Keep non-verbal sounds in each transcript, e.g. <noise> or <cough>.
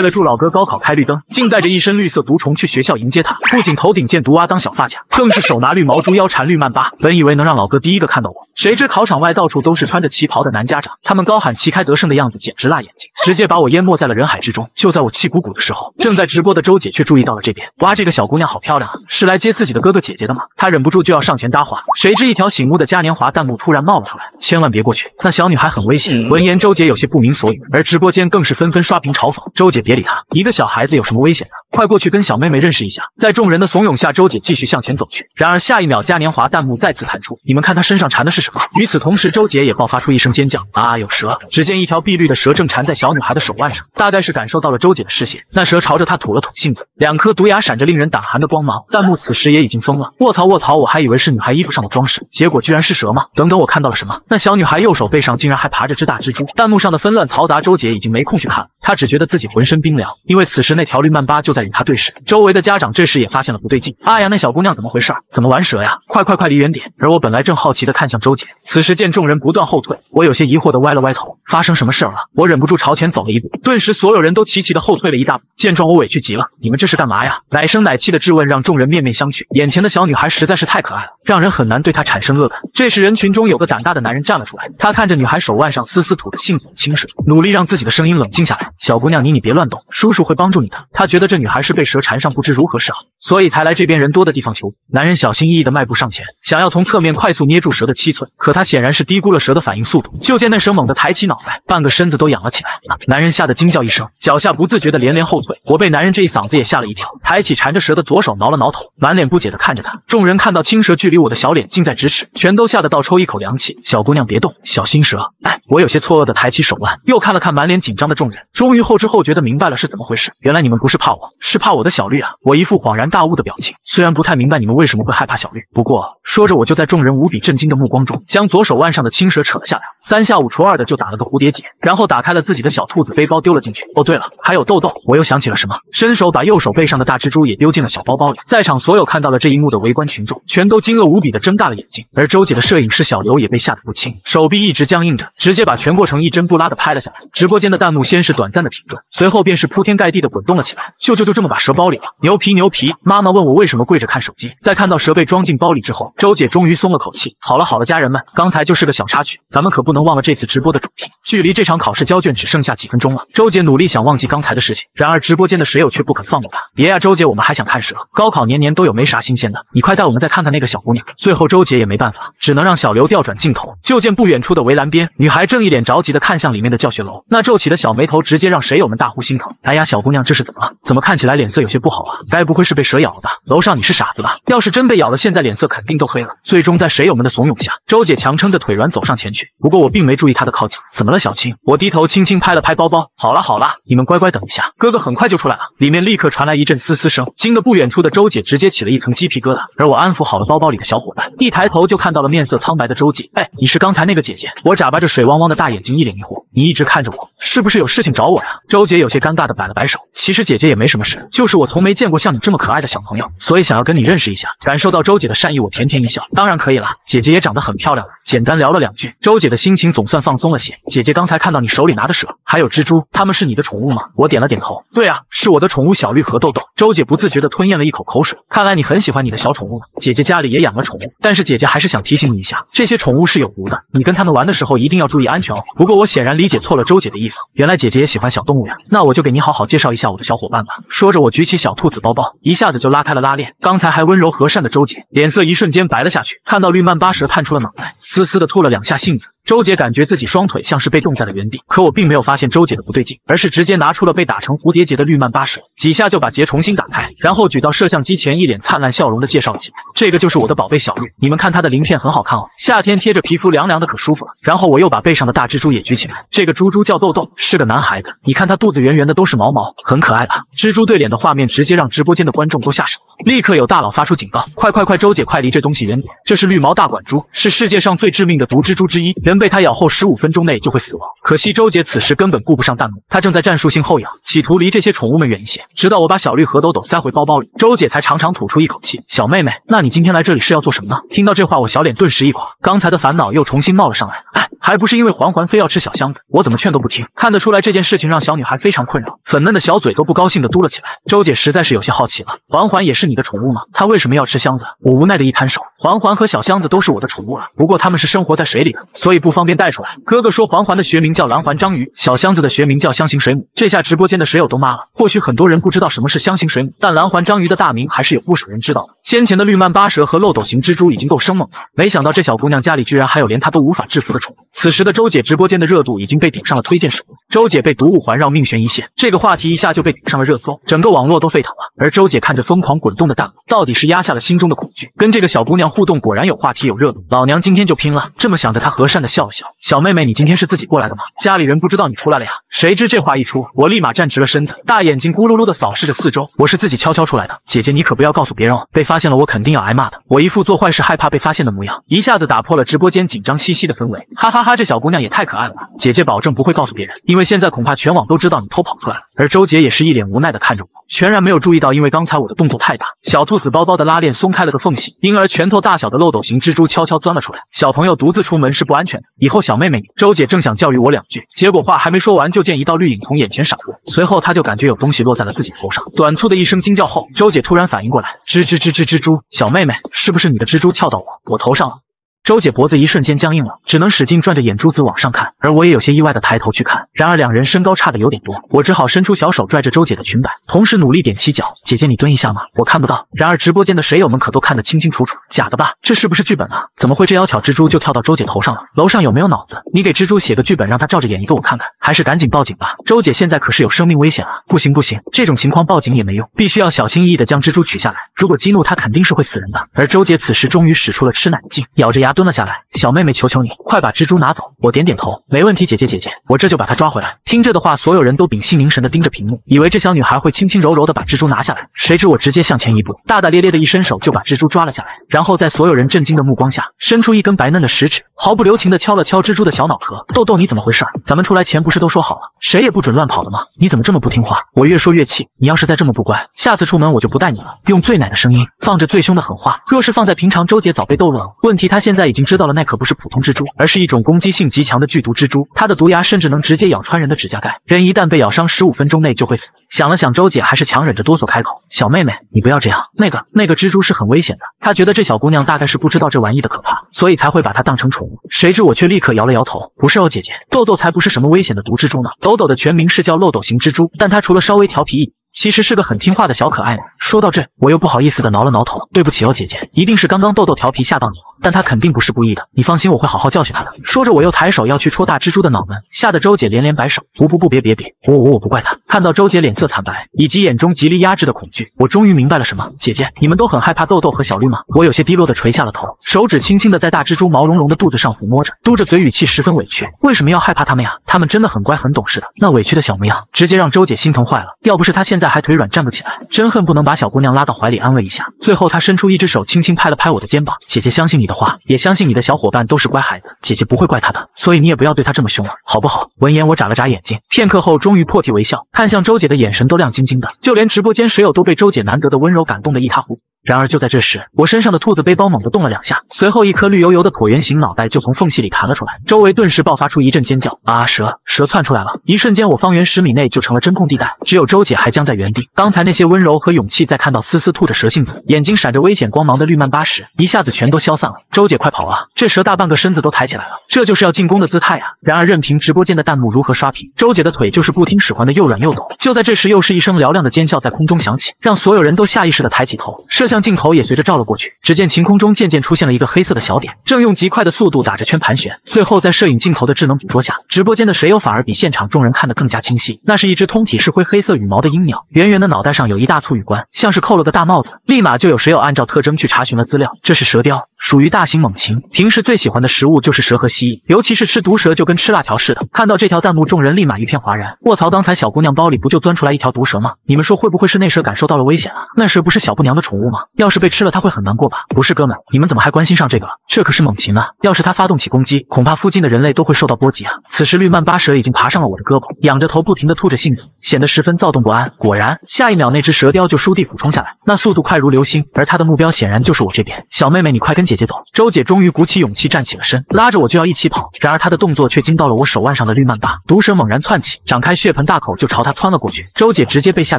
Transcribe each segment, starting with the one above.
为了祝老哥高考开绿灯，竟带着一身绿色毒虫去学校迎接他。不仅头顶见毒蛙当小发卡，更是手拿绿毛猪腰缠绿曼巴。本以为能让老哥第一个看到我，谁知考场外到处都是穿着旗袍的男家长，他们高喊旗开得胜的样子简直辣眼睛，直接把我淹没在了人海之中。就在我气鼓鼓的时候，正在直播的周姐却注意到了这边。哇，这个小姑娘好漂亮啊，是来接自己的哥哥姐姐的吗？她忍不住就要上前搭话，谁知一条醒目的嘉年华弹幕突然冒了出来：千万别过去，那小女孩很危险。闻言，周姐有些不明所以，而直播间更是纷纷刷屏嘲讽周姐。别理他，一个小孩子有什么危险的？快过去跟小妹妹认识一下！在众人的怂恿下，周姐继续向前走去。然而下一秒，嘉年华弹幕再次弹出：“你们看她身上缠的是什么？”与此同时，周姐也爆发出一声尖叫：“啊！有蛇！”只见一条碧绿的蛇正缠在小女孩的手腕上。大概是感受到了周姐的视线，那蛇朝着她吐了吐信子，两颗毒牙闪着令人胆寒的光芒。弹幕此时也已经疯了：“卧槽！卧槽！我还以为是女孩衣服上的装饰，结果居然是蛇吗？等等，我看到了什么？那小女孩右手背上竟然还爬着只大蜘蛛！”弹幕上的纷乱嘈杂，周姐已经没空去看了。她只觉得自己浑身冰凉，因为此时那条绿曼巴就在。与他对视，周围的家长这时也发现了不对劲。阿呀，那小姑娘怎么回事？怎么玩蛇呀？快快快离远点！而我本来正好奇的看向周杰，此时见众人不断后退，我有些疑惑的歪了歪头，发生什么事儿了？我忍不住朝前走了一步，顿时所有人都齐齐的后退了一大步。见状，我委屈极了，你们这是干嘛呀？奶声奶气的质问让众人面面相觑。眼前的小女孩实在是太可爱了，让人很难对她产生恶感。这时，人群中有个胆大的男人站了出来，他看着女孩手腕上丝丝吐的杏奋青蛇，努力让自己的声音冷静下来：“小姑娘，你你别乱动，叔叔会帮助你的。”他觉得这女。还是被蛇缠上，不知如何是好，所以才来这边人多的地方求。男人小心翼翼的迈步上前，想要从侧面快速捏住蛇的七寸，可他显然是低估了蛇的反应速度。就见那蛇猛地抬起脑袋，半个身子都仰了起来，男人吓得惊叫一声，脚下不自觉的连连后退。我被男人这一嗓子也吓了一跳，抬起缠着蛇的左手挠了挠头，满脸不解的看着他。众人看到青蛇距离我的小脸近在咫尺，全都吓得倒抽一口凉气。小姑娘别动，小心蛇！哎，我有些错愕的抬起手腕，又看了看满脸紧张的众人，终于后知后觉的明白了是怎么回事。原来你们不是怕我。是怕我的小绿啊！我一副恍然大悟的表情，虽然不太明白你们为什么会害怕小绿，不过说着，我就在众人无比震惊的目光中，将左手腕上的青蛇扯了下来，三下五除二的就打了个蝴蝶结，然后打开了自己的小兔子背包，丢了进去。哦，对了，还有豆豆，我又想起了什么，伸手把右手背上的大蜘蛛也丢进了小包包里。在场所有看到了这一幕的围观群众，全都惊愕无比的睁大了眼睛，而周姐的摄影师小刘也被吓得不轻，手臂一直僵硬着，直接把全过程一帧不拉的拍了下来。直播间的弹幕先是短暂的停顿，随后便是铺天盖地的滚动了起来，救救救！就这么把蛇包里了，牛皮牛皮！妈妈问我为什么跪着看手机，在看到蛇被装进包里之后，周姐终于松了口气。好了好了，家人们，刚才就是个小插曲，咱们可不能忘了这次直播的主题。距离这场考试交卷只剩下几分钟了，周姐努力想忘记刚才的事情，然而直播间的水友却不肯放过她。别呀，周姐，我们还想看蛇。高考年年都有，没啥新鲜的，你快带我们再看看那个小姑娘。最后，周姐也没办法，只能让小刘调转镜头。就见不远处的围栏边，女孩正一脸着急地看向里面的教学楼，那皱起的小眉头直接让水友们大呼心疼。哎呀，小姑娘这是怎么了？怎么看？起来脸色有些不好啊，该不会是被蛇咬了吧？楼上你是傻子吧？要是真被咬了，现在脸色肯定都黑了。最终在水友们的怂恿下，周姐强撑着腿软走上前去。不过我并没注意她的靠近。怎么了，小青？我低头轻轻拍了拍包包。好了好了，你们乖乖等一下，哥哥很快就出来了。里面立刻传来一阵嘶嘶声，惊得不远处的周姐直接起了一层鸡皮疙瘩。而我安抚好了包包里的小伙伴，一抬头就看到了面色苍白的周姐。哎，你是刚才那个姐姐？我眨巴着水汪汪的大眼睛，一脸疑惑。你一直看着我，是不是有事情找我呀？周姐有些尴尬的摆了摆手，其实姐姐也没什么事，就是我从没见过像你这么可爱的小朋友，所以想要跟你认识一下。感受到周姐的善意，我甜甜一笑，当然可以了，姐姐也长得很漂亮。简单聊了两句，周姐的心情总算放松了些。姐姐刚才看到你手里拿的蛇，还有蜘蛛，他们是你的宠物吗？我点了点头，对啊，是我的宠物小绿和豆豆。周姐不自觉的吞咽了一口口水，看来你很喜欢你的小宠物呢。姐姐家里也养了宠物，但是姐姐还是想提醒你一下，这些宠物是有毒的，你跟他们玩的时候一定要注意安全哦。不过我显然理。解错了，周姐的意思，原来姐姐也喜欢小动物呀。那我就给你好好介绍一下我的小伙伴吧。说着，我举起小兔子包包，一下子就拉开了拉链。刚才还温柔和善的周姐，脸色一瞬间白了下去。看到绿曼巴蛇探出了脑袋，嘶嘶的吐了两下性子。周姐感觉自己双腿像是被冻在了原地。可我并没有发现周姐的不对劲，而是直接拿出了被打成蝴蝶结的绿曼巴蛇，几下就把结重新打开，然后举到摄像机前，一脸灿烂笑容的介绍起来：“这个就是我的宝贝小鹿，你们看它的鳞片很好看哦，夏天贴着皮肤凉凉的，可舒服了。”然后我又把背上的大蜘蛛也举起来。这个猪猪叫豆豆，是个男孩子。你看他肚子圆圆的，都是毛毛，很可爱吧？蜘蛛对脸的画面直接让直播间的观众都吓傻了，立刻有大佬发出警告：“快快快，周姐快离这东西远点！”这是绿毛大管猪，是世界上最致命的毒蜘蛛之一，人被它咬后十五分钟内就会死亡。可惜周姐此时根本顾不上弹幕，她正在战术性后仰，企图离这些宠物们远一些。直到我把小绿和豆豆塞回包包里，周姐才长长吐出一口气：“小妹妹，那你今天来这里是要做什么呢？”听到这话，我小脸顿时一垮，刚才的烦恼又重新冒了上来。哎，还不是因为环环非要吃小箱子。我怎么劝都不听，看得出来这件事情让小女孩非常困扰，粉嫩的小嘴都不高兴的嘟了起来。周姐实在是有些好奇了，环环也是你的宠物吗？她为什么要吃箱子？我无奈的一摊手，环环和小箱子都是我的宠物了，不过他们是生活在水里的，所以不方便带出来。哥哥说环环的学名叫蓝环章鱼，小箱子的学名叫箱型水母。这下直播间的水友都骂了。或许很多人不知道什么是箱型水母，但蓝环章鱼的大名还是有不少人知道的。先前的绿曼巴蛇和漏斗形蜘蛛已经够生猛了，没想到这小姑娘家里居然还有连她都无法制服的宠物。此时的周姐直播间的热度已经。被顶上了推荐首周姐被毒物环绕，命悬一线。这个话题一下就被顶上了热搜，整个网络都沸腾了。而周姐看着疯狂滚动的弹幕，到底是压下了心中的恐惧，跟这个小姑娘互动，果然有话题，有热度。老娘今天就拼了！这么想着，她和善地笑了笑：“小妹妹，你今天是自己过来的吗？家里人不知道你出来了呀？”谁知这话一出，我立马站直了身子，大眼睛咕噜噜地扫视着四周：“我是自己悄悄出来的，姐姐你可不要告诉别人哦，被发现了我肯定要挨骂的。”我一副做坏事害怕被发现的模样，一下子打破了直播间紧张兮兮的氛围。哈哈哈，这小姑娘也太可爱了，吧！姐姐把。保证不会告诉别人，因为现在恐怕全网都知道你偷跑出来了。而周姐也是一脸无奈地看着我，全然没有注意到，因为刚才我的动作太大，小兔子包包的拉链松开了个缝隙，婴儿拳头大小的漏斗形蜘蛛悄悄钻了出来。小朋友独自出门是不安全的，以后小妹妹你……周姐正想教育我两句，结果话还没说完，就见一道绿影从眼前闪过，随后她就感觉有东西落在了自己头上，短促的一声惊叫后，周姐突然反应过来：吱吱吱吱，蜘蛛，小妹妹，是不是你的蜘蛛跳到我我头上了？周姐脖子一瞬间僵硬了，只能使劲转着眼珠子往上看，而我也有些意外的抬头去看。然而两人身高差的有点多，我只好伸出小手拽着周姐的裙摆，同时努力踮起脚：“姐姐你蹲一下嘛，我看不到。”然而直播间的水友们可都看得清清楚楚，假的吧？这是不是剧本啊？怎么会这妖巧蜘蛛就跳到周姐头上了？楼上有没有脑子？你给蜘蛛写个剧本，让它照着演一个我看看。还是赶紧报警吧，周姐现在可是有生命危险啊！不行不行，这种情况报警也没用，必须要小心翼翼的将蜘蛛取下来。如果激怒它肯定是会死人的。而周姐此时终于使出了吃奶的劲，咬着牙。蹲了下来，小妹妹，求求你，快把蜘蛛拿走！我点点头，没问题，姐姐姐姐，我这就把它抓回来。听着的话，所有人都屏息凝神地盯着屏幕，以为这小女孩会轻轻柔柔地把蜘蛛拿下来。谁知我直接向前一步，大大咧咧的一伸手就把蜘蛛抓了下来，然后在所有人震惊的目光下，伸出一根白嫩的食指，毫不留情地敲了敲蜘蛛的小脑壳。豆豆，你怎么回事？咱们出来前不是都说好了，谁也不准乱跑的吗？你怎么这么不听话？我越说越气，你要是再这么不乖，下次出门我就不带你了。用最奶的声音，放着最凶的狠话。若是放在平常，周姐早被逗乐了。问题她现在。在已经知道了，那可不是普通蜘蛛，而是一种攻击性极强的剧毒蜘蛛。它的毒牙甚至能直接咬穿人的指甲盖，人一旦被咬伤，十五分钟内就会死。想了想，周姐还是强忍着哆嗦开口：“小妹妹，你不要这样。那个那个蜘蛛是很危险的。”她觉得这小姑娘大概是不知道这玩意的可怕，所以才会把它当成宠物。谁知我却立刻摇了摇头：“不是哦，姐姐，豆豆才不是什么危险的毒蜘蛛呢。豆豆的全名是叫漏斗型蜘蛛，但它除了稍微调皮一其实是个很听话的小可爱呢。说到这，我又不好意思的挠了挠头：“对不起哦，姐姐，一定是刚刚豆豆调皮吓到你了。”但他肯定不是故意的，你放心，我会好好教训他的。说着，我又抬手要去戳大蜘蛛的脑门，吓得周姐连连摆手，不不不，别别别，我我我不怪他。看到周姐脸色惨白，以及眼中极力压制的恐惧，我终于明白了什么。姐姐，你们都很害怕豆豆和小绿吗？我有些低落的垂下了头，手指轻轻的在大蜘蛛毛茸茸的肚子上抚摸着，嘟着嘴，语气十分委屈，为什么要害怕他们呀？他们真的很乖，很懂事的。那委屈的小模样，直接让周姐心疼坏了。要不是她现在还腿软站不起来，真恨不能把小姑娘拉到怀里安慰一下。最后，她伸出一只手，轻轻拍了拍我的肩膀，姐姐相信你。的话，也相信你的小伙伴都是乖孩子，姐姐不会怪他的，所以你也不要对他这么凶了，好不好？闻言，我眨了眨眼睛，片刻后终于破涕为笑，看向周姐的眼神都亮晶晶的，就连直播间水友都被周姐难得的温柔感动得一塌糊涂。然而就在这时，我身上的兔子背包猛地动了两下，随后一颗绿油油的椭圆形脑袋就从缝隙里弹了出来，周围顿时爆发出一阵尖叫。啊！蛇蛇窜出来了！一瞬间，我方圆十米内就成了真空地带，只有周姐还僵在原地。刚才那些温柔和勇气，在看到丝丝吐着蛇信子，眼睛闪着危险光芒的绿曼巴时，一下子全都消散了。周姐快跑啊！这蛇大半个身子都抬起来了，这就是要进攻的姿态啊！然而任凭直播间的弹幕如何刷屏，周姐的腿就是不听使唤的，又软又抖。就在这时，又是一声嘹亮的尖叫在空中响起，让所有人都下意识的抬起头。是。向镜头也随着照了过去，只见晴空中渐渐出现了一个黑色的小点，正用极快的速度打着圈盘旋。最后在摄影镜头的智能捕捉下，直播间的水友反而比现场众人看得更加清晰。那是一只通体是灰黑色羽毛的鹰鸟，圆圆的脑袋上有一大簇羽冠，像是扣了个大帽子。立马就有水友按照特征去查询了资料，这是蛇雕，属于大型猛禽，平时最喜欢的食物就是蛇和蜥蜴，尤其是吃毒蛇就跟吃辣条似的。看到这条弹幕，众人立马一片哗然：卧槽，刚才小姑娘包里不就钻出来一条毒蛇吗？你们说会不会是那蛇感受到了危险啊？那蛇不是小布娘的宠物吗？要是被吃了，他会很难过吧？不是，哥们，你们怎么还关心上这个了？这可是猛禽啊！要是他发动起攻击，恐怕附近的人类都会受到波及啊！此时绿曼巴蛇已经爬上了我的胳膊，仰着头不停地吐着信子，显得十分躁动不安。果然，下一秒那只蛇雕就倏地俯冲下来，那速度快如流星，而它的目标显然就是我这边。小妹妹，你快跟姐姐走！周姐终于鼓起勇气站起了身，拉着我就要一起跑，然而她的动作却惊到了我手腕上的绿曼巴毒蛇，猛然窜起，张开血盆大口就朝她窜了过去。周姐直接被吓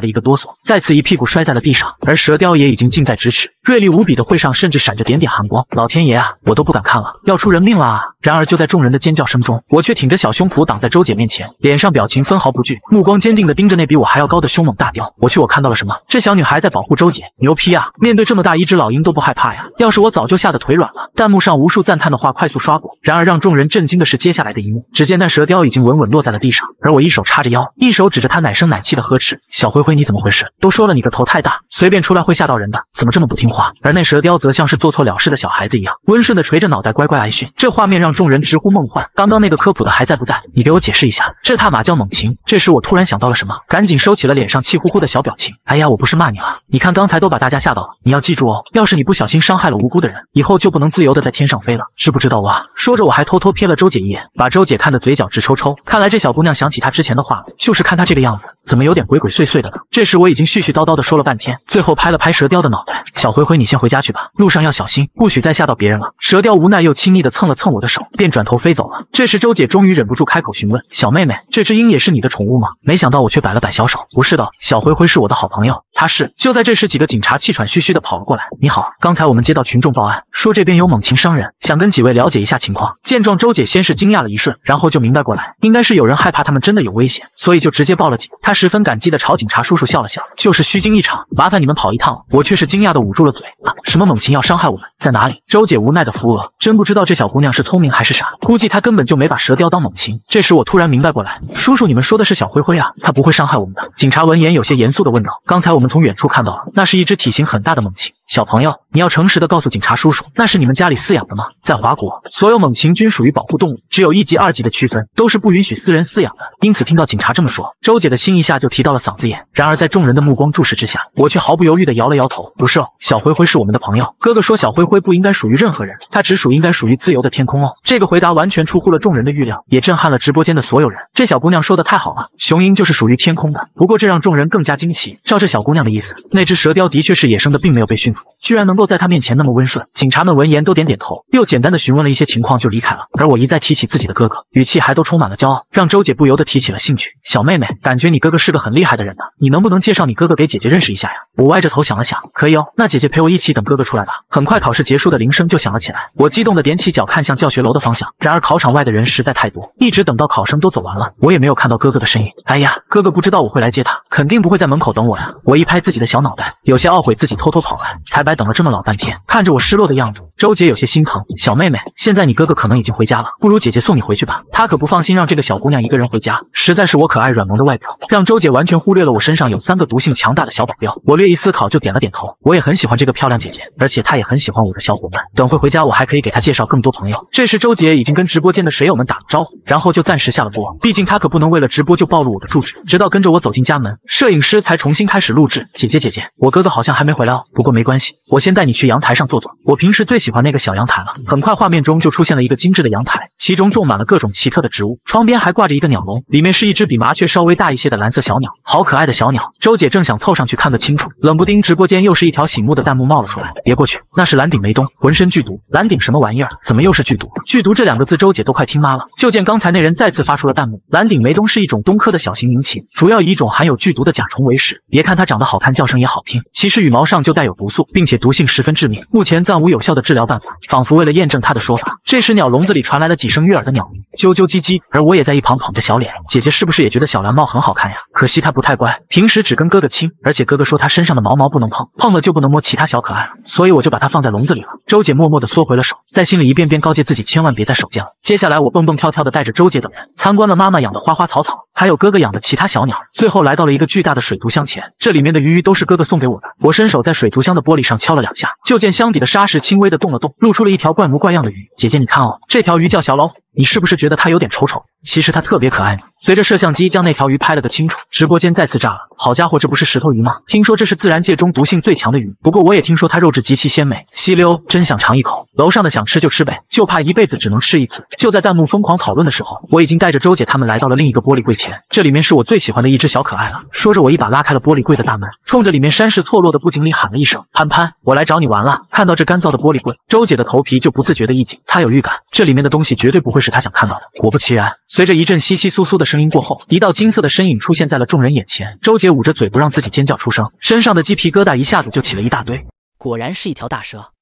得一个哆嗦，再次一屁股摔在了地上，而蛇雕也已经近在。在咫尺。锐利无比的喙上甚至闪着点点寒光，老天爷啊，我都不敢看了，要出人命了！啊！然而就在众人的尖叫声中，我却挺着小胸脯挡在周姐面前，脸上表情分毫不惧，目光坚定的盯着那比我还要高的凶猛大雕。我去，我看到了什么？这小女孩在保护周姐，牛批啊！面对这么大一只老鹰都不害怕呀，要是我早就吓得腿软了。弹幕上无数赞叹的话快速刷过，然而让众人震惊的是接下来的一幕，只见那蛇雕已经稳稳落在了地上，而我一手叉着腰，一手指着她奶声奶气的呵斥：“小灰灰，你怎么回事？都说了你个头太大，随便出来会吓到人的，怎么这么不听话？”话，而那蛇雕则像是做错了事的小孩子一样，温顺的垂着脑袋乖乖挨训。这画面让众人直呼梦幻。刚刚那个科普的还在不在？你给我解释一下，这踏马叫猛禽。这时我突然想到了什么，赶紧收起了脸上气呼呼的小表情。哎呀，我不是骂你啊！你看刚才都把大家吓到了。你要记住哦，要是你不小心伤害了无辜的人，以后就不能自由的在天上飞了，知不知道哇？说着我还偷偷瞥了周姐一眼，把周姐看的嘴角直抽抽。看来这小姑娘想起她之前的话，就是看她这个样子，怎么有点鬼鬼祟祟的呢？这时我已经絮絮叨叨的说了半天，最后拍了拍蛇雕的脑袋，小灰。灰灰，你先回家去吧，路上要小心，不许再吓到别人了。蛇雕无奈又亲昵地蹭了蹭我的手，便转头飞走了。这时，周姐终于忍不住开口询问：“小妹妹，这只鹰也是你的宠物吗？”没想到我却摆了摆小手：“不是的，小灰灰是我的好朋友，他是。”就在这时，几个警察气喘吁吁地跑了过来：“你好，刚才我们接到群众报案，说这边有猛禽伤人，想跟几位了解一下情况。”见状，周姐先是惊讶了一瞬，然后就明白过来，应该是有人害怕他们真的有危险，所以就直接报了警。她十分感激地朝警察叔叔笑了笑：“就是虚惊一场，麻烦你们跑一趟。”我却是惊讶地捂住了。嘴啊！什么猛禽要伤害我们？在哪里？周姐无奈的扶额，真不知道这小姑娘是聪明还是傻，估计她根本就没把蛇雕当猛禽。这时我突然明白过来，叔叔，你们说的是小灰灰啊？它不会伤害我们的。警察闻言有些严肃的问道：刚才我们从远处看到了，那是一只体型很大的猛禽。小朋友，你要诚实的告诉警察叔叔，那是你们家里饲养的吗？在华国，所有猛禽均属于保护动物，只有一级、二级的区分，都是不允许私人饲养的。因此，听到警察这么说，周姐的心一下就提到了嗓子眼。然而，在众人的目光注视之下，我却毫不犹豫地摇了摇头：“不是哦，小灰灰是我们的朋友。哥哥说，小灰灰不应该属于任何人，它只属应该属于自由的天空哦。”这个回答完全出乎了众人的预料，也震撼了直播间的所有人。这小姑娘说的太好了，雄鹰就是属于天空的。不过，这让众人更加惊奇。照这小姑娘的意思，那只蛇雕的确是野生的，并没有被驯服。居然能够在他面前那么温顺，警察们闻言都点点头，又简单的询问了一些情况就离开了。而我一再提起自己的哥哥，语气还都充满了骄傲，让周姐不由得提起了兴趣。小妹妹，感觉你哥哥是个很厉害的人呢，你能不能介绍你哥哥给姐姐认识一下呀？我歪着头想了想，可以哦，那姐姐陪我一起等哥哥出来吧。很快考试结束的铃声就响了起来，我激动的踮起脚看向教学楼的方向。然而考场外的人实在太多，一直等到考生都走完了，我也没有看到哥哥的身影。哎呀，哥哥不知道我会来接他，肯定不会在门口等我呀！我一拍自己的小脑袋，有些懊悔自己偷偷跑来。才白等了这么老半天，看着我失落的样子。周姐有些心疼小妹妹，现在你哥哥可能已经回家了，不如姐姐送你回去吧。她可不放心让这个小姑娘一个人回家，实在是我可爱软萌的外表，让周姐完全忽略了我身上有三个毒性强大的小保镖。我略一思考就点了点头，我也很喜欢这个漂亮姐姐，而且她也很喜欢我的小伙伴。等会回家我还可以给她介绍更多朋友。这时周姐已经跟直播间的水友们打了招呼，然后就暂时下了播，毕竟她可不能为了直播就暴露我的住址。直到跟着我走进家门，摄影师才重新开始录制。姐姐姐姐，我哥哥好像还没回来哦，不过没关系。我先带你去阳台上坐坐，我平时最喜欢那个小阳台了。很快，画面中就出现了一个精致的阳台。其中种满了各种奇特的植物，窗边还挂着一个鸟笼，里面是一只比麻雀稍微大一些的蓝色小鸟，好可爱的小鸟。周姐正想凑上去看个清楚，冷不丁直播间又是一条醒目的弹幕冒了出来：别过去，那是蓝顶梅东，浑身剧毒。蓝顶什么玩意儿？怎么又是剧毒？剧毒这两个字，周姐都快听妈了。就见刚才那人再次发出了弹幕：蓝顶梅东是一种东科的小型鸣禽，主要以一种含有剧毒的甲虫为食。别看它长得好看，叫声也好听，其实羽毛上就带有毒素，并且毒性十分致命，目前暂无有效的治疗办法。仿佛为了验证他的说法，这时鸟笼子里传来了几。声悦耳的鸟鸣啾啾唧唧。而我也在一旁捧着小脸，姐姐是不是也觉得小蓝帽很好看呀？可惜它不太乖，平时只跟哥哥亲，而且哥哥说它身上的毛毛不能碰，碰了就不能摸其他小可爱了，所以我就把它放在笼子里了。周姐默默地缩回了手，在心里一遍遍告诫自己千万别再手贱了。接下来，我蹦蹦跳跳地带着周姐等人参观了妈妈养的花花草草，还有哥哥养的其他小鸟，最后来到了一个巨大的水族箱前，这里面的鱼鱼都是哥哥送给我的。我伸手在水族箱的玻璃上敲了两下，就见箱底的沙石轻微地动了动，露出了一条怪模怪样的鱼。姐姐你看哦，这条鱼叫小老。你是不是觉得它有点丑丑？其实它特别可爱呢。随着摄像机将那条鱼拍了个清楚，直播间再次炸了。好家伙，这不是石头鱼吗？听说这是自然界中毒性最强的鱼。不过我也听说它肉质极其鲜美，吸溜，真想尝一口。楼上的想吃就吃呗，就怕一辈子只能吃一次。就在弹幕疯狂讨论的时候，我已经带着周姐他们来到了另一个玻璃柜前，这里面是我最喜欢的一只小可爱了。说着，我一把拉开了玻璃柜的大门，冲着里面山石错落的布景里喊了一声：“潘潘，我来找你玩了。”看到这干燥的玻璃柜，周姐的头皮就不自觉的一紧，她有预感，这里面的东西绝。绝对不会是他想看到的。果不其然，随着一阵窸窸窣窣的声音过后，一道金色的身影出现在了众人眼前。周杰捂着嘴不让自己尖叫出声，身上的鸡皮疙瘩一下子就起了一大堆。果然是一条大蛇。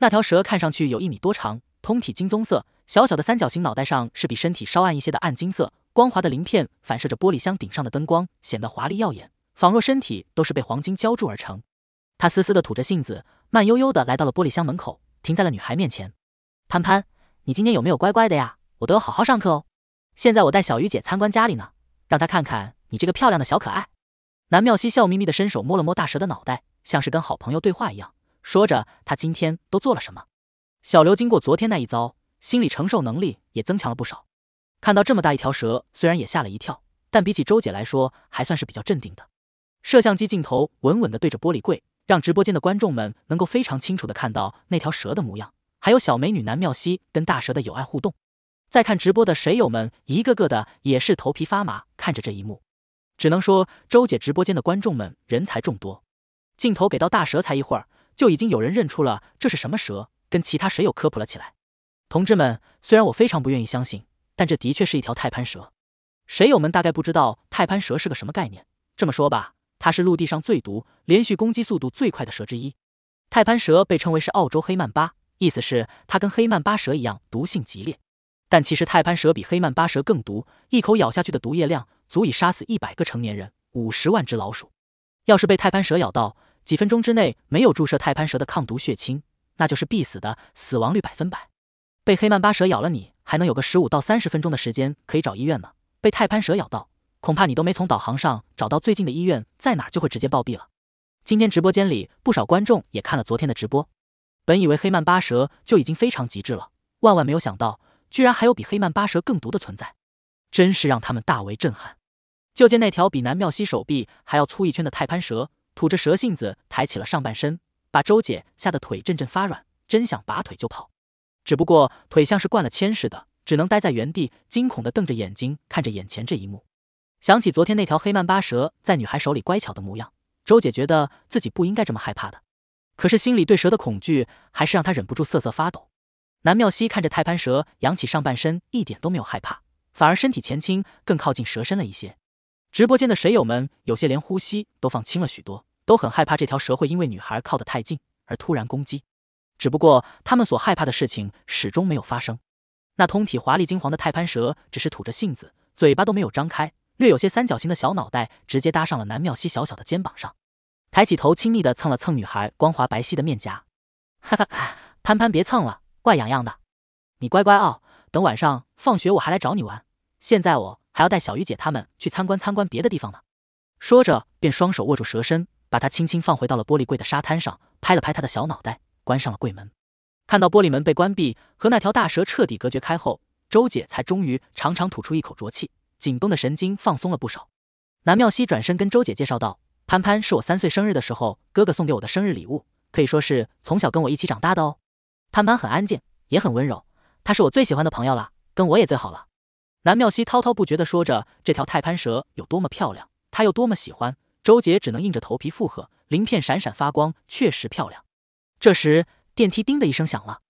那条蛇看上去有一米多长，通体金棕色，小小的三角形脑袋上是比身体稍暗一些的暗金色，光滑的鳞片反射着玻璃箱顶上的灯光，显得华丽耀眼，仿若身体都是被黄金浇筑而成。他嘶嘶的吐着信子，慢悠悠的来到了玻璃箱门口，停在了女孩面前。潘潘。你今天有没有乖乖的呀？我都要好好上课哦。现在我带小鱼姐参观家里呢，让她看看你这个漂亮的小可爱。南妙西笑眯眯的伸手摸了摸大蛇的脑袋，像是跟好朋友对话一样，说着她今天都做了什么。小刘经过昨天那一遭，心理承受能力也增强了不少。看到这么大一条蛇，虽然也吓了一跳，但比起周姐来说，还算是比较镇定的。摄像机镜头稳稳的对着玻璃柜，让直播间的观众们能够非常清楚的看到那条蛇的模样。还有小美女南妙溪跟大蛇的友爱互动，在看直播的水友们一个个的也是头皮发麻，看着这一幕，只能说周姐直播间的观众们人才众多。镜头给到大蛇才一会儿，就已经有人认出了这是什么蛇，跟其他水友科普了起来。同志们，虽然我非常不愿意相信，但这的确是一条泰攀蛇。水友们大概不知道泰攀蛇是个什么概念，这么说吧，它是陆地上最毒、连续攻击速度最快的蛇之一。泰攀蛇被称为是澳洲黑曼巴。意思是它跟黑曼巴蛇一样毒性极烈，但其实泰潘蛇比黑曼巴蛇更毒，一口咬下去的毒液量足以杀死一百个成年人、五十万只老鼠。要是被泰潘蛇咬到，几分钟之内没有注射泰潘蛇的抗毒血清，那就是必死的，死亡率百分百。被黑曼巴蛇咬了，你还能有个十五到三十分钟的时间可以找医院呢。被泰潘蛇咬到，恐怕你都没从导航上找到最近的医院在哪，就会直接暴毙了。今天直播间里不少观众也看了昨天的直播。本以为黑曼巴蛇就已经非常极致了，万万没有想到，居然还有比黑曼巴蛇更毒的存在，真是让他们大为震撼。就见那条比南妙西手臂还要粗一圈的泰攀蛇，吐着蛇信子，抬起了上半身，把周姐吓得腿阵阵发软，真想拔腿就跑，只不过腿像是灌了铅似的，只能待在原地，惊恐地瞪着眼睛看着眼前这一幕。想起昨天那条黑曼巴蛇在女孩手里乖巧的模样，周姐觉得自己不应该这么害怕的。可是心里对蛇的恐惧还是让他忍不住瑟瑟发抖。南妙溪看着泰攀蛇扬起上半身，一点都没有害怕，反而身体前倾，更靠近蛇身了一些。直播间的水友们有些连呼吸都放轻了许多，都很害怕这条蛇会因为女孩靠得太近而突然攻击。只不过他们所害怕的事情始终没有发生。那通体华丽金黄的泰攀蛇只是吐着信子，嘴巴都没有张开，略有些三角形的小脑袋直接搭上了南妙溪小小的肩膀上。抬起头，亲密地蹭了蹭女孩光滑白皙的面颊，哈哈哈！潘潘，别蹭了，怪痒痒的。你乖乖哦，等晚上放学我还来找你玩。现在我还要带小鱼姐他们去参观参观别的地方呢。说着，便双手握住蛇身，把它轻轻放回到了玻璃柜的沙滩上，拍了拍她的小脑袋，关上了柜门。看到玻璃门被关闭，和那条大蛇彻底隔绝开后，周姐才终于长长吐出一口浊气，紧绷的神经放松了不少。南妙溪转身跟周姐介绍道。潘潘是我三岁生日的时候哥哥送给我的生日礼物，可以说是从小跟我一起长大的哦。潘潘很安静，也很温柔，他是我最喜欢的朋友了，跟我也最好了。南妙溪滔滔不绝地说着这条泰潘蛇有多么漂亮，他又多么喜欢。周杰只能硬着头皮附和，鳞片闪闪发光，确实漂亮。这时电梯叮的一声响了，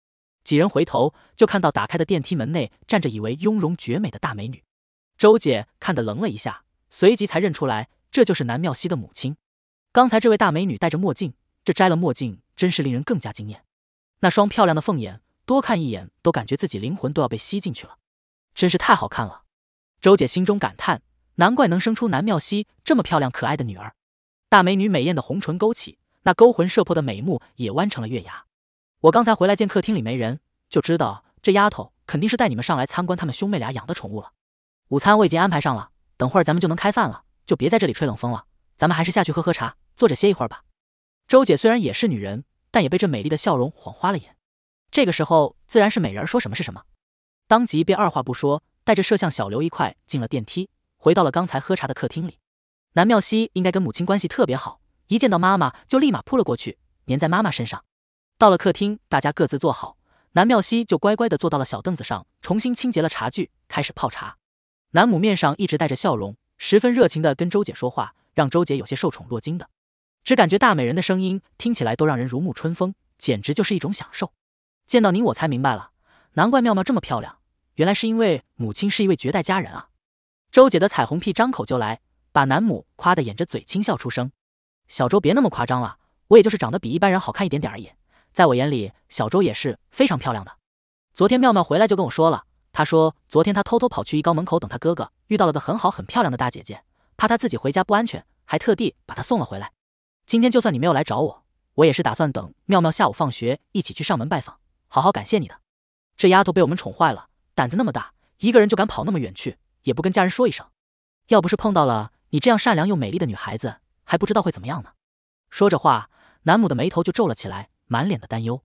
几人回头就看到打开的电梯门内站着一位雍容绝美的大美女。周姐看得愣了一下，随即才认出来。这就是南妙溪的母亲，刚才这位大美女戴着墨镜，这摘了墨镜，真是令人更加惊艳。那双漂亮的凤眼，多看一眼都感觉自己灵魂都要被吸进去了，真是太好看了。周姐心中感叹，难怪能生出南妙溪这么漂亮可爱的女儿。大美女美艳的红唇勾起，那勾魂摄魄的美目也弯成了月牙。我刚才回来见客厅里没人，就知道这丫头肯定是带你们上来参观他们兄妹俩养的宠物了。午餐我已经安排上了，等会儿咱们就能开饭了。就别在这里吹冷风了，咱们还是下去喝喝茶，坐着歇一会儿吧。周姐虽然也是女人，但也被这美丽的笑容晃花了眼。这个时候自然是美人说什么是什么，当即便二话不说，带着摄像小刘一块进了电梯，回到了刚才喝茶的客厅里。南妙西应该跟母亲关系特别好，一见到妈妈就立马扑了过去，粘在妈妈身上。到了客厅，大家各自坐好，南妙西就乖乖的坐到了小凳子上，重新清洁了茶具，开始泡茶。南母面上一直带着笑容。十分热情地跟周姐说话，让周姐有些受宠若惊的，只感觉大美人的声音听起来都让人如沐春风，简直就是一种享受。见到您，我才明白了，难怪妙妙这么漂亮，原来是因为母亲是一位绝代佳人啊！周姐的彩虹屁张口就来，把南母夸得掩着嘴轻笑出声。小周别那么夸张了，我也就是长得比一般人好看一点点而已，在我眼里，小周也是非常漂亮的。昨天妙妙回来就跟我说了。他说：“昨天他偷偷跑去一高门口等他哥哥，遇到了个很好、很漂亮的大姐姐，怕他自己回家不安全，还特地把他送了回来。今天就算你没有来找我，我也是打算等妙妙下午放学一起去上门拜访，好好感谢你的。这丫头被我们宠坏了，胆子那么大，一个人就敢跑那么远去，也不跟家人说一声。要不是碰到了你这样善良又美丽的女孩子，还不知道会怎么样呢。”说着话，南母的眉头就皱了起来，满脸的担忧。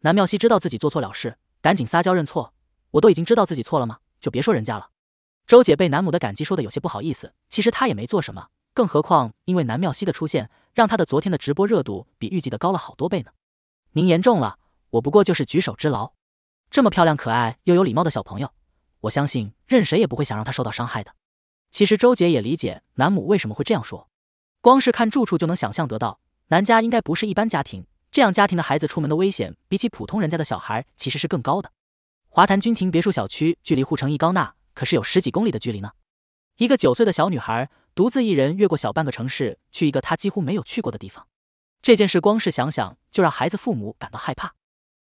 南妙西知道自己做错了事，赶紧撒娇认错。我都已经知道自己错了吗？就别说人家了。周姐被南母的感激说的有些不好意思。其实她也没做什么，更何况因为南妙西的出现，让她的昨天的直播热度比预计的高了好多倍呢。您言重了，我不过就是举手之劳。这么漂亮可爱又有礼貌的小朋友，我相信任谁也不会想让她受到伤害的。其实周姐也理解南母为什么会这样说，光是看住处就能想象得到，南家应该不是一般家庭。这样家庭的孩子出门的危险，比起普通人家的小孩其实是更高的。华坛君庭别墅小区距离护城一高那可是有十几公里的距离呢。一个九岁的小女孩独自一人越过小半个城市去一个她几乎没有去过的地方，这件事光是想想就让孩子父母感到害怕。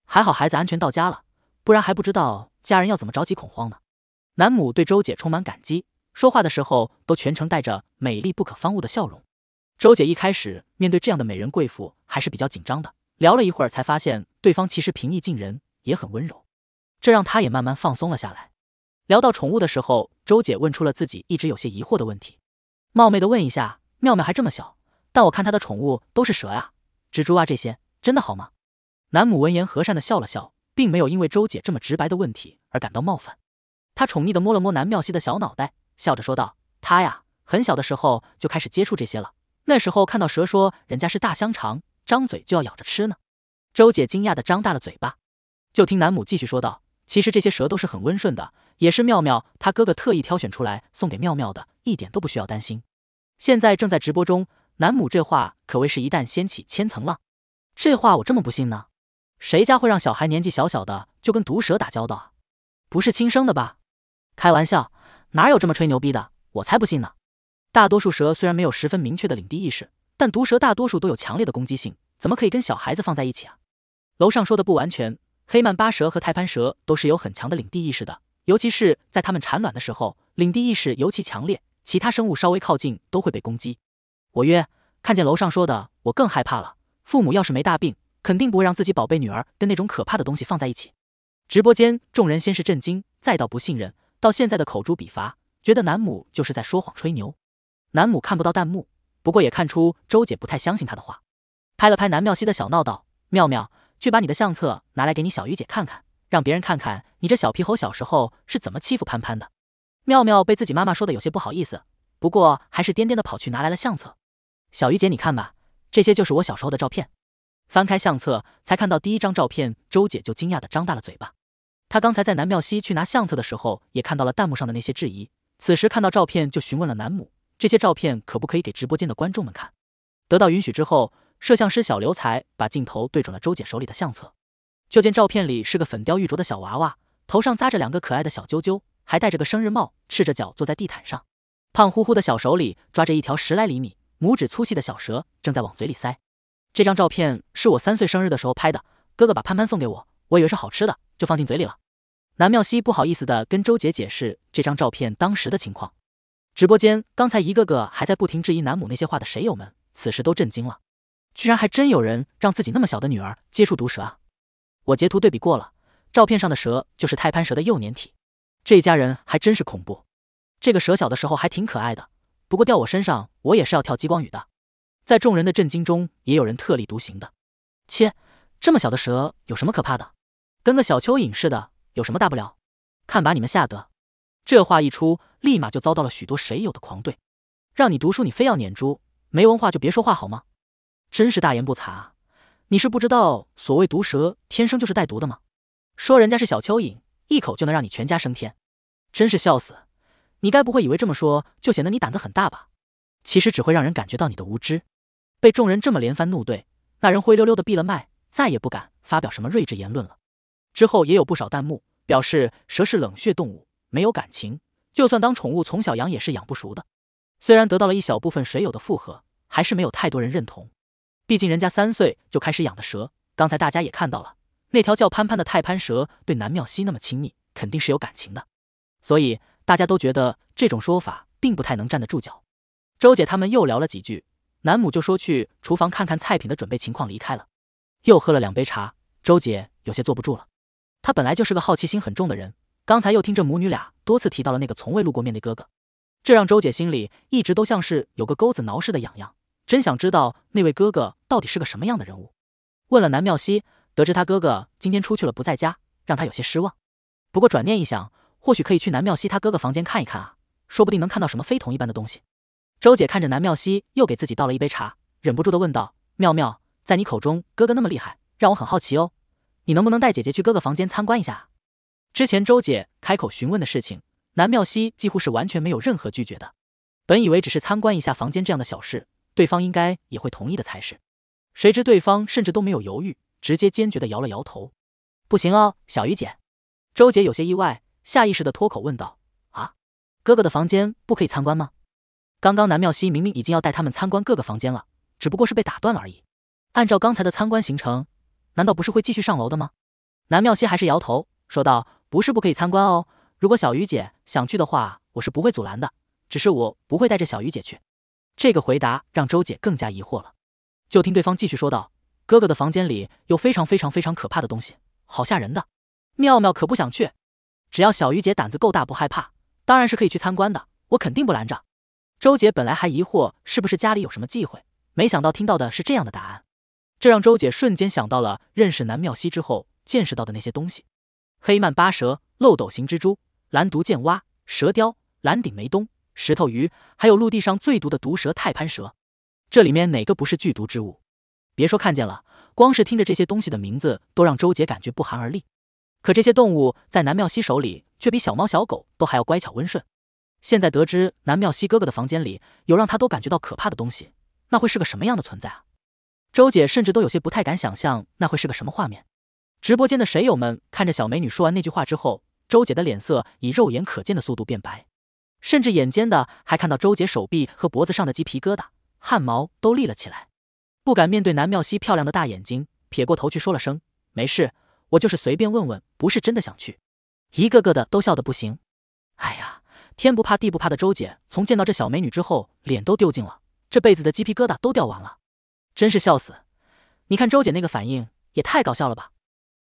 还好孩子安全到家了，不然还不知道家人要怎么着急恐慌呢。南母对周姐充满感激，说话的时候都全程带着美丽不可方物的笑容。周姐一开始面对这样的美人贵妇还是比较紧张的，聊了一会儿才发现对方其实平易近人，也很温柔。这让他也慢慢放松了下来。聊到宠物的时候，周姐问出了自己一直有些疑惑的问题：“冒昧的问一下，妙妙还这么小，但我看她的宠物都是蛇啊、蜘蛛啊这些，真的好吗？”南母闻言和善的笑了笑，并没有因为周姐这么直白的问题而感到冒犯。她宠溺的摸了摸南妙西的小脑袋，笑着说道：“他呀，很小的时候就开始接触这些了。那时候看到蛇，说人家是大香肠，张嘴就要咬着吃呢。”周姐惊讶的张大了嘴巴，就听南母继续说道。其实这些蛇都是很温顺的，也是妙妙她哥哥特意挑选出来送给妙妙的，一点都不需要担心。现在正在直播中，南母这话可谓是一旦掀起千层浪。这话我这么不信呢，谁家会让小孩年纪小小的就跟毒蛇打交道啊？不是亲生的吧？开玩笑，哪有这么吹牛逼的？我才不信呢。大多数蛇虽然没有十分明确的领地意识，但毒蛇大多数都有强烈的攻击性，怎么可以跟小孩子放在一起啊？楼上说的不完全。黑曼巴蛇和泰攀蛇都是有很强的领地意识的，尤其是在它们产卵的时候，领地意识尤其强烈，其他生物稍微靠近都会被攻击。我约看见楼上说的，我更害怕了。父母要是没大病，肯定不会让自己宝贝女儿跟那种可怕的东西放在一起。直播间众人先是震惊，再到不信任，到现在的口诛笔伐，觉得南母就是在说谎吹牛。南母看不到弹幕，不过也看出周姐不太相信他的话，拍了拍南妙西的小闹道：“妙妙。”去把你的相册拿来给你小鱼姐看看，让别人看看你这小皮猴小时候是怎么欺负潘潘的。妙妙被自己妈妈说的有些不好意思，不过还是颠颠的跑去拿来了相册。小鱼姐你看吧，这些就是我小时候的照片。翻开相册，才看到第一张照片，周姐就惊讶的张大了嘴巴。她刚才在南妙溪去拿相册的时候，也看到了弹幕上的那些质疑。此时看到照片，就询问了南母，这些照片可不可以给直播间的观众们看？得到允许之后。摄像师小刘才把镜头对准了周姐手里的相册，就见照片里是个粉雕玉琢的小娃娃，头上扎着两个可爱的小揪揪，还戴着个生日帽，赤着脚坐在地毯上，胖乎乎的小手里抓着一条十来厘米、拇指粗细的小蛇，正在往嘴里塞。这张照片是我三岁生日的时候拍的，哥哥把潘潘送给我，我以为是好吃的，就放进嘴里了。南妙西不好意思的跟周姐解释这张照片当时的情况。直播间刚才一个个还在不停质疑南母那些话的水友们，此时都震惊了。居然还真有人让自己那么小的女儿接触毒蛇啊！我截图对比过了，照片上的蛇就是胎盘蛇的幼年体。这一家人还真是恐怖。这个蛇小的时候还挺可爱的，不过掉我身上，我也是要跳激光雨的。在众人的震惊中，也有人特立独行的。切，这么小的蛇有什么可怕的？跟个小蚯蚓似的，有什么大不了？看把你们吓得！这话一出，立马就遭到了许多水友的狂怼。让你读书，你非要撵猪？没文化就别说话好吗？真是大言不惭！啊！你是不知道，所谓毒蛇天生就是带毒的吗？说人家是小蚯蚓，一口就能让你全家升天，真是笑死！你该不会以为这么说就显得你胆子很大吧？其实只会让人感觉到你的无知。被众人这么连番怒怼，那人灰溜溜的闭了麦，再也不敢发表什么睿智言论了。之后也有不少弹幕表示蛇是冷血动物，没有感情，就算当宠物从小养也是养不熟的。虽然得到了一小部分水友的附和，还是没有太多人认同。毕竟人家三岁就开始养的蛇，刚才大家也看到了，那条叫潘潘的泰潘蛇对南妙溪那么亲密，肯定是有感情的。所以大家都觉得这种说法并不太能站得住脚。周姐他们又聊了几句，南母就说去厨房看看菜品的准备情况，离开了。又喝了两杯茶，周姐有些坐不住了。她本来就是个好奇心很重的人，刚才又听这母女俩多次提到了那个从未露过面的哥哥，这让周姐心里一直都像是有个钩子挠似的痒痒。真想知道那位哥哥到底是个什么样的人物。问了南妙西，得知他哥哥今天出去了不在家，让他有些失望。不过转念一想，或许可以去南妙西他哥哥房间看一看啊，说不定能看到什么非同一般的东西。周姐看着南妙西又给自己倒了一杯茶，忍不住的问道：“妙妙，在你口中哥哥那么厉害，让我很好奇哦，你能不能带姐姐去哥哥房间参观一下？”之前周姐开口询问的事情，南妙西几乎是完全没有任何拒绝的。本以为只是参观一下房间这样的小事。对方应该也会同意的才是，谁知对方甚至都没有犹豫，直接坚决的摇了摇头，不行哦，小鱼姐。周杰有些意外，下意识的脱口问道：“啊，哥哥的房间不可以参观吗？”刚刚南妙溪明明已经要带他们参观各个房间了，只不过是被打断了而已。按照刚才的参观行程，难道不是会继续上楼的吗？南妙溪还是摇头说道：“不是不可以参观哦，如果小鱼姐想去的话，我是不会阻拦的，只是我不会带着小鱼姐去。”这个回答让周姐更加疑惑了，就听对方继续说道：“哥哥的房间里有非常非常非常可怕的东西，好吓人的。妙妙可不想去，只要小鱼姐胆子够大，不害怕，当然是可以去参观的，我肯定不拦着。”周姐本来还疑惑是不是家里有什么忌讳，没想到听到的是这样的答案，这让周姐瞬间想到了认识南妙西之后见识到的那些东西：黑曼巴蛇、漏斗形蜘蛛、蓝毒箭蛙、蛇雕、蓝顶梅东。石头鱼，还有陆地上最毒的毒蛇——泰攀蛇，这里面哪个不是剧毒之物？别说看见了，光是听着这些东西的名字，都让周杰感觉不寒而栗。可这些动物在南妙溪手里，却比小猫小狗都还要乖巧温顺。现在得知南妙溪哥哥的房间里有让他都感觉到可怕的东西，那会是个什么样的存在啊？周姐甚至都有些不太敢想象那会是个什么画面。直播间的水友们看着小美女说完那句话之后，周姐的脸色以肉眼可见的速度变白。甚至眼尖的还看到周杰手臂和脖子上的鸡皮疙瘩、汗毛都立了起来，不敢面对南妙西漂亮的大眼睛，撇过头去说了声：“没事，我就是随便问问，不是真的想去。”一个个的都笑得不行。哎呀，天不怕地不怕的周姐，从见到这小美女之后，脸都丢尽了，这辈子的鸡皮疙瘩都掉完了，真是笑死！你看周姐那个反应也太搞笑了吧？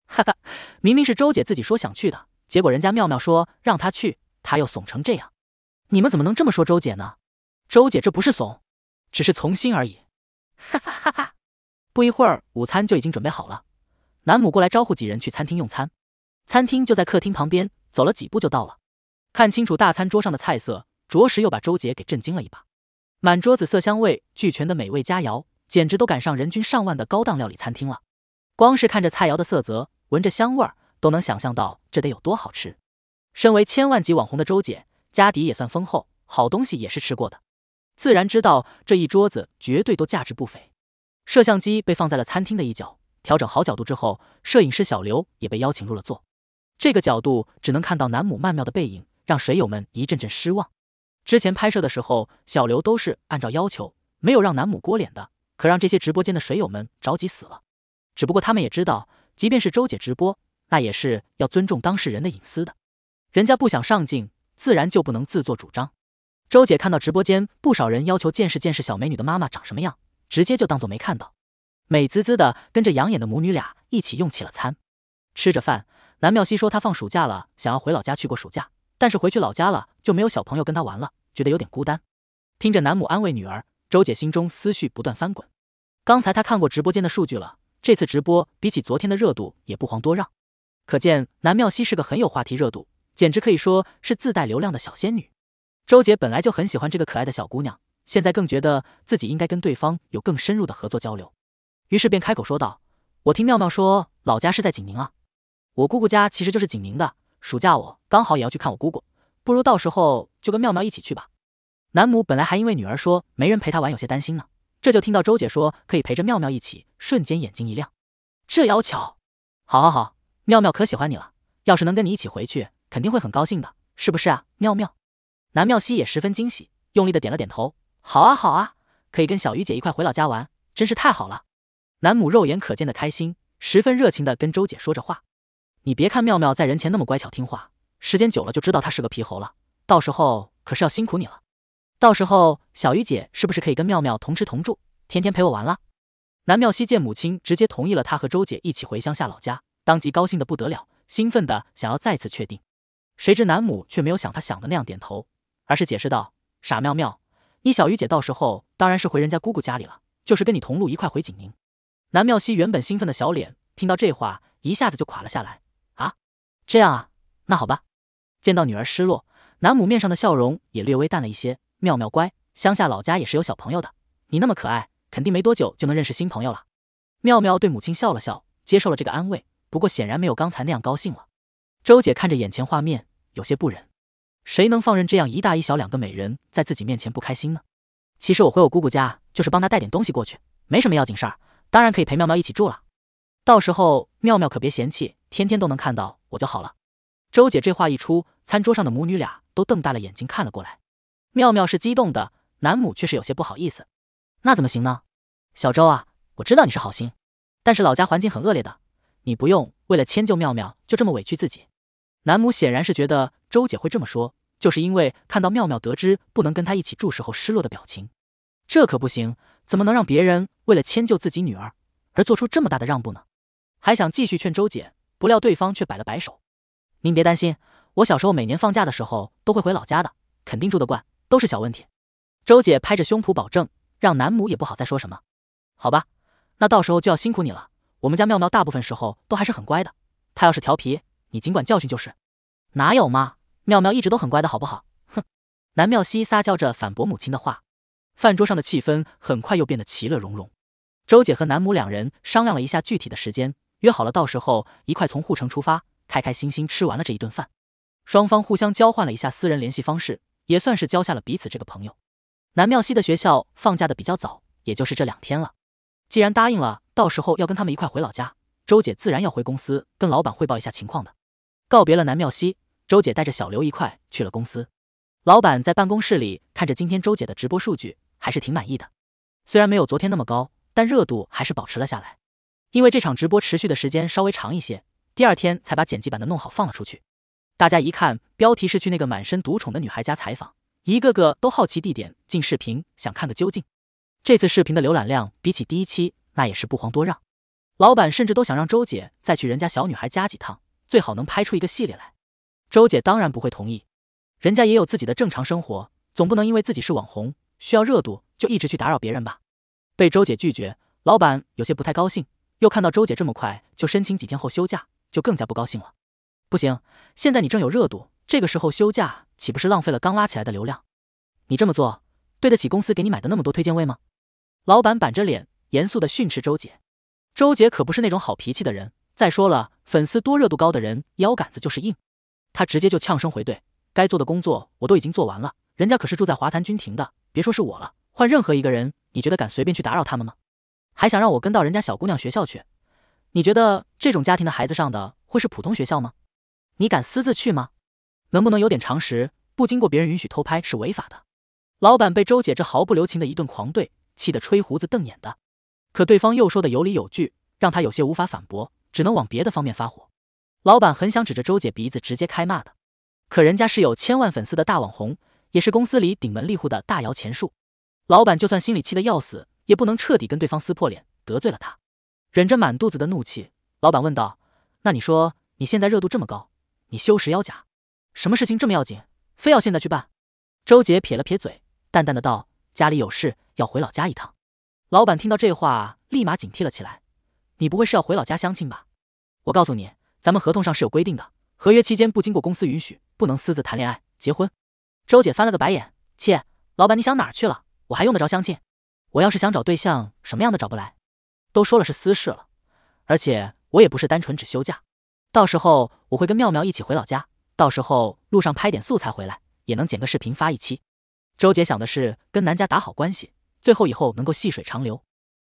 哈哈，明明是周姐自己说想去的，结果人家妙妙说让她去，她又怂成这样。你们怎么能这么说周姐呢？周姐这不是怂，只是从心而已。哈哈哈！哈不一会儿，午餐就已经准备好了。南母过来招呼几人去餐厅用餐。餐厅就在客厅旁边，走了几步就到了。看清楚大餐桌上的菜色，着实又把周姐给震惊了一把。满桌子色香味俱全的美味佳肴，简直都赶上人均上万的高档料理餐厅了。光是看着菜肴的色泽，闻着香味儿，都能想象到这得有多好吃。身为千万级网红的周姐。家底也算丰厚，好东西也是吃过的，自然知道这一桌子绝对都价值不菲。摄像机被放在了餐厅的一角，调整好角度之后，摄影师小刘也被邀请入了座。这个角度只能看到南母曼妙的背影，让水友们一阵阵失望。之前拍摄的时候，小刘都是按照要求，没有让南母锅脸的，可让这些直播间的水友们着急死了。只不过他们也知道，即便是周姐直播，那也是要尊重当事人的隐私的，人家不想上镜。自然就不能自作主张。周姐看到直播间不少人要求见识见识小美女的妈妈长什么样，直接就当做没看到，美滋滋的跟着养眼的母女俩一起用起了餐。吃着饭，南妙西说她放暑假了，想要回老家去过暑假，但是回去老家了就没有小朋友跟她玩了，觉得有点孤单。听着南母安慰女儿，周姐心中思绪不断翻滚。刚才她看过直播间的数据了，这次直播比起昨天的热度也不遑多让，可见南妙西是个很有话题热度。简直可以说是自带流量的小仙女。周姐本来就很喜欢这个可爱的小姑娘，现在更觉得自己应该跟对方有更深入的合作交流，于是便开口说道：“我听妙妙说，老家是在景宁啊，我姑姑家其实就是景宁的。暑假我刚好也要去看我姑姑，不如到时候就跟妙妙一起去吧。”南母本来还因为女儿说没人陪她玩有些担心呢，这就听到周姐说可以陪着妙妙一起，瞬间眼睛一亮。这要巧，好好好，妙妙可喜欢你了，要是能跟你一起回去。肯定会很高兴的，是不是啊？妙妙，南妙西也十分惊喜，用力的点了点头。好啊，好啊，可以跟小鱼姐一块回老家玩，真是太好了。南母肉眼可见的开心，十分热情的跟周姐说着话。你别看妙妙在人前那么乖巧听话，时间久了就知道她是个皮猴了。到时候可是要辛苦你了。到时候小鱼姐是不是可以跟妙妙同吃同住，天天陪我玩了？南妙西见母亲直接同意了她和周姐一起回乡下老家，当即高兴的不得了，兴奋的想要再次确定。谁知南母却没有想他想的那样点头，而是解释道：“傻妙妙，你小鱼姐到时候当然是回人家姑姑家里了，就是跟你同路一块回景宁。”南妙溪原本兴奋的小脸，听到这话一下子就垮了下来。啊，这样啊？那好吧。见到女儿失落，南母面上的笑容也略微淡了一些。“妙妙乖，乡下老家也是有小朋友的，你那么可爱，肯定没多久就能认识新朋友了。”妙妙对母亲笑了笑，接受了这个安慰，不过显然没有刚才那样高兴了。周姐看着眼前画面，有些不忍。谁能放任这样一大一小两个美人在自己面前不开心呢？其实我回我姑姑家就是帮她带点东西过去，没什么要紧事儿，当然可以陪妙妙一起住了。到时候妙妙可别嫌弃，天天都能看到我就好了。周姐这话一出，餐桌上的母女俩都瞪大了眼睛看了过来。妙妙是激动的，男母却是有些不好意思。那怎么行呢？小周啊，我知道你是好心，但是老家环境很恶劣的，你不用为了迁就妙妙就这么委屈自己。南母显然是觉得周姐会这么说，就是因为看到妙妙得知不能跟她一起住时候失落的表情。这可不行，怎么能让别人为了迁就自己女儿而做出这么大的让步呢？还想继续劝周姐，不料对方却摆了摆手：“您别担心，我小时候每年放假的时候都会回老家的，肯定住得惯，都是小问题。”周姐拍着胸脯保证，让南母也不好再说什么。好吧，那到时候就要辛苦你了。我们家妙妙大部分时候都还是很乖的，她要是调皮。你尽管教训就是，哪有嘛？妙妙一直都很乖的，好不好？哼！南妙西撒娇着反驳母亲的话。饭桌上的气氛很快又变得其乐融融。周姐和南母两人商量了一下具体的时间，约好了到时候一块从护城出发，开开心心吃完了这一顿饭。双方互相交换了一下私人联系方式，也算是交下了彼此这个朋友。南妙西的学校放假的比较早，也就是这两天了。既然答应了，到时候要跟他们一块回老家，周姐自然要回公司跟老板汇报一下情况的。告别了南妙西，周姐带着小刘一块去了公司。老板在办公室里看着今天周姐的直播数据，还是挺满意的。虽然没有昨天那么高，但热度还是保持了下来。因为这场直播持续的时间稍微长一些，第二天才把剪辑版的弄好放了出去。大家一看标题是去那个满身独宠的女孩家采访，一个个都好奇地点进视频想看个究竟。这次视频的浏览量比起第一期那也是不遑多让，老板甚至都想让周姐再去人家小女孩家几趟。最好能拍出一个系列来，周姐当然不会同意，人家也有自己的正常生活，总不能因为自己是网红需要热度就一直去打扰别人吧？被周姐拒绝，老板有些不太高兴，又看到周姐这么快就申请几天后休假，就更加不高兴了。不行，现在你正有热度，这个时候休假岂不是浪费了刚拉起来的流量？你这么做，对得起公司给你买的那么多推荐位吗？老板板着脸，严肃的训斥周姐。周姐可不是那种好脾气的人。再说了，粉丝多、热度高的人腰杆子就是硬，他直接就呛声回怼：“该做的工作我都已经做完了，人家可是住在华坛君庭的，别说是我了，换任何一个人，你觉得敢随便去打扰他们吗？还想让我跟到人家小姑娘学校去？你觉得这种家庭的孩子上的会是普通学校吗？你敢私自去吗？能不能有点常识？不经过别人允许偷拍是违法的。”老板被周姐这毫不留情的一顿狂怼，气得吹胡子瞪眼的。可对方又说的有理有据，让他有些无法反驳。只能往别的方面发火，老板很想指着周姐鼻子直接开骂的，可人家是有千万粉丝的大网红，也是公司里顶门立户的大摇钱树，老板就算心里气得要死，也不能彻底跟对方撕破脸，得罪了他，忍着满肚子的怒气，老板问道：“那你说你现在热度这么高，你修十妖甲，什么事情这么要紧，非要现在去办？”周姐撇了撇嘴，淡淡的道：“家里有事，要回老家一趟。”老板听到这话，立马警惕了起来：“你不会是要回老家相亲吧？”我告诉你，咱们合同上是有规定的，合约期间不经过公司允许，不能私自谈恋爱、结婚。周姐翻了个白眼，切，老板你想哪儿去了？我还用得着相亲？我要是想找对象，什么样的找不来？都说了是私事了，而且我也不是单纯只休假，到时候我会跟妙妙一起回老家，到时候路上拍点素材回来，也能剪个视频发一期。周姐想的是跟南家打好关系，最后以后能够细水长流；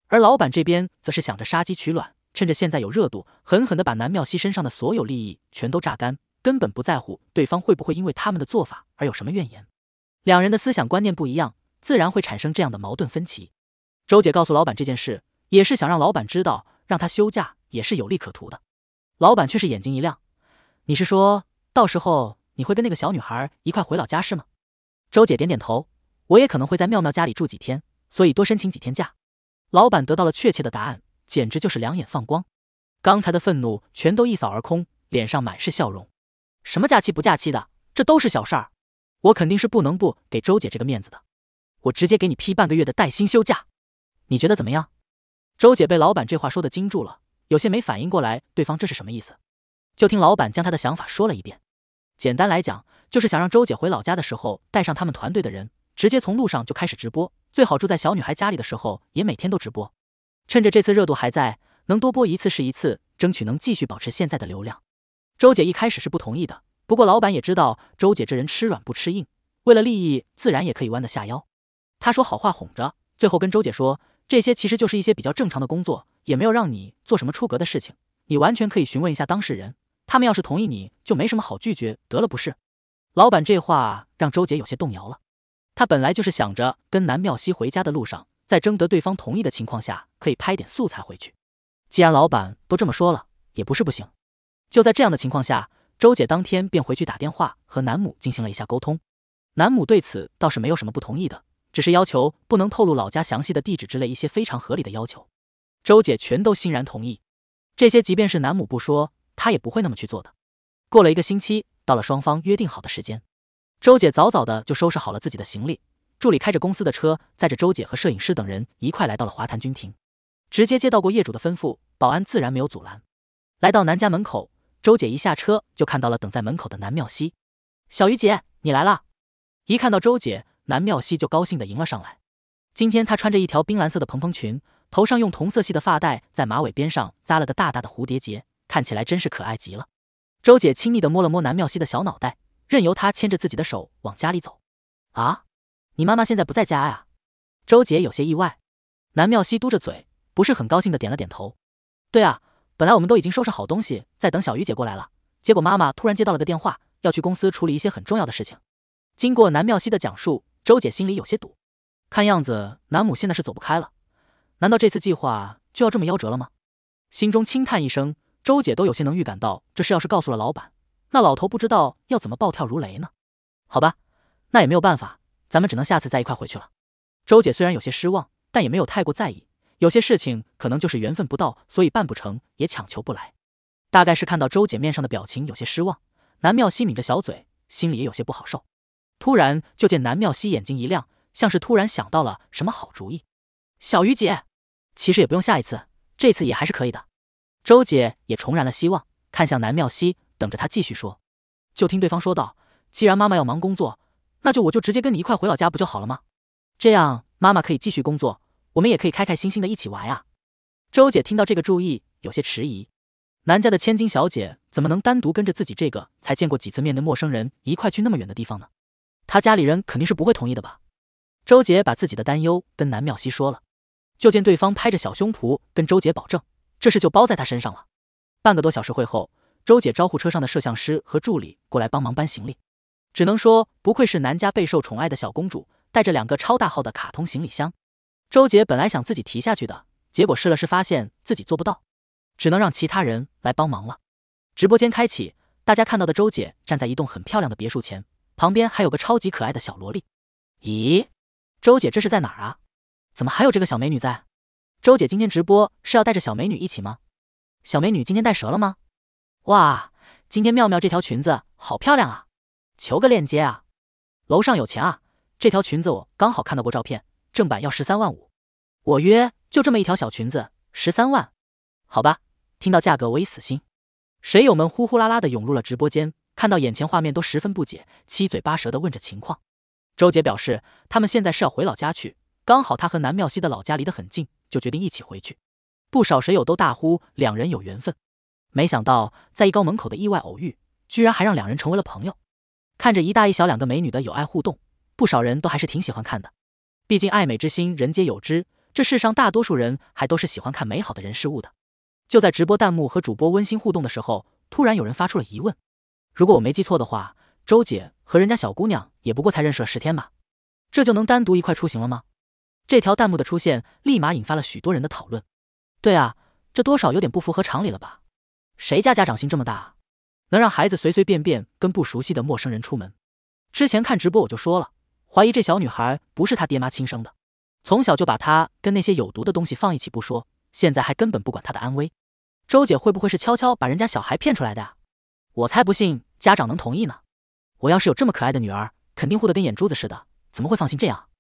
而老板这边则是想着杀鸡取卵。趁着现在有热度，狠狠地把南妙西身上的所有利益全都榨干，根本不在乎对方会不会因为他们的做法而有什么怨言。两人的思想观念不一样，自然会产生这样的矛盾分歧。周姐告诉老板这件事，也是想让老板知道，让他休假也是有利可图的。老板却是眼睛一亮：“你是说到时候你会跟那个小女孩一块回老家是吗？”周姐点点头：“我也可能会在妙妙家里住几天，所以多申请几天假。”老板得到了确切的答案。简直就是两眼放光，刚才的愤怒全都一扫而空，脸上满是笑容。什么假期不假期的，这都是小事儿，我肯定是不能不给周姐这个面子的。我直接给你批半个月的带薪休假，你觉得怎么样？周姐被老板这话说的惊住了，有些没反应过来，对方这是什么意思？就听老板将他的想法说了一遍，简单来讲就是想让周姐回老家的时候带上他们团队的人，直接从路上就开始直播，最好住在小女孩家里的时候也每天都直播。趁着这次热度还在，能多播一次是一次，争取能继续保持现在的流量。周姐一开始是不同意的，不过老板也知道周姐这人吃软不吃硬，为了利益自然也可以弯得下腰。他说好话哄着，最后跟周姐说，这些其实就是一些比较正常的工作，也没有让你做什么出格的事情，你完全可以询问一下当事人，他们要是同意，你就没什么好拒绝得了，不是？老板这话让周姐有些动摇了，她本来就是想着跟南妙西回家的路上。在征得对方同意的情况下，可以拍点素材回去。既然老板都这么说了，也不是不行。就在这样的情况下，周姐当天便回去打电话和南母进行了一下沟通。南母对此倒是没有什么不同意的，只是要求不能透露老家详细的地址之类一些非常合理的要求。周姐全都欣然同意。这些即便是南母不说，她也不会那么去做的。过了一个星期，到了双方约定好的时间，周姐早早的就收拾好了自己的行李。助理开着公司的车，载着周姐和摄影师等人一块来到了华坛君庭。直接接到过业主的吩咐，保安自然没有阻拦。来到南家门口，周姐一下车就看到了等在门口的南妙溪。小鱼姐，你来了！一看到周姐，南妙溪就高兴的迎了上来。今天她穿着一条冰蓝色的蓬蓬裙，头上用同色系的发带在马尾边上扎了个大大的蝴蝶结，看起来真是可爱极了。周姐亲昵的摸了摸南妙溪的小脑袋，任由她牵着自己的手往家里走。啊！你妈妈现在不在家呀？周姐有些意外。南妙西嘟着嘴，不是很高兴的点了点头。对啊，本来我们都已经收拾好东西，在等小鱼姐过来了，结果妈妈突然接到了个电话，要去公司处理一些很重要的事情。经过南妙西的讲述，周姐心里有些堵。看样子南母现在是走不开了，难道这次计划就要这么夭折了吗？心中轻叹一声，周姐都有些能预感到，这事要是告诉了老板，那老头不知道要怎么暴跳如雷呢。好吧，那也没有办法。咱们只能下次再一块回去了。周姐虽然有些失望，但也没有太过在意。有些事情可能就是缘分不到，所以办不成也强求不来。大概是看到周姐面上的表情有些失望，南妙西抿着小嘴，心里也有些不好受。突然就见南妙西眼睛一亮，像是突然想到了什么好主意。小鱼姐，其实也不用下一次，这次也还是可以的。周姐也重燃了希望，看向南妙西，等着她继续说。就听对方说道：“既然妈妈要忙工作。”那就我就直接跟你一块回老家不就好了吗？这样妈妈可以继续工作，我们也可以开开心心的一起玩啊。周姐听到这个注意有些迟疑，南家的千金小姐怎么能单独跟着自己这个才见过几次面的陌生人一块去那么远的地方呢？她家里人肯定是不会同意的吧？周姐把自己的担忧跟南妙西说了，就见对方拍着小胸脯跟周姐保证，这事就包在他身上了。半个多小时会后，周姐招呼车上的摄像师和助理过来帮忙搬行李。只能说，不愧是南家备受宠爱的小公主，带着两个超大号的卡通行李箱。周姐本来想自己提下去的，结果试了试，发现自己做不到，只能让其他人来帮忙了。直播间开启，大家看到的周姐站在一栋很漂亮的别墅前，旁边还有个超级可爱的小萝莉。咦，周姐这是在哪儿啊？怎么还有这个小美女在？周姐今天直播是要带着小美女一起吗？小美女今天带蛇了吗？哇，今天妙妙这条裙子好漂亮啊！求个链接啊！楼上有钱啊！这条裙子我刚好看到过照片，正版要十三万五，我约，就这么一条小裙子，十三万，好吧，听到价格我已死心。水友们呼呼啦啦的涌入了直播间，看到眼前画面都十分不解，七嘴八舌的问着情况。周杰表示，他们现在是要回老家去，刚好他和南妙溪的老家离得很近，就决定一起回去。不少水友都大呼两人有缘分，没想到在一高门口的意外偶遇，居然还让两人成为了朋友。看着一大一小两个美女的有爱互动，不少人都还是挺喜欢看的，毕竟爱美之心人皆有之，这世上大多数人还都是喜欢看美好的人事物的。就在直播弹幕和主播温馨互动的时候，突然有人发出了疑问：如果我没记错的话，周姐和人家小姑娘也不过才认识了十天吧，这就能单独一块出行了吗？这条弹幕的出现，立马引发了许多人的讨论。对啊，这多少有点不符合常理了吧？谁家家长心这么大？能让孩子随随便便跟不熟悉的陌生人出门？之前看直播我就说了，怀疑这小女孩不是她爹妈亲生的，从小就把她跟那些有毒的东西放一起不说，现在还根本不管她的安危。周姐会不会是悄悄把人家小孩骗出来的啊？我才不信家长能同意呢！我要是有这么可爱的女儿，肯定护得跟眼珠子似的，怎么会放心这样？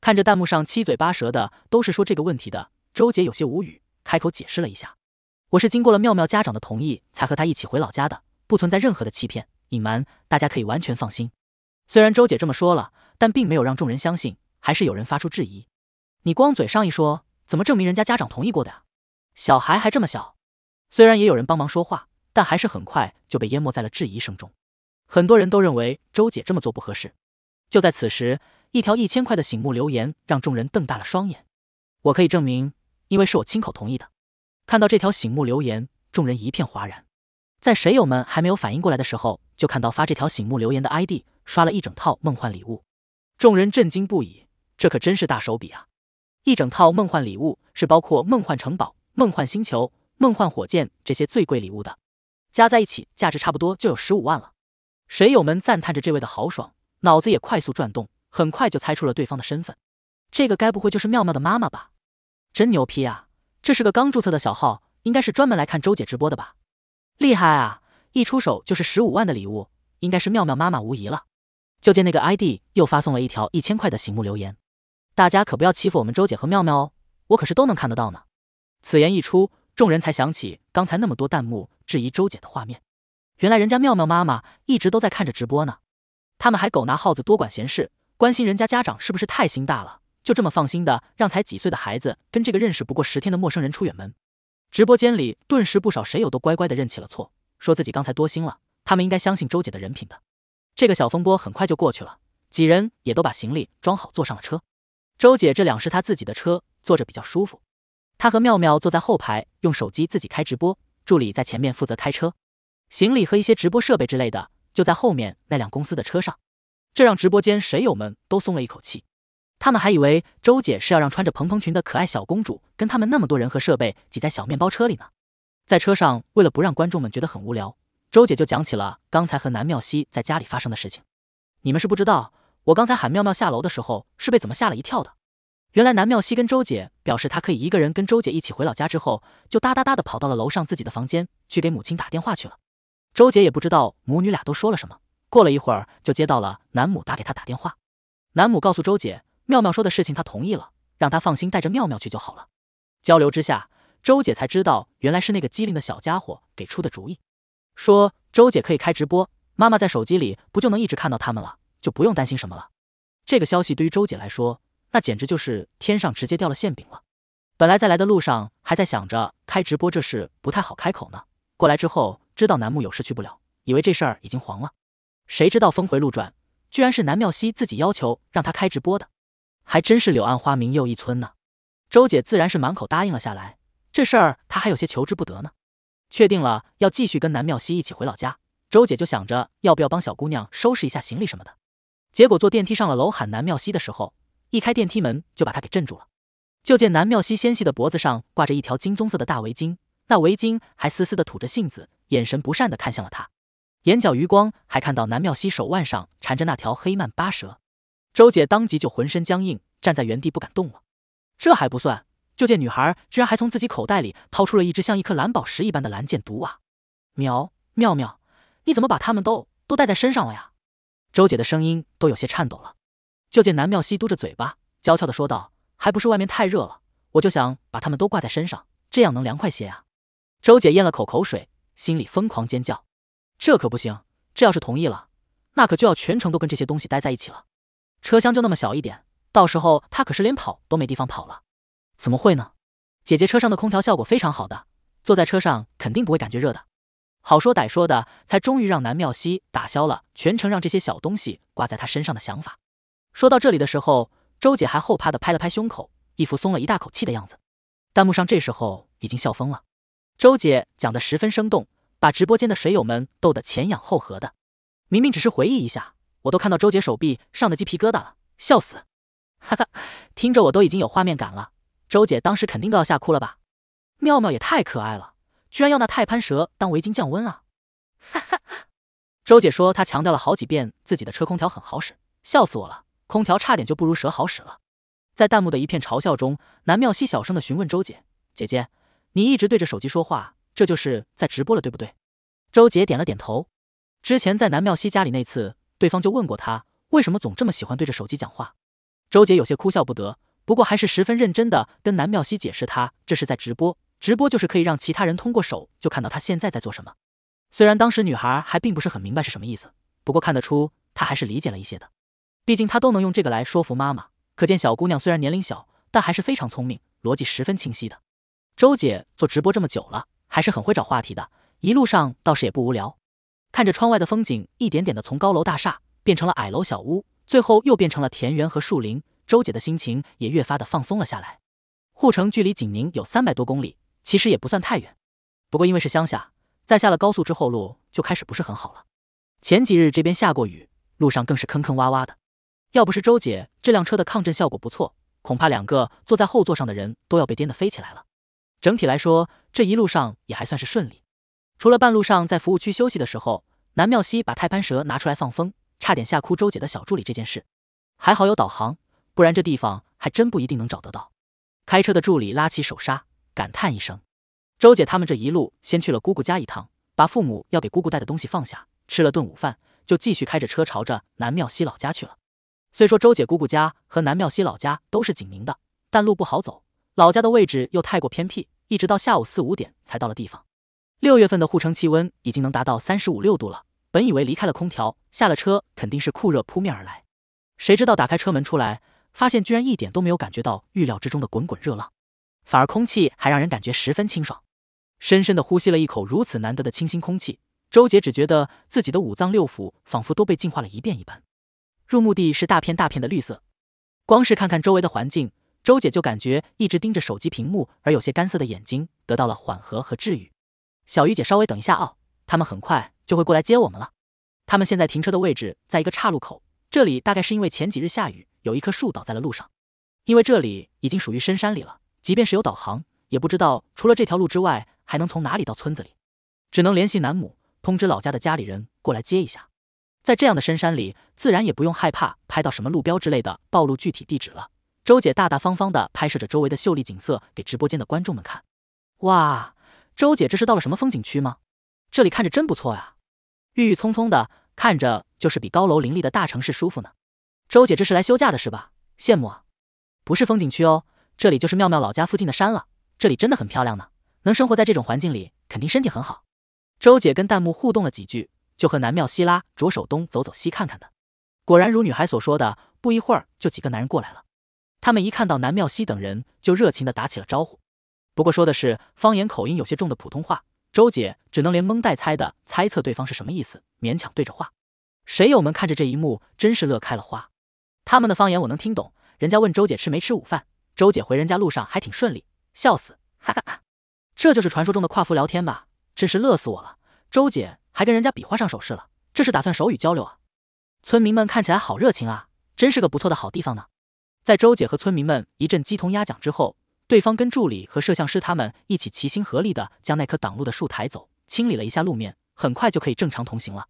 看着弹幕上七嘴八舌的，都是说这个问题的，周姐有些无语，开口解释了一下：“我是经过了妙妙家长的同意，才和她一起回老家的。”不存在任何的欺骗隐瞒，大家可以完全放心。虽然周姐这么说了，但并没有让众人相信，还是有人发出质疑：“你光嘴上一说，怎么证明人家家长同意过的呀？小孩还这么小。”虽然也有人帮忙说话，但还是很快就被淹没在了质疑声中。很多人都认为周姐这么做不合适。就在此时，一条一千块的醒目留言让众人瞪大了双眼：“我可以证明，因为是我亲口同意的。”看到这条醒目留言，众人一片哗然。在水友们还没有反应过来的时候，就看到发这条醒目留言的 ID 刷了一整套梦幻礼物，众人震惊不已。这可真是大手笔啊！一整套梦幻礼物是包括梦幻城堡、梦幻星球、梦幻火箭这些最贵礼物的，加在一起价值差不多就有十五万了。水友们赞叹着这位的豪爽，脑子也快速转动，很快就猜出了对方的身份。这个该不会就是妙妙的妈妈吧？真牛批啊！这是个刚注册的小号，应该是专门来看周姐直播的吧？厉害啊！一出手就是十五万的礼物，应该是妙妙妈妈无疑了。就见那个 ID 又发送了一条一千块的醒目留言，大家可不要欺负我们周姐和妙妙哦，我可是都能看得到呢。此言一出，众人才想起刚才那么多弹幕质疑周姐的画面。原来人家妙妙妈妈一直都在看着直播呢，他们还狗拿耗子多管闲事，关心人家家长是不是太心大了，就这么放心的让才几岁的孩子跟这个认识不过十天的陌生人出远门。直播间里顿时不少谁友都乖乖的认起了错，说自己刚才多心了，他们应该相信周姐的人品的。这个小风波很快就过去了，几人也都把行李装好，坐上了车。周姐这辆是她自己的车，坐着比较舒服。她和妙妙坐在后排，用手机自己开直播，助理在前面负责开车。行李和一些直播设备之类的就在后面那辆公司的车上，这让直播间谁友们都松了一口气。他们还以为周姐是要让穿着蓬蓬裙的可爱小公主跟他们那么多人和设备挤在小面包车里呢。在车上，为了不让观众们觉得很无聊，周姐就讲起了刚才和南妙西在家里发生的事情。你们是不知道，我刚才喊妙妙下楼的时候是被怎么吓了一跳的。原来南妙西跟周姐表示她可以一个人跟周姐一起回老家之后，就哒哒哒的跑到了楼上自己的房间去给母亲打电话去了。周姐也不知道母女俩都说了什么，过了一会儿就接到了南母打给她打电话。南母告诉周姐。妙妙说的事情，她同意了，让她放心带着妙妙去就好了。交流之下，周姐才知道原来是那个机灵的小家伙给出的主意，说周姐可以开直播，妈妈在手机里不就能一直看到他们了，就不用担心什么了。这个消息对于周姐来说，那简直就是天上直接掉了馅饼了。本来在来的路上还在想着开直播这事不太好开口呢，过来之后知道楠木有事去不了，以为这事儿已经黄了，谁知道峰回路转，居然是南妙西自己要求让他开直播的。还真是柳暗花明又一村呢，周姐自然是满口答应了下来。这事儿她还有些求之不得呢。确定了要继续跟南妙溪一起回老家，周姐就想着要不要帮小姑娘收拾一下行李什么的。结果坐电梯上了楼，喊南妙溪的时候，一开电梯门就把她给镇住了。就见南妙溪纤细的脖子上挂着一条金棕色的大围巾，那围巾还丝丝的吐着信子，眼神不善的看向了他。眼角余光还看到南妙溪手腕上缠着那条黑曼巴蛇。周姐当即就浑身僵硬，站在原地不敢动了。这还不算，就见女孩居然还从自己口袋里掏出了一只像一颗蓝宝石一般的蓝箭毒瓦。苗妙妙，你怎么把他们都都带在身上了呀？周姐的声音都有些颤抖了。就见南妙溪嘟着嘴巴，娇俏的说道：“还不是外面太热了，我就想把他们都挂在身上，这样能凉快些啊。”周姐咽了口口水，心里疯狂尖叫：这可不行！这要是同意了，那可就要全程都跟这些东西待在一起了。车厢就那么小一点，到时候他可是连跑都没地方跑了，怎么会呢？姐姐车上的空调效果非常好的，坐在车上肯定不会感觉热的。好说歹说的，才终于让南妙溪打消了全程让这些小东西挂在他身上的想法。说到这里的时候，周姐还后怕的拍了拍胸口，一副松了一大口气的样子。弹幕上这时候已经笑疯了。周姐讲的十分生动，把直播间的水友们逗得前仰后合的。明明只是回忆一下。我都看到周姐手臂上的鸡皮疙瘩了，笑死！<laughs> 哈哈，听着我都已经有画面感了。周姐当时肯定都要吓哭了吧？妙妙也太可爱了，居然要那太攀蛇当围巾降温啊！哈 <laughs> 哈哈！周姐说她强调了好几遍自己的车空调很好使，笑死我了，空调差点就不如蛇好使了。在弹幕的一片嘲笑中，南妙西小声的询问周姐：“姐姐，你一直对着手机说话，这就是在直播了，对不对？”周姐点了点头。之前在南妙西家里那次。对方就问过他，为什么总这么喜欢对着手机讲话？周姐有些哭笑不得，不过还是十分认真的跟南妙溪解释，他这是在直播，直播就是可以让其他人通过手就看到他现在在做什么。虽然当时女孩还并不是很明白是什么意思，不过看得出她还是理解了一些的。毕竟她都能用这个来说服妈妈，可见小姑娘虽然年龄小，但还是非常聪明，逻辑十分清晰的。周姐做直播这么久了，还是很会找话题的，一路上倒是也不无聊。看着窗外的风景，一点点的从高楼大厦变成了矮楼小屋，最后又变成了田园和树林，周姐的心情也越发的放松了下来。护城距离景宁有三百多公里，其实也不算太远，不过因为是乡下，在下了高速之后路就开始不是很好了。前几日这边下过雨，路上更是坑坑洼洼的。要不是周姐这辆车的抗震效果不错，恐怕两个坐在后座上的人都要被颠得飞起来了。整体来说，这一路上也还算是顺利。除了半路上在服务区休息的时候，南妙西把泰盘蛇拿出来放风，差点吓哭周姐的小助理这件事，还好有导航，不然这地方还真不一定能找得到。开车的助理拉起手刹，感叹一声：“周姐他们这一路先去了姑姑家一趟，把父母要给姑姑带的东西放下，吃了顿午饭，就继续开着车朝着南妙西老家去了。”虽说周姐姑姑家和南妙西老家都是紧宁的，但路不好走，老家的位置又太过偏僻，一直到下午四五点才到了地方。六月份的护城气温已经能达到三十五六度了。本以为离开了空调，下了车肯定是酷热扑面而来，谁知道打开车门出来，发现居然一点都没有感觉到预料之中的滚滚热浪，反而空气还让人感觉十分清爽。深深的呼吸了一口如此难得的清新空气，周姐只觉得自己的五脏六腑仿佛都被净化了一遍一般。入目的是大片大片的绿色，光是看看周围的环境，周姐就感觉一直盯着手机屏幕而有些干涩的眼睛得到了缓和和治愈。小鱼姐，稍微等一下哦，他们很快就会过来接我们了。他们现在停车的位置在一个岔路口，这里大概是因为前几日下雨，有一棵树倒在了路上。因为这里已经属于深山里了，即便是有导航，也不知道除了这条路之外，还能从哪里到村子里，只能联系南母，通知老家的家里人过来接一下。在这样的深山里，自然也不用害怕拍到什么路标之类的暴露具体地址了。周姐大大方方地拍摄着周围的秀丽景色给直播间的观众们看，哇！周姐，这是到了什么风景区吗？这里看着真不错呀，郁郁葱葱的，看着就是比高楼林立的大城市舒服呢。周姐，这是来休假的是吧？羡慕啊！不是风景区哦，这里就是妙妙老家附近的山了。这里真的很漂亮呢，能生活在这种环境里，肯定身体很好。周姐跟弹幕互动了几句，就和南妙西拉着手东走走西看看的。果然如女孩所说的，不一会儿就几个男人过来了。他们一看到南妙西等人，就热情的打起了招呼。不过说的是方言口音有些重的普通话，周姐只能连蒙带猜的猜测对方是什么意思，勉强对着话。水友们看着这一幕，真是乐开了花。他们的方言我能听懂，人家问周姐吃没吃午饭，周姐回人家路上还挺顺利，笑死，哈哈哈。这就是传说中的跨服聊天吧，真是乐死我了。周姐还跟人家比划上手势了，这是打算手语交流啊。村民们看起来好热情啊，真是个不错的好地方呢。在周姐和村民们一阵鸡同鸭讲之后。对方跟助理和摄像师他们一起齐心合力的将那棵挡路的树抬走，清理了一下路面，很快就可以正常通行了。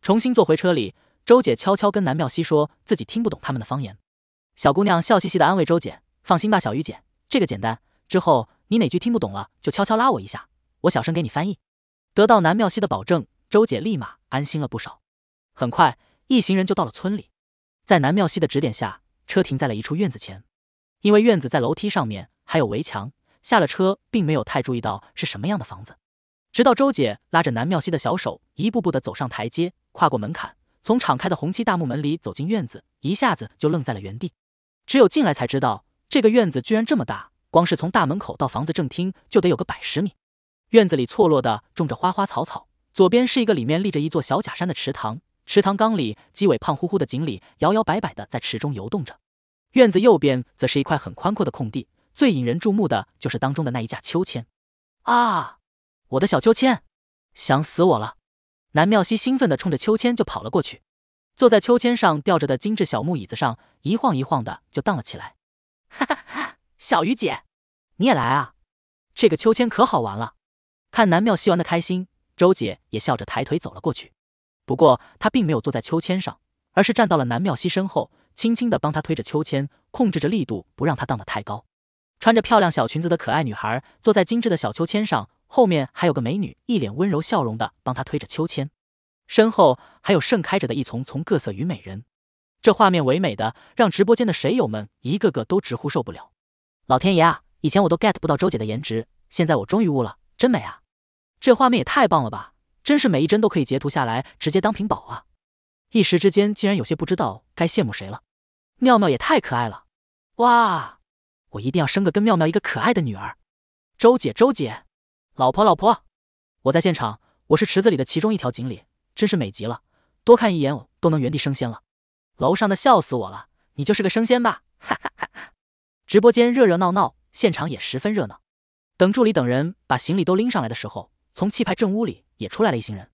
重新坐回车里，周姐悄悄跟南妙西说自己听不懂他们的方言。小姑娘笑嘻嘻的安慰周姐：“放心吧，小玉姐，这个简单。之后你哪句听不懂了，就悄悄拉我一下，我小声给你翻译。”得到南妙西的保证，周姐立马安心了不少。很快，一行人就到了村里，在南妙西的指点下，车停在了一处院子前，因为院子在楼梯上面。还有围墙，下了车并没有太注意到是什么样的房子，直到周姐拉着南妙溪的小手，一步步的走上台阶，跨过门槛，从敞开的红漆大木门里走进院子，一下子就愣在了原地。只有进来才知道，这个院子居然这么大，光是从大门口到房子正厅就得有个百十米。院子里错落的种着花花草草，左边是一个里面立着一座小假山的池塘，池塘缸里鸡尾胖乎乎的锦鲤摇摇摆摆的在池中游动着。院子右边则是一块很宽阔的空地。最引人注目的就是当中的那一架秋千，啊，我的小秋千，想死我了！南妙溪兴奋的冲着秋千就跑了过去，坐在秋千上吊着的精致小木椅子上，一晃一晃的就荡了起来。哈哈哈，小鱼姐，你也来啊！这个秋千可好玩了。看南妙溪玩的开心，周姐也笑着抬腿走了过去，不过她并没有坐在秋千上，而是站到了南妙溪身后，轻轻的帮她推着秋千，控制着力度，不让她荡得太高。穿着漂亮小裙子的可爱女孩坐在精致的小秋千上，后面还有个美女，一脸温柔笑容的帮她推着秋千，身后还有盛开着的一丛丛各色虞美人，这画面唯美的让直播间的水友们一个个都直呼受不了。老天爷啊！以前我都 get 不到周姐的颜值，现在我终于悟了，真美啊！这画面也太棒了吧！真是每一帧都可以截图下来，直接当屏保啊！一时之间竟然有些不知道该羡慕谁了。妙妙也太可爱了！哇！我一定要生个跟妙妙一个可爱的女儿。周姐，周姐，老婆，老婆，我在现场，我是池子里的其中一条锦鲤，真是美极了，多看一眼我都能原地升仙了。楼上的笑死我了，你就是个升仙吧？哈哈哈！哈！直播间热热闹闹，现场也十分热闹。等助理等人把行李都拎上来的时候，从气派正屋里也出来了一行人，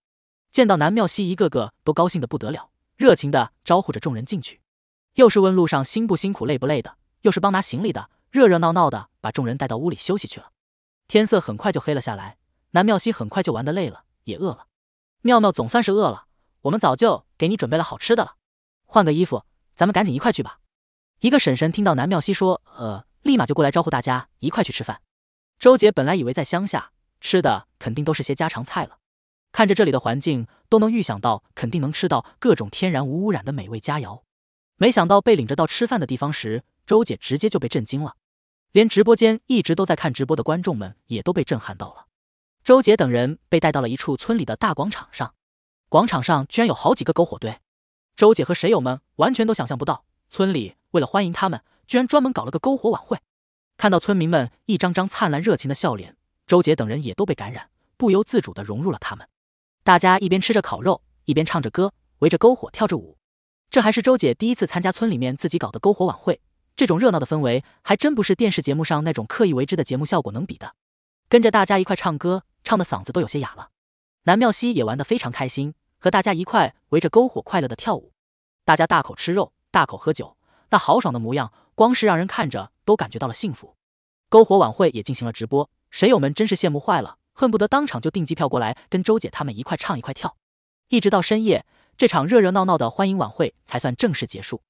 见到南妙西，一个个都高兴的不得了，热情的招呼着众人进去，又是问路上辛不辛苦、累不累的，又是帮拿行李的。热热闹闹的把众人带到屋里休息去了，天色很快就黑了下来。南妙西很快就玩的累了，也饿了。妙妙总算是饿了，我们早就给你准备了好吃的了。换个衣服，咱们赶紧一块去吧。一个婶婶听到南妙西说，呃，立马就过来招呼大家一块去吃饭。周姐本来以为在乡下吃的肯定都是些家常菜了，看着这里的环境，都能预想到肯定能吃到各种天然无污染的美味佳肴。没想到被领着到吃饭的地方时，周姐直接就被震惊了。连直播间一直都在看直播的观众们也都被震撼到了。周杰等人被带到了一处村里的大广场上，广场上居然有好几个篝火堆。周姐和水友们完全都想象不到，村里为了欢迎他们，居然专门搞了个篝火晚会。看到村民们一张张灿烂热情的笑脸，周杰等人也都被感染，不由自主地融入了他们。大家一边吃着烤肉，一边唱着歌，围着篝火跳着舞。这还是周姐第一次参加村里面自己搞的篝火晚会。这种热闹的氛围，还真不是电视节目上那种刻意为之的节目效果能比的。跟着大家一块唱歌，唱的嗓子都有些哑了。南妙西也玩得非常开心，和大家一块围着篝火快乐的跳舞。大家大口吃肉，大口喝酒，那豪爽的模样，光是让人看着都感觉到了幸福。篝火晚会也进行了直播，神友们真是羡慕坏了，恨不得当场就订机票过来跟周姐他们一块唱一块跳。一直到深夜，这场热热闹闹的欢迎晚会才算正式结束。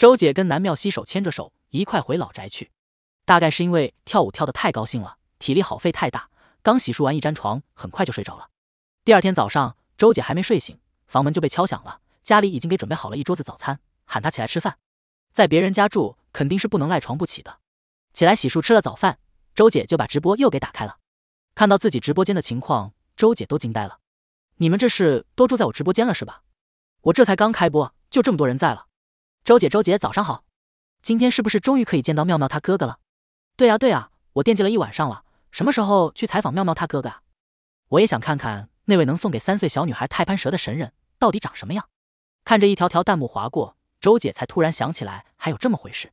周姐跟南妙西手牵着手，一块回老宅去。大概是因为跳舞跳得太高兴了，体力耗费太大，刚洗漱完一沾床，很快就睡着了。第二天早上，周姐还没睡醒，房门就被敲响了。家里已经给准备好了一桌子早餐，喊她起来吃饭。在别人家住，肯定是不能赖床不起的。起来洗漱吃了早饭，周姐就把直播又给打开了。看到自己直播间的情况，周姐都惊呆了。你们这是都住在我直播间了是吧？我这才刚开播，就这么多人在了。周姐，周姐，早上好！今天是不是终于可以见到妙妙她哥哥了？对呀，对呀，我惦记了一晚上了。什么时候去采访妙妙她哥哥？啊？我也想看看那位能送给三岁小女孩太攀蛇的神人到底长什么样。看着一条条弹幕划过，周姐才突然想起来还有这么回事。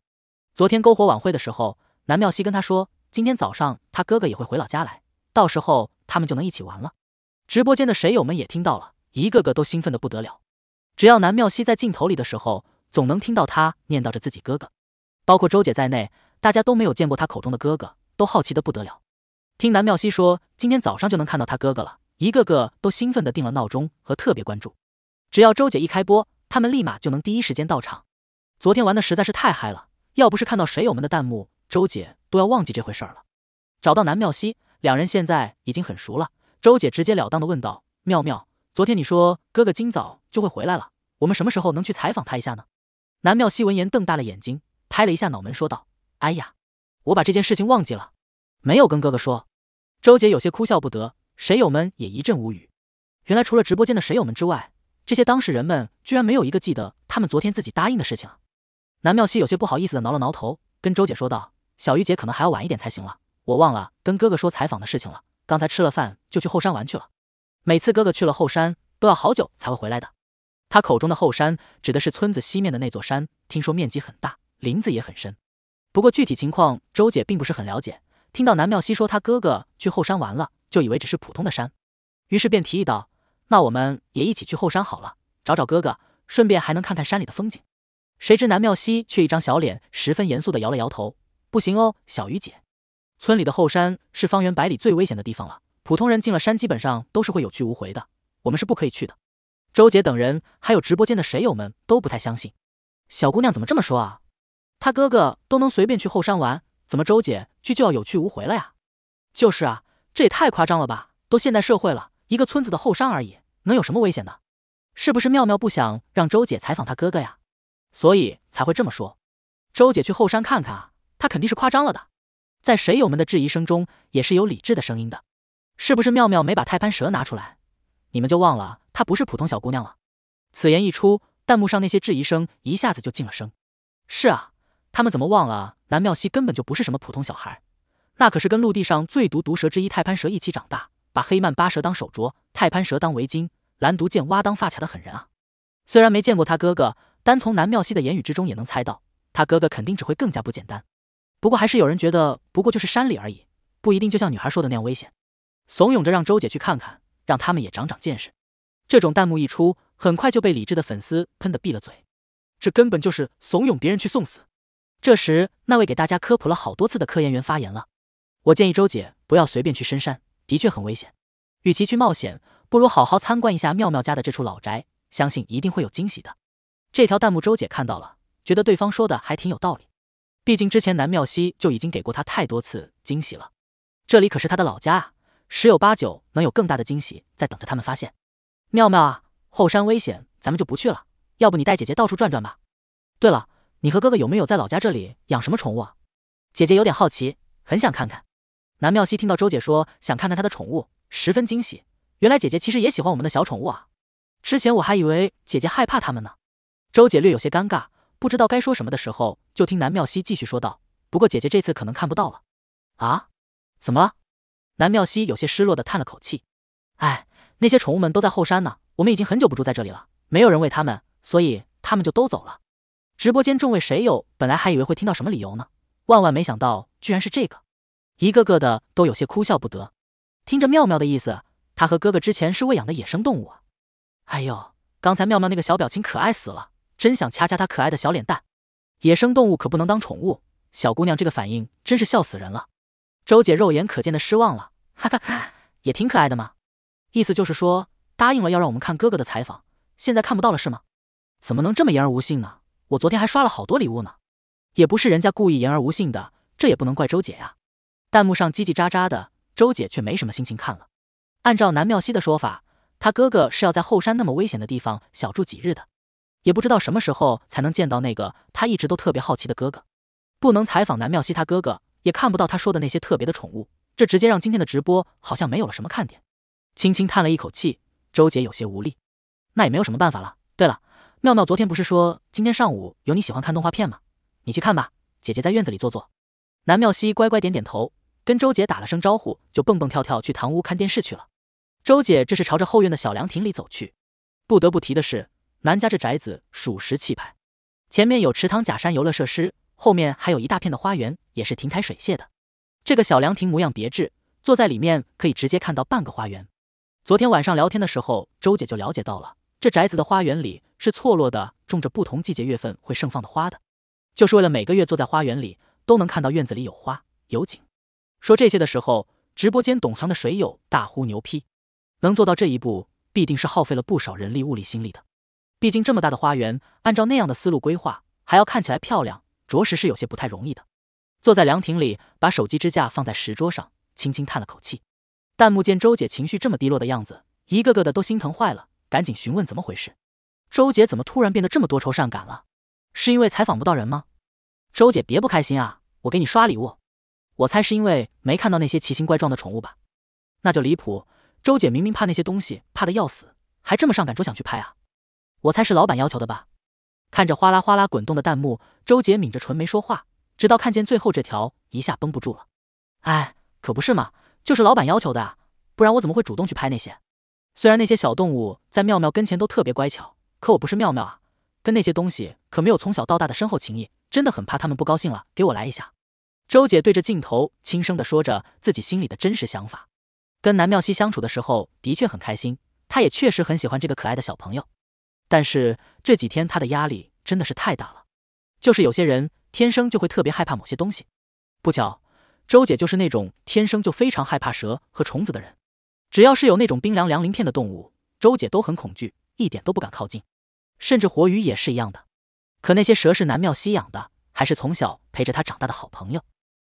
昨天篝火晚会的时候，南妙西跟她说，今天早上她哥哥也会回老家来，到时候他们就能一起玩了。直播间的水友们也听到了，一个个都兴奋的不得了。只要南妙西在镜头里的时候。总能听到他念叨着自己哥哥，包括周姐在内，大家都没有见过他口中的哥哥，都好奇的不得了。听南妙西说，今天早上就能看到他哥哥了，一个个都兴奋的定了闹钟和特别关注。只要周姐一开播，他们立马就能第一时间到场。昨天玩的实在是太嗨了，要不是看到水友们的弹幕，周姐都要忘记这回事儿了。找到南妙西，两人现在已经很熟了。周姐直截了当的问道：“妙妙，昨天你说哥哥今早就会回来了，我们什么时候能去采访他一下呢？”南妙西闻言瞪大了眼睛，拍了一下脑门，说道：“哎呀，我把这件事情忘记了，没有跟哥哥说。”周姐有些哭笑不得，水友们也一阵无语。原来除了直播间的水友们之外，这些当事人们居然没有一个记得他们昨天自己答应的事情啊！南妙西有些不好意思的挠了挠头，跟周姐说道：“小鱼姐可能还要晚一点才行了，我忘了跟哥哥说采访的事情了。刚才吃了饭就去后山玩去了。每次哥哥去了后山都要好久才会回来的。”他口中的后山，指的是村子西面的那座山，听说面积很大，林子也很深。不过具体情况，周姐并不是很了解。听到南妙溪说他哥哥去后山玩了，就以为只是普通的山，于是便提议道：“那我们也一起去后山好了，找找哥哥，顺便还能看看山里的风景。”谁知南妙溪却一张小脸，十分严肃地摇了摇头：“不行哦，小鱼姐，村里的后山是方圆百里最危险的地方了，普通人进了山基本上都是会有去无回的，我们是不可以去的。”周姐等人还有直播间的水友们都不太相信，小姑娘怎么这么说啊？她哥哥都能随便去后山玩，怎么周姐去就要有去无回了呀？就是啊，这也太夸张了吧！都现代社会了，一个村子的后山而已，能有什么危险的？是不是妙妙不想让周姐采访她哥哥呀？所以才会这么说。周姐去后山看看啊，她肯定是夸张了的。在水友们的质疑声中，也是有理智的声音的，是不是妙妙没把胎盘蛇拿出来？你们就忘了她不是普通小姑娘了。此言一出，弹幕上那些质疑声一下子就静了声。是啊，他们怎么忘了南妙西根本就不是什么普通小孩？那可是跟陆地上最毒毒蛇之一泰攀蛇一起长大，把黑曼巴蛇当手镯，泰攀蛇当围巾，蓝毒箭蛙当发卡的狠人啊！虽然没见过他哥哥，单从南妙西的言语之中也能猜到，他哥哥肯定只会更加不简单。不过还是有人觉得，不过就是山里而已，不一定就像女孩说的那样危险，怂恿着让周姐去看看。让他们也长长见识。这种弹幕一出，很快就被李智的粉丝喷的闭了嘴。这根本就是怂恿别人去送死。这时，那位给大家科普了好多次的科研员发言了：“我建议周姐不要随便去深山，的确很危险。与其去冒险，不如好好参观一下妙妙家的这处老宅，相信一定会有惊喜的。”这条弹幕周姐看到了，觉得对方说的还挺有道理。毕竟之前南妙西就已经给过他太多次惊喜了，这里可是他的老家啊。十有八九能有更大的惊喜在等着他们发现。妙妙啊，后山危险，咱们就不去了。要不你带姐姐到处转转吧？对了，你和哥哥有没有在老家这里养什么宠物啊？姐姐有点好奇，很想看看。南妙西听到周姐说想看看她的宠物，十分惊喜。原来姐姐其实也喜欢我们的小宠物啊！之前我还以为姐姐害怕他们呢。周姐略有些尴尬，不知道该说什么的时候，就听南妙西继续说道：“不过姐姐这次可能看不到了。”啊？怎么了？南妙西有些失落的叹了口气：“哎，那些宠物们都在后山呢。我们已经很久不住在这里了，没有人为它们，所以它们就都走了。”直播间众位谁有？本来还以为会听到什么理由呢，万万没想到居然是这个，一个个的都有些哭笑不得。听着妙妙的意思，她和哥哥之前是喂养的野生动物啊。哎呦，刚才妙妙那个小表情可爱死了，真想掐掐她可爱的小脸蛋。野生动物可不能当宠物，小姑娘这个反应真是笑死人了。周姐肉眼可见的失望了，哈哈哈，也挺可爱的嘛。意思就是说，答应了要让我们看哥哥的采访，现在看不到了是吗？怎么能这么言而无信呢？我昨天还刷了好多礼物呢，也不是人家故意言而无信的，这也不能怪周姐呀。弹幕上叽叽喳喳的，周姐却没什么心情看了。按照南妙溪的说法，他哥哥是要在后山那么危险的地方小住几日的，也不知道什么时候才能见到那个他一直都特别好奇的哥哥。不能采访南妙溪他哥哥。也看不到他说的那些特别的宠物，这直接让今天的直播好像没有了什么看点。轻轻叹了一口气，周姐有些无力。那也没有什么办法了。对了，妙妙昨天不是说今天上午有你喜欢看动画片吗？你去看吧，姐姐在院子里坐坐。南妙西乖乖点点头，跟周姐打了声招呼，就蹦蹦跳跳去堂屋看电视去了。周姐这是朝着后院的小凉亭里走去。不得不提的是，南家这宅子属实气派，前面有池塘、假山、游乐设施。后面还有一大片的花园，也是亭台水榭的。这个小凉亭模样别致，坐在里面可以直接看到半个花园。昨天晚上聊天的时候，周姐就了解到了，这宅子的花园里是错落的种着不同季节月份会盛放的花的，就是为了每个月坐在花园里都能看到院子里有花有景。说这些的时候，直播间懂行的水友大呼牛批，能做到这一步，必定是耗费了不少人力物力心力的。毕竟这么大的花园，按照那样的思路规划，还要看起来漂亮。着实是有些不太容易的。坐在凉亭里，把手机支架放在石桌上，轻轻叹了口气。弹幕见周姐情绪这么低落的样子，一个个的都心疼坏了，赶紧询问怎么回事。周姐怎么突然变得这么多愁善感了？是因为采访不到人吗？周姐别不开心啊，我给你刷礼物。我猜是因为没看到那些奇形怪状的宠物吧？那就离谱，周姐明明怕那些东西怕的要死，还这么上赶着想去拍啊？我猜是老板要求的吧？看着哗啦哗啦滚动的弹幕，周姐抿着唇没说话，直到看见最后这条，一下绷不住了。哎，可不是嘛，就是老板要求的，不然我怎么会主动去拍那些？虽然那些小动物在妙妙跟前都特别乖巧，可我不是妙妙啊，跟那些东西可没有从小到大的深厚情谊，真的很怕他们不高兴了。给我来一下，周姐对着镜头轻声的说着自己心里的真实想法。跟南妙西相处的时候的确很开心，她也确实很喜欢这个可爱的小朋友。但是这几天他的压力真的是太大了，就是有些人天生就会特别害怕某些东西，不巧周姐就是那种天生就非常害怕蛇和虫子的人，只要是有那种冰凉凉鳞片的动物，周姐都很恐惧，一点都不敢靠近，甚至活鱼也是一样的。可那些蛇是南妙吸养的，还是从小陪着他长大的好朋友，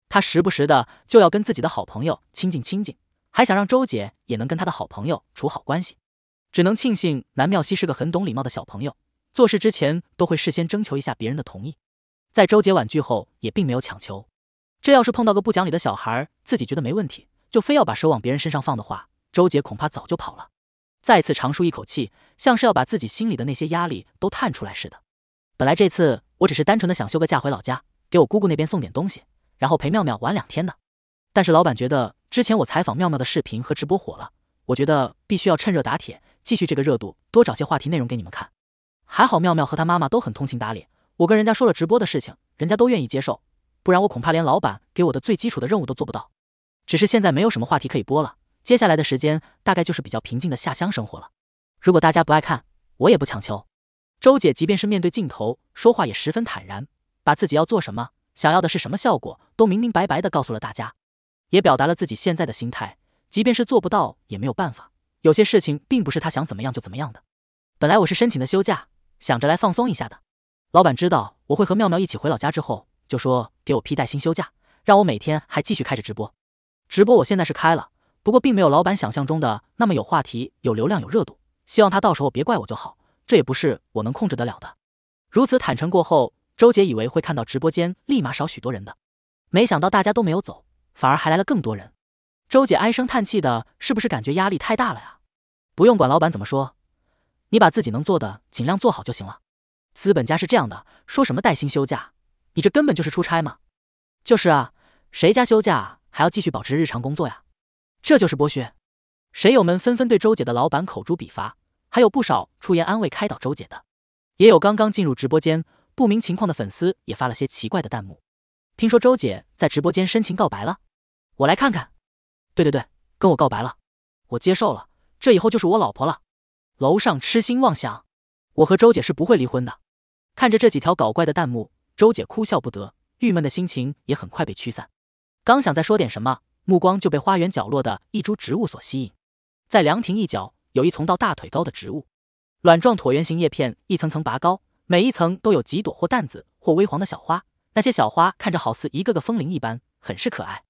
他时不时的就要跟自己的好朋友亲近亲近，还想让周姐也能跟他的好朋友处好关系。只能庆幸南妙西是个很懂礼貌的小朋友，做事之前都会事先征求一下别人的同意。在周杰婉拒后，也并没有强求。这要是碰到个不讲理的小孩，自己觉得没问题，就非要把手往别人身上放的话，周杰恐怕早就跑了。再次长舒一口气，像是要把自己心里的那些压力都探出来似的。本来这次我只是单纯的想休个假回老家，给我姑姑那边送点东西，然后陪妙妙玩两天的。但是老板觉得之前我采访妙妙的视频和直播火了，我觉得必须要趁热打铁。继续这个热度，多找些话题内容给你们看。还好妙妙和她妈妈都很通情达理，我跟人家说了直播的事情，人家都愿意接受，不然我恐怕连老板给我的最基础的任务都做不到。只是现在没有什么话题可以播了，接下来的时间大概就是比较平静的下乡生活了。如果大家不爱看，我也不强求。周姐即便是面对镜头说话，也十分坦然，把自己要做什么、想要的是什么效果都明明白白地告诉了大家，也表达了自己现在的心态，即便是做不到也没有办法。有些事情并不是他想怎么样就怎么样的。本来我是申请的休假，想着来放松一下的。老板知道我会和妙妙一起回老家之后，就说给我批带薪休假，让我每天还继续开着直播。直播我现在是开了，不过并没有老板想象中的那么有话题、有流量、有热度。希望他到时候别怪我就好，这也不是我能控制得了的。如此坦诚过后，周杰以为会看到直播间立马少许多人的，没想到大家都没有走，反而还来了更多人。周姐唉声叹气的，是不是感觉压力太大了呀？不用管老板怎么说，你把自己能做的尽量做好就行了。资本家是这样的，说什么带薪休假，你这根本就是出差嘛。就是啊，谁家休假还要继续保持日常工作呀？这就是剥削。水友们纷纷对周姐的老板口诛笔伐，还有不少出言安慰开导周姐的，也有刚刚进入直播间不明情况的粉丝也发了些奇怪的弹幕。听说周姐在直播间深情告白了，我来看看。对对对，跟我告白了，我接受了，这以后就是我老婆了。楼上痴心妄想，我和周姐是不会离婚的。看着这几条搞怪的弹幕，周姐哭笑不得，郁闷的心情也很快被驱散。刚想再说点什么，目光就被花园角落的一株植物所吸引。在凉亭一角，有一丛到大腿高的植物，卵状椭圆形叶片一层层拔高，每一层都有几朵或淡紫或微黄的小花，那些小花看着好似一个个风铃一般，很是可爱。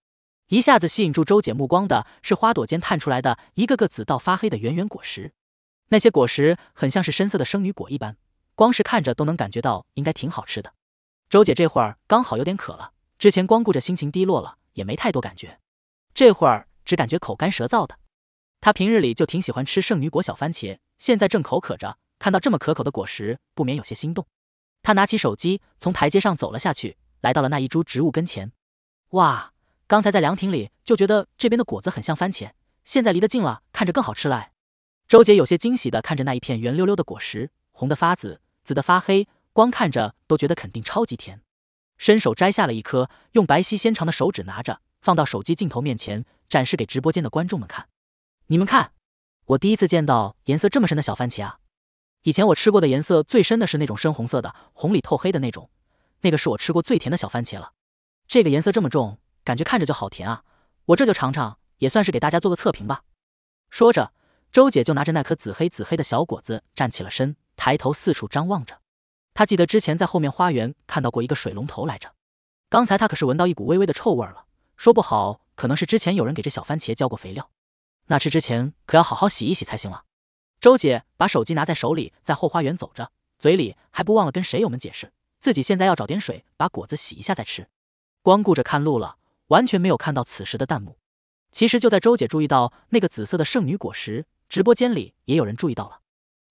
一下子吸引住周姐目光的是花朵间探出来的一个个紫到发黑的圆圆果实，那些果实很像是深色的圣女果一般，光是看着都能感觉到应该挺好吃的。周姐这会儿刚好有点渴了，之前光顾着心情低落了也没太多感觉，这会儿只感觉口干舌燥的。她平日里就挺喜欢吃圣女果小番茄，现在正口渴着，看到这么可口的果实不免有些心动。她拿起手机，从台阶上走了下去，来到了那一株植物跟前。哇！刚才在凉亭里就觉得这边的果子很像番茄，现在离得近了，看着更好吃了。周杰有些惊喜的看着那一片圆溜溜的果实，红的发紫，紫的发黑，光看着都觉得肯定超级甜。伸手摘下了一颗，用白皙纤长的手指拿着，放到手机镜头面前，展示给直播间的观众们看。你们看，我第一次见到颜色这么深的小番茄啊！以前我吃过的颜色最深的是那种深红色的，红里透黑的那种，那个是我吃过最甜的小番茄了。这个颜色这么重。感觉看着就好甜啊，我这就尝尝，也算是给大家做个测评吧。说着，周姐就拿着那颗紫黑紫黑的小果子站起了身，抬头四处张望着。她记得之前在后面花园看到过一个水龙头来着，刚才她可是闻到一股微微的臭味了，说不好可能是之前有人给这小番茄浇过肥料。那吃之前可要好好洗一洗才行了。周姐把手机拿在手里，在后花园走着，嘴里还不忘了跟水友们解释自己现在要找点水把果子洗一下再吃。光顾着看路了。完全没有看到此时的弹幕。其实就在周姐注意到那个紫色的圣女果时，直播间里也有人注意到了。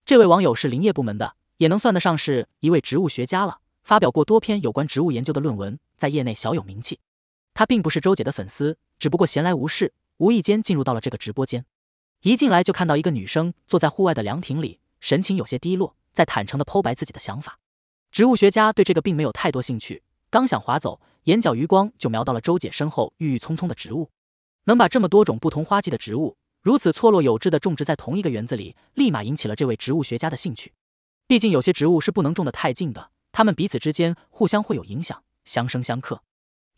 这位网友是林业部门的，也能算得上是一位植物学家了，发表过多篇有关植物研究的论文，在业内小有名气。他并不是周姐的粉丝，只不过闲来无事，无意间进入到了这个直播间。一进来就看到一个女生坐在户外的凉亭里，神情有些低落，在坦诚地剖白自己的想法。植物学家对这个并没有太多兴趣，刚想划走。眼角余光就瞄到了周姐身后郁郁葱葱的植物，能把这么多种不同花季的植物如此错落有致的种植在同一个园子里，立马引起了这位植物学家的兴趣。毕竟有些植物是不能种得太近的，它们彼此之间互相会有影响，相生相克。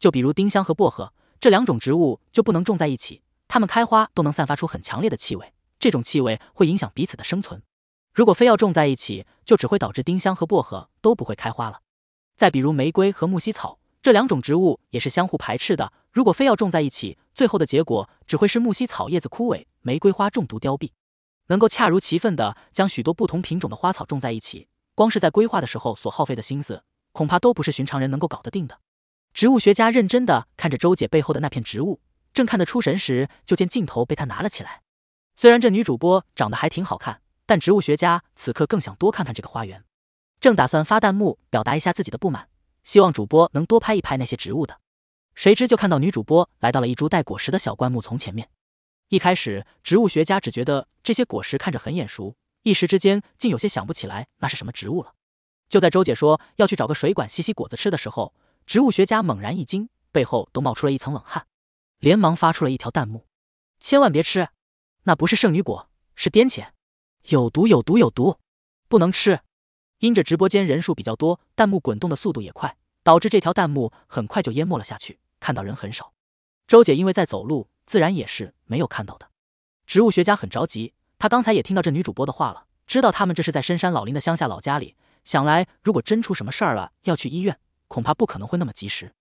就比如丁香和薄荷这两种植物就不能种在一起，它们开花都能散发出很强烈的气味，这种气味会影响彼此的生存。如果非要种在一起，就只会导致丁香和薄荷都不会开花了。再比如玫瑰和木樨草。这两种植物也是相互排斥的，如果非要种在一起，最后的结果只会是木犀草叶子枯萎，玫瑰花中毒凋敝。能够恰如其分的将许多不同品种的花草种在一起，光是在规划的时候所耗费的心思，恐怕都不是寻常人能够搞得定的。植物学家认真的看着周姐背后的那片植物，正看得出神时，就见镜头被她拿了起来。虽然这女主播长得还挺好看，但植物学家此刻更想多看看这个花园，正打算发弹幕表达一下自己的不满。希望主播能多拍一拍那些植物的。谁知就看到女主播来到了一株带果实的小灌木丛前面。一开始，植物学家只觉得这些果实看着很眼熟，一时之间竟有些想不起来那是什么植物了。就在周姐说要去找个水管吸吸果子吃的时候，植物学家猛然一惊，背后都冒出了一层冷汗，连忙发出了一条弹幕：“千万别吃，那不是圣女果，是颠茄，有毒有毒有毒，不能吃。”因着直播间人数比较多，弹幕滚动的速度也快。导致这条弹幕很快就淹没了下去。看到人很少，周姐因为在走路，自然也是没有看到的。植物学家很着急，他刚才也听到这女主播的话了，知道他们这是在深山老林的乡下老家里。想来，如果真出什么事儿了，要去医院，恐怕不可能会那么及时。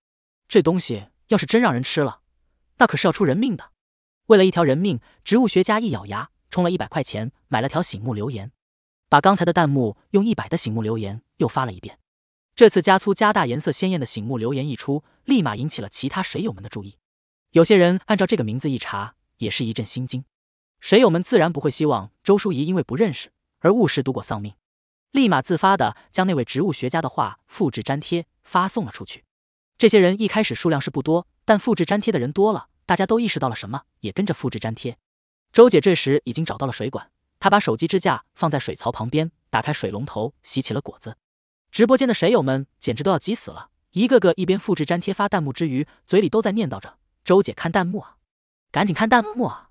这东西要是真让人吃了，那可是要出人命的。为了一条人命，植物学家一咬牙，充了一百块钱买了条醒目留言，把刚才的弹幕用一百的醒目留言又发了一遍。这次加粗加大颜色鲜艳的醒目留言一出，立马引起了其他水友们的注意。有些人按照这个名字一查，也是一阵心惊。水友们自然不会希望周淑怡因为不认识而误食毒果丧命，立马自发的将那位植物学家的话复制粘贴发送了出去。这些人一开始数量是不多，但复制粘贴的人多了，大家都意识到了什么，也跟着复制粘贴。周姐这时已经找到了水管，她把手机支架放在水槽旁边，打开水龙头洗起了果子。直播间的水友们简直都要急死了，一个个一边复制粘贴发弹幕之余，嘴里都在念叨着：“周姐看弹幕啊，赶紧看弹幕啊！”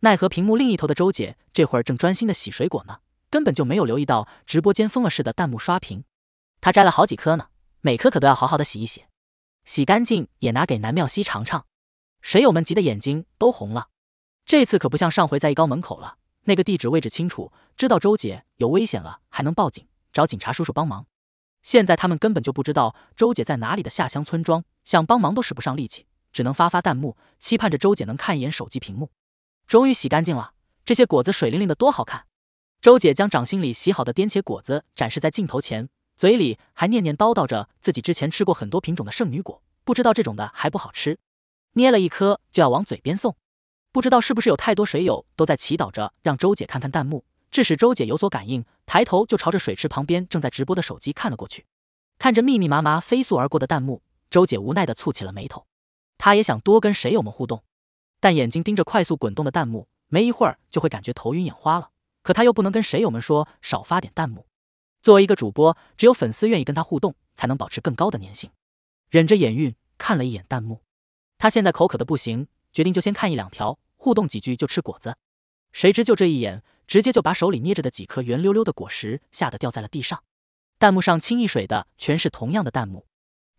奈何屏幕另一头的周姐这会儿正专心的洗水果呢，根本就没有留意到直播间疯了似的弹幕刷屏。她摘了好几颗呢，每颗可都要好好的洗一洗，洗干净也拿给南妙西尝尝。水友们急得眼睛都红了，这次可不像上回在一高门口了，那个地址位置清楚，知道周姐有危险了还能报警找警察叔叔帮忙。现在他们根本就不知道周姐在哪里的下乡村庄，想帮忙都使不上力气，只能发发弹幕，期盼着周姐能看一眼手机屏幕。终于洗干净了，这些果子水灵灵的，多好看！周姐将掌心里洗好的颠茄果子展示在镜头前，嘴里还念念叨叨着自己之前吃过很多品种的圣女果，不知道这种的还不好吃。捏了一颗就要往嘴边送，不知道是不是有太多水友都在祈祷着让周姐看看弹幕。致使周姐有所感应，抬头就朝着水池旁边正在直播的手机看了过去。看着密密麻麻飞速而过的弹幕，周姐无奈的蹙起了眉头。她也想多跟水友们互动，但眼睛盯着快速滚动的弹幕，没一会儿就会感觉头晕眼花了。可她又不能跟水友们说少发点弹幕。作为一个主播，只有粉丝愿意跟她互动，才能保持更高的粘性。忍着眼晕，看了一眼弹幕，她现在口渴的不行，决定就先看一两条，互动几句就吃果子。谁知就这一眼。直接就把手里捏着的几颗圆溜溜的果实吓得掉在了地上，弹幕上清一水的全是同样的弹幕，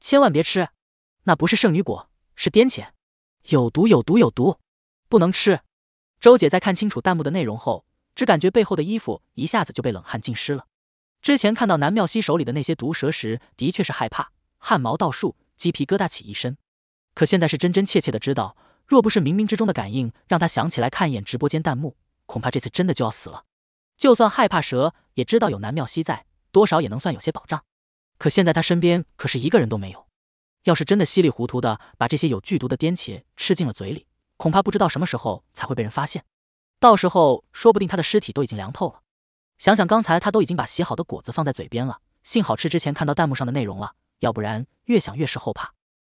千万别吃，那不是圣女果，是癫茄，有毒有毒有毒，不能吃。周姐在看清楚弹幕的内容后，只感觉背后的衣服一下子就被冷汗浸湿了。之前看到南妙溪手里的那些毒蛇时，的确是害怕，汗毛倒竖，鸡皮疙瘩起一身，可现在是真真切切的知道，若不是冥冥之中的感应，让她想起来看一眼直播间弹幕。恐怕这次真的就要死了。就算害怕蛇，也知道有南妙溪在，多少也能算有些保障。可现在他身边可是一个人都没有。要是真的稀里糊涂的把这些有剧毒的滇茄吃进了嘴里，恐怕不知道什么时候才会被人发现。到时候说不定他的尸体都已经凉透了。想想刚才他都已经把洗好的果子放在嘴边了，幸好吃之前看到弹幕上的内容了，要不然越想越是后怕。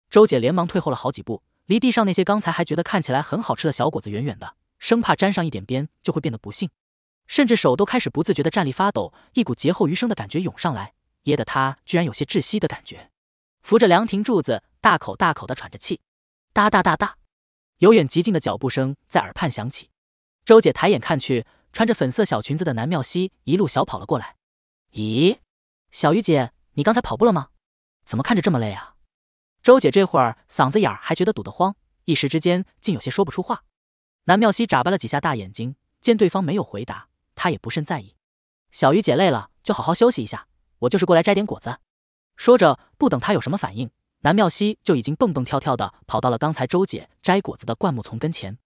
周姐连忙退后了好几步，离地上那些刚才还觉得看起来很好吃的小果子远远的。生怕沾上一点边就会变得不幸，甚至手都开始不自觉的站立发抖，一股劫后余生的感觉涌上来，噎得他居然有些窒息的感觉。扶着凉亭柱子，大口大口的喘着气。哒哒哒哒，由远及近的脚步声在耳畔响起。周姐抬眼看去，穿着粉色小裙子的南妙溪一路小跑了过来。咦，小鱼姐，你刚才跑步了吗？怎么看着这么累啊？周姐这会儿嗓子眼儿还觉得堵得慌，一时之间竟有些说不出话。南妙西眨巴了几下大眼睛，见对方没有回答，她也不甚在意。小鱼姐累了，就好好休息一下。我就是过来摘点果子。说着，不等她有什么反应，南妙西就已经蹦蹦跳跳的跑到了刚才周姐摘果子的灌木丛跟前。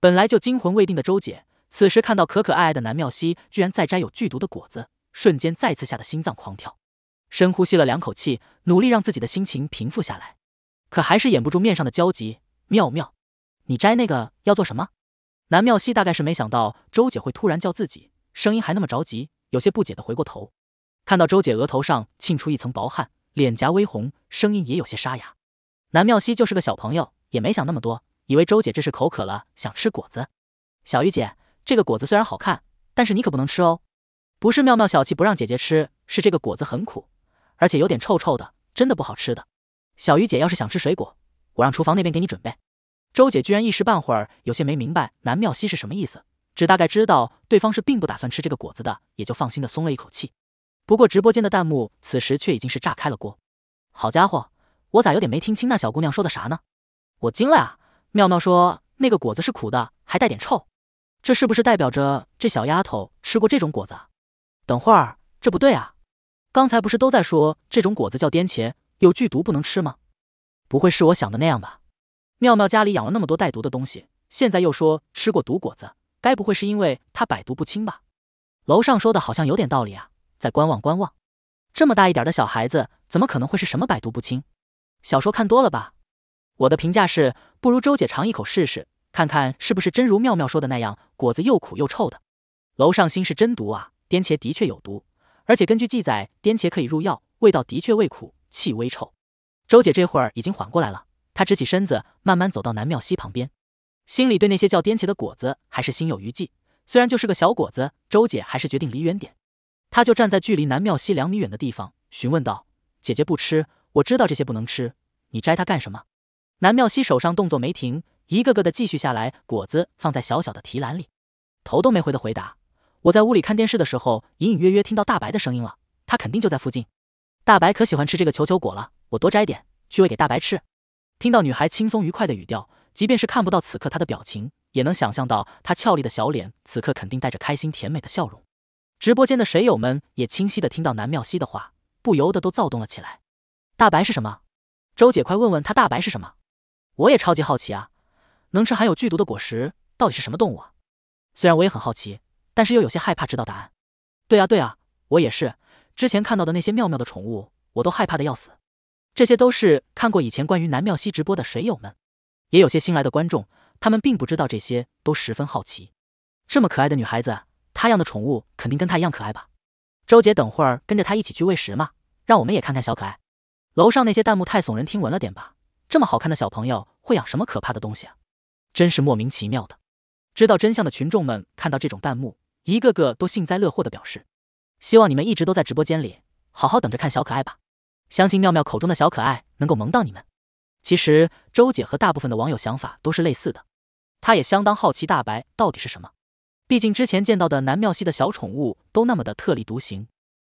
本来就惊魂未定的周姐，此时看到可可爱爱的南妙西居然在摘有剧毒的果子，瞬间再次吓得心脏狂跳，深呼吸了两口气，努力让自己的心情平复下来，可还是掩不住面上的焦急。妙妙，你摘那个要做什么？南妙溪大概是没想到周姐会突然叫自己，声音还那么着急，有些不解的回过头，看到周姐额头上沁出一层薄汗，脸颊微红，声音也有些沙哑。南妙溪就是个小朋友，也没想那么多，以为周姐这是口渴了，想吃果子。小鱼姐，这个果子虽然好看，但是你可不能吃哦。不是妙妙小气不让姐姐吃，是这个果子很苦，而且有点臭臭的，真的不好吃的。小鱼姐要是想吃水果，我让厨房那边给你准备。周姐居然一时半会儿有些没明白南妙溪是什么意思，只大概知道对方是并不打算吃这个果子的，也就放心的松了一口气。不过直播间的弹幕此时却已经是炸开了锅。好家伙，我咋有点没听清那小姑娘说的啥呢？我惊了啊！妙妙说那个果子是苦的，还带点臭。这是不是代表着这小丫头吃过这种果子？等会儿这不对啊！刚才不是都在说这种果子叫滇茄，有剧毒不能吃吗？不会是我想的那样吧？妙妙家里养了那么多带毒的东西，现在又说吃过毒果子，该不会是因为她百毒不侵吧？楼上说的好像有点道理啊，再观望观望。这么大一点的小孩子，怎么可能会是什么百毒不侵？小说看多了吧？我的评价是，不如周姐尝一口试试，看看是不是真如妙妙说的那样，果子又苦又臭的。楼上心是真毒啊，颠茄的确有毒，而且根据记载，颠茄可以入药，味道的确味苦，气微臭。周姐这会儿已经缓过来了。他直起身子，慢慢走到南妙溪旁边，心里对那些叫颠茄的果子还是心有余悸。虽然就是个小果子，周姐还是决定离远点。他就站在距离南妙溪两米远的地方，询问道：“姐姐不吃，我知道这些不能吃，你摘它干什么？”南妙溪手上动作没停，一个个的继续下来，果子放在小小的提篮里，头都没回的回答：“我在屋里看电视的时候，隐隐约约听到大白的声音了，他肯定就在附近。大白可喜欢吃这个球球果了，我多摘点去喂给大白吃。”听到女孩轻松愉快的语调，即便是看不到此刻她的表情，也能想象到她俏丽的小脸，此刻肯定带着开心甜美的笑容。直播间的水友们也清晰的听到南妙西的话，不由得都躁动了起来。大白是什么？周姐快问问他大白是什么！我也超级好奇啊，能吃含有剧毒的果实，到底是什么动物啊？虽然我也很好奇，但是又有些害怕知道答案。对啊对啊，我也是，之前看到的那些妙妙的宠物，我都害怕的要死。这些都是看过以前关于南妙溪直播的水友们，也有些新来的观众，他们并不知道这些，都十分好奇。这么可爱的女孩子，她养的宠物肯定跟她一样可爱吧？周姐等会儿跟着她一起去喂食嘛，让我们也看看小可爱。楼上那些弹幕太耸人听闻了点吧？这么好看的小朋友会养什么可怕的东西啊？真是莫名其妙的。知道真相的群众们看到这种弹幕，一个个都幸灾乐祸的表示：希望你们一直都在直播间里，好好等着看小可爱吧。相信妙妙口中的小可爱能够萌到你们。其实周姐和大部分的网友想法都是类似的，她也相当好奇大白到底是什么。毕竟之前见到的南妙溪的小宠物都那么的特立独行，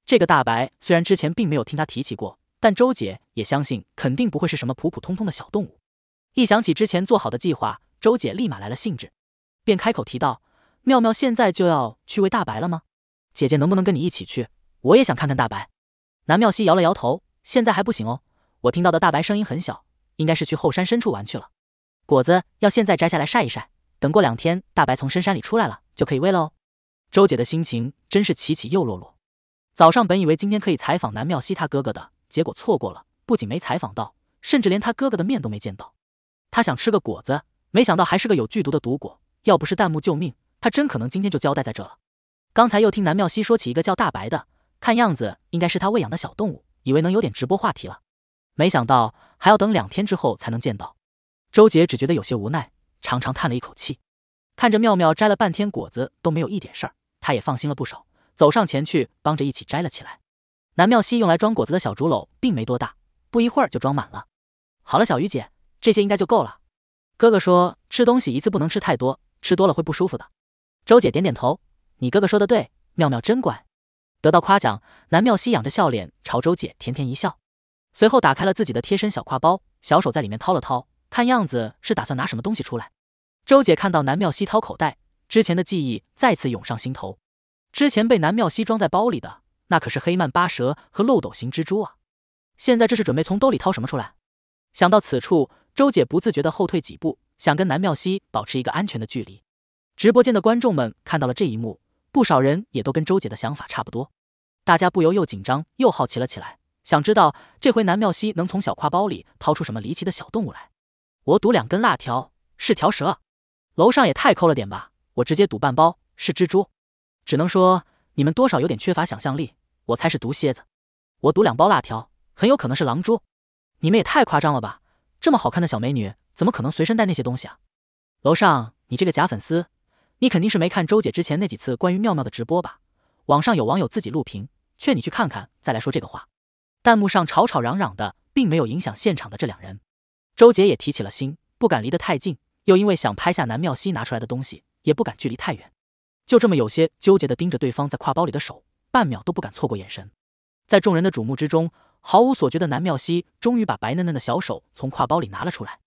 这个大白虽然之前并没有听她提起过，但周姐也相信肯定不会是什么普普通通的小动物。一想起之前做好的计划，周姐立马来了兴致，便开口提到：“妙妙现在就要去喂大白了吗？姐姐能不能跟你一起去？我也想看看大白。”南妙溪摇了摇头。现在还不行哦，我听到的大白声音很小，应该是去后山深处玩去了。果子要现在摘下来晒一晒，等过两天大白从深山里出来了就可以喂喽。周姐的心情真是起起又落落。早上本以为今天可以采访南妙汐他哥哥的，结果错过了，不仅没采访到，甚至连他哥哥的面都没见到。他想吃个果子，没想到还是个有剧毒的毒果，要不是弹幕救命，他真可能今天就交代在这了。刚才又听南妙汐说起一个叫大白的，看样子应该是他喂养的小动物。以为能有点直播话题了，没想到还要等两天之后才能见到。周姐只觉得有些无奈，长长叹了一口气，看着妙妙摘了半天果子都没有一点事儿，她也放心了不少，走上前去帮着一起摘了起来。南妙西用来装果子的小竹篓并没多大，不一会儿就装满了。好了，小鱼姐，这些应该就够了。哥哥说吃东西一次不能吃太多，吃多了会不舒服的。周姐点点头，你哥哥说的对，妙妙真乖。得到夸奖，南妙西仰着笑脸朝周姐甜甜一笑，随后打开了自己的贴身小挎包，小手在里面掏了掏，看样子是打算拿什么东西出来。周姐看到南妙西掏口袋之前的记忆再次涌上心头，之前被南妙西装在包里的那可是黑曼巴蛇和漏斗形蜘蛛啊，现在这是准备从兜里掏什么出来？想到此处，周姐不自觉地后退几步，想跟南妙西保持一个安全的距离。直播间的观众们看到了这一幕，不少人也都跟周姐的想法差不多。大家不由又紧张又好奇了起来，想知道这回南妙西能从小挎包里掏出什么离奇的小动物来。我赌两根辣条是条蛇，楼上也太抠了点吧！我直接赌半包是蜘蛛，只能说你们多少有点缺乏想象力。我猜是毒蝎子，我赌两包辣条很有可能是狼蛛。你们也太夸张了吧！这么好看的小美女怎么可能随身带那些东西啊？楼上，你这个假粉丝，你肯定是没看周姐之前那几次关于妙妙的直播吧？网上有网友自己录屏。劝你去看看，再来说这个话。弹幕上吵吵嚷嚷的，并没有影响现场的这两人。周杰也提起了心，不敢离得太近，又因为想拍下南妙溪拿出来的东西，也不敢距离太远，就这么有些纠结的盯着对方在挎包里的手，半秒都不敢错过眼神。在众人的瞩目之中，毫无所觉的南妙溪终于把白嫩嫩的小手从挎包里拿了出来。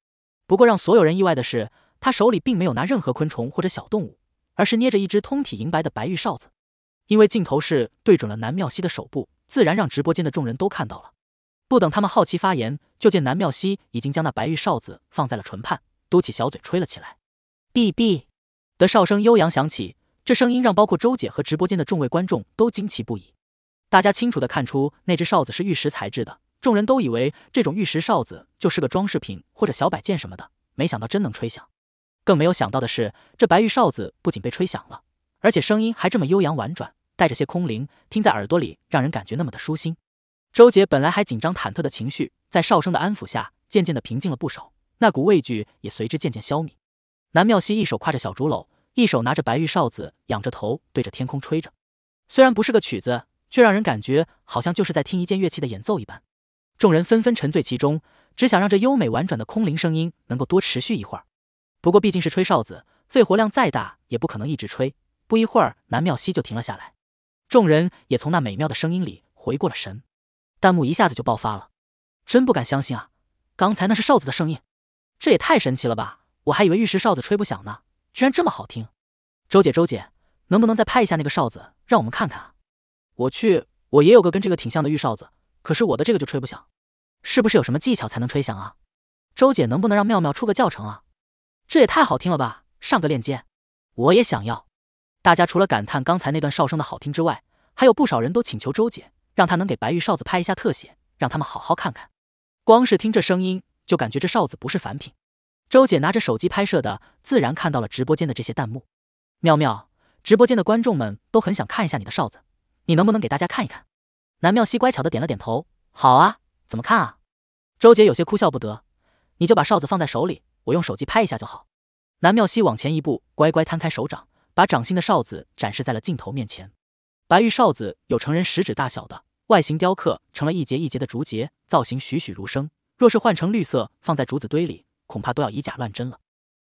不过让所有人意外的是，他手里并没有拿任何昆虫或者小动物，而是捏着一只通体银白的白玉哨子。因为镜头是对准了南妙溪的手部，自然让直播间的众人都看到了。不等他们好奇发言，就见南妙溪已经将那白玉哨子放在了唇畔，嘟起小嘴吹了起来。哔哔的哨声悠扬响起，这声音让包括周姐和直播间的众位观众都惊奇不已。大家清楚的看出，那只哨子是玉石材质的。众人都以为这种玉石哨子就是个装饰品或者小摆件什么的，没想到真能吹响。更没有想到的是，这白玉哨子不仅被吹响了，而且声音还这么悠扬婉转。带着些空灵，听在耳朵里，让人感觉那么的舒心。周杰本来还紧张忐忑的情绪，在哨声的安抚下，渐渐的平静了不少，那股畏惧也随之渐渐消弭。南妙溪一手挎着小竹篓，一手拿着白玉哨子，仰着头对着天空吹着。虽然不是个曲子，却让人感觉好像就是在听一件乐器的演奏一般。众人纷纷沉醉其中，只想让这优美婉转的空灵声音能够多持续一会儿。不过毕竟是吹哨子，肺活量再大也不可能一直吹。不一会儿，南妙溪就停了下来。众人也从那美妙的声音里回过了神，弹幕一下子就爆发了。真不敢相信啊！刚才那是哨子的声音，这也太神奇了吧！我还以为玉石哨子吹不响呢，居然这么好听。周姐，周姐，能不能再拍一下那个哨子，让我们看看啊？我去，我也有个跟这个挺像的玉哨子，可是我的这个就吹不响，是不是有什么技巧才能吹响啊？周姐，能不能让妙妙出个教程啊？这也太好听了吧！上个链接，我也想要。大家除了感叹刚才那段哨声的好听之外，还有不少人都请求周姐，让她能给白玉哨子拍一下特写，让他们好好看看。光是听这声音，就感觉这哨子不是凡品。周姐拿着手机拍摄的，自然看到了直播间的这些弹幕。妙妙，直播间的观众们都很想看一下你的哨子，你能不能给大家看一看？南妙西乖巧的点了点头。好啊，怎么看啊？周姐有些哭笑不得。你就把哨子放在手里，我用手机拍一下就好。南妙西往前一步，乖乖摊开手掌。把掌心的哨子展示在了镜头面前，白玉哨子有成人食指大小的外形，雕刻成了一节一节的竹节，造型栩栩如生。若是换成绿色，放在竹子堆里，恐怕都要以假乱真了。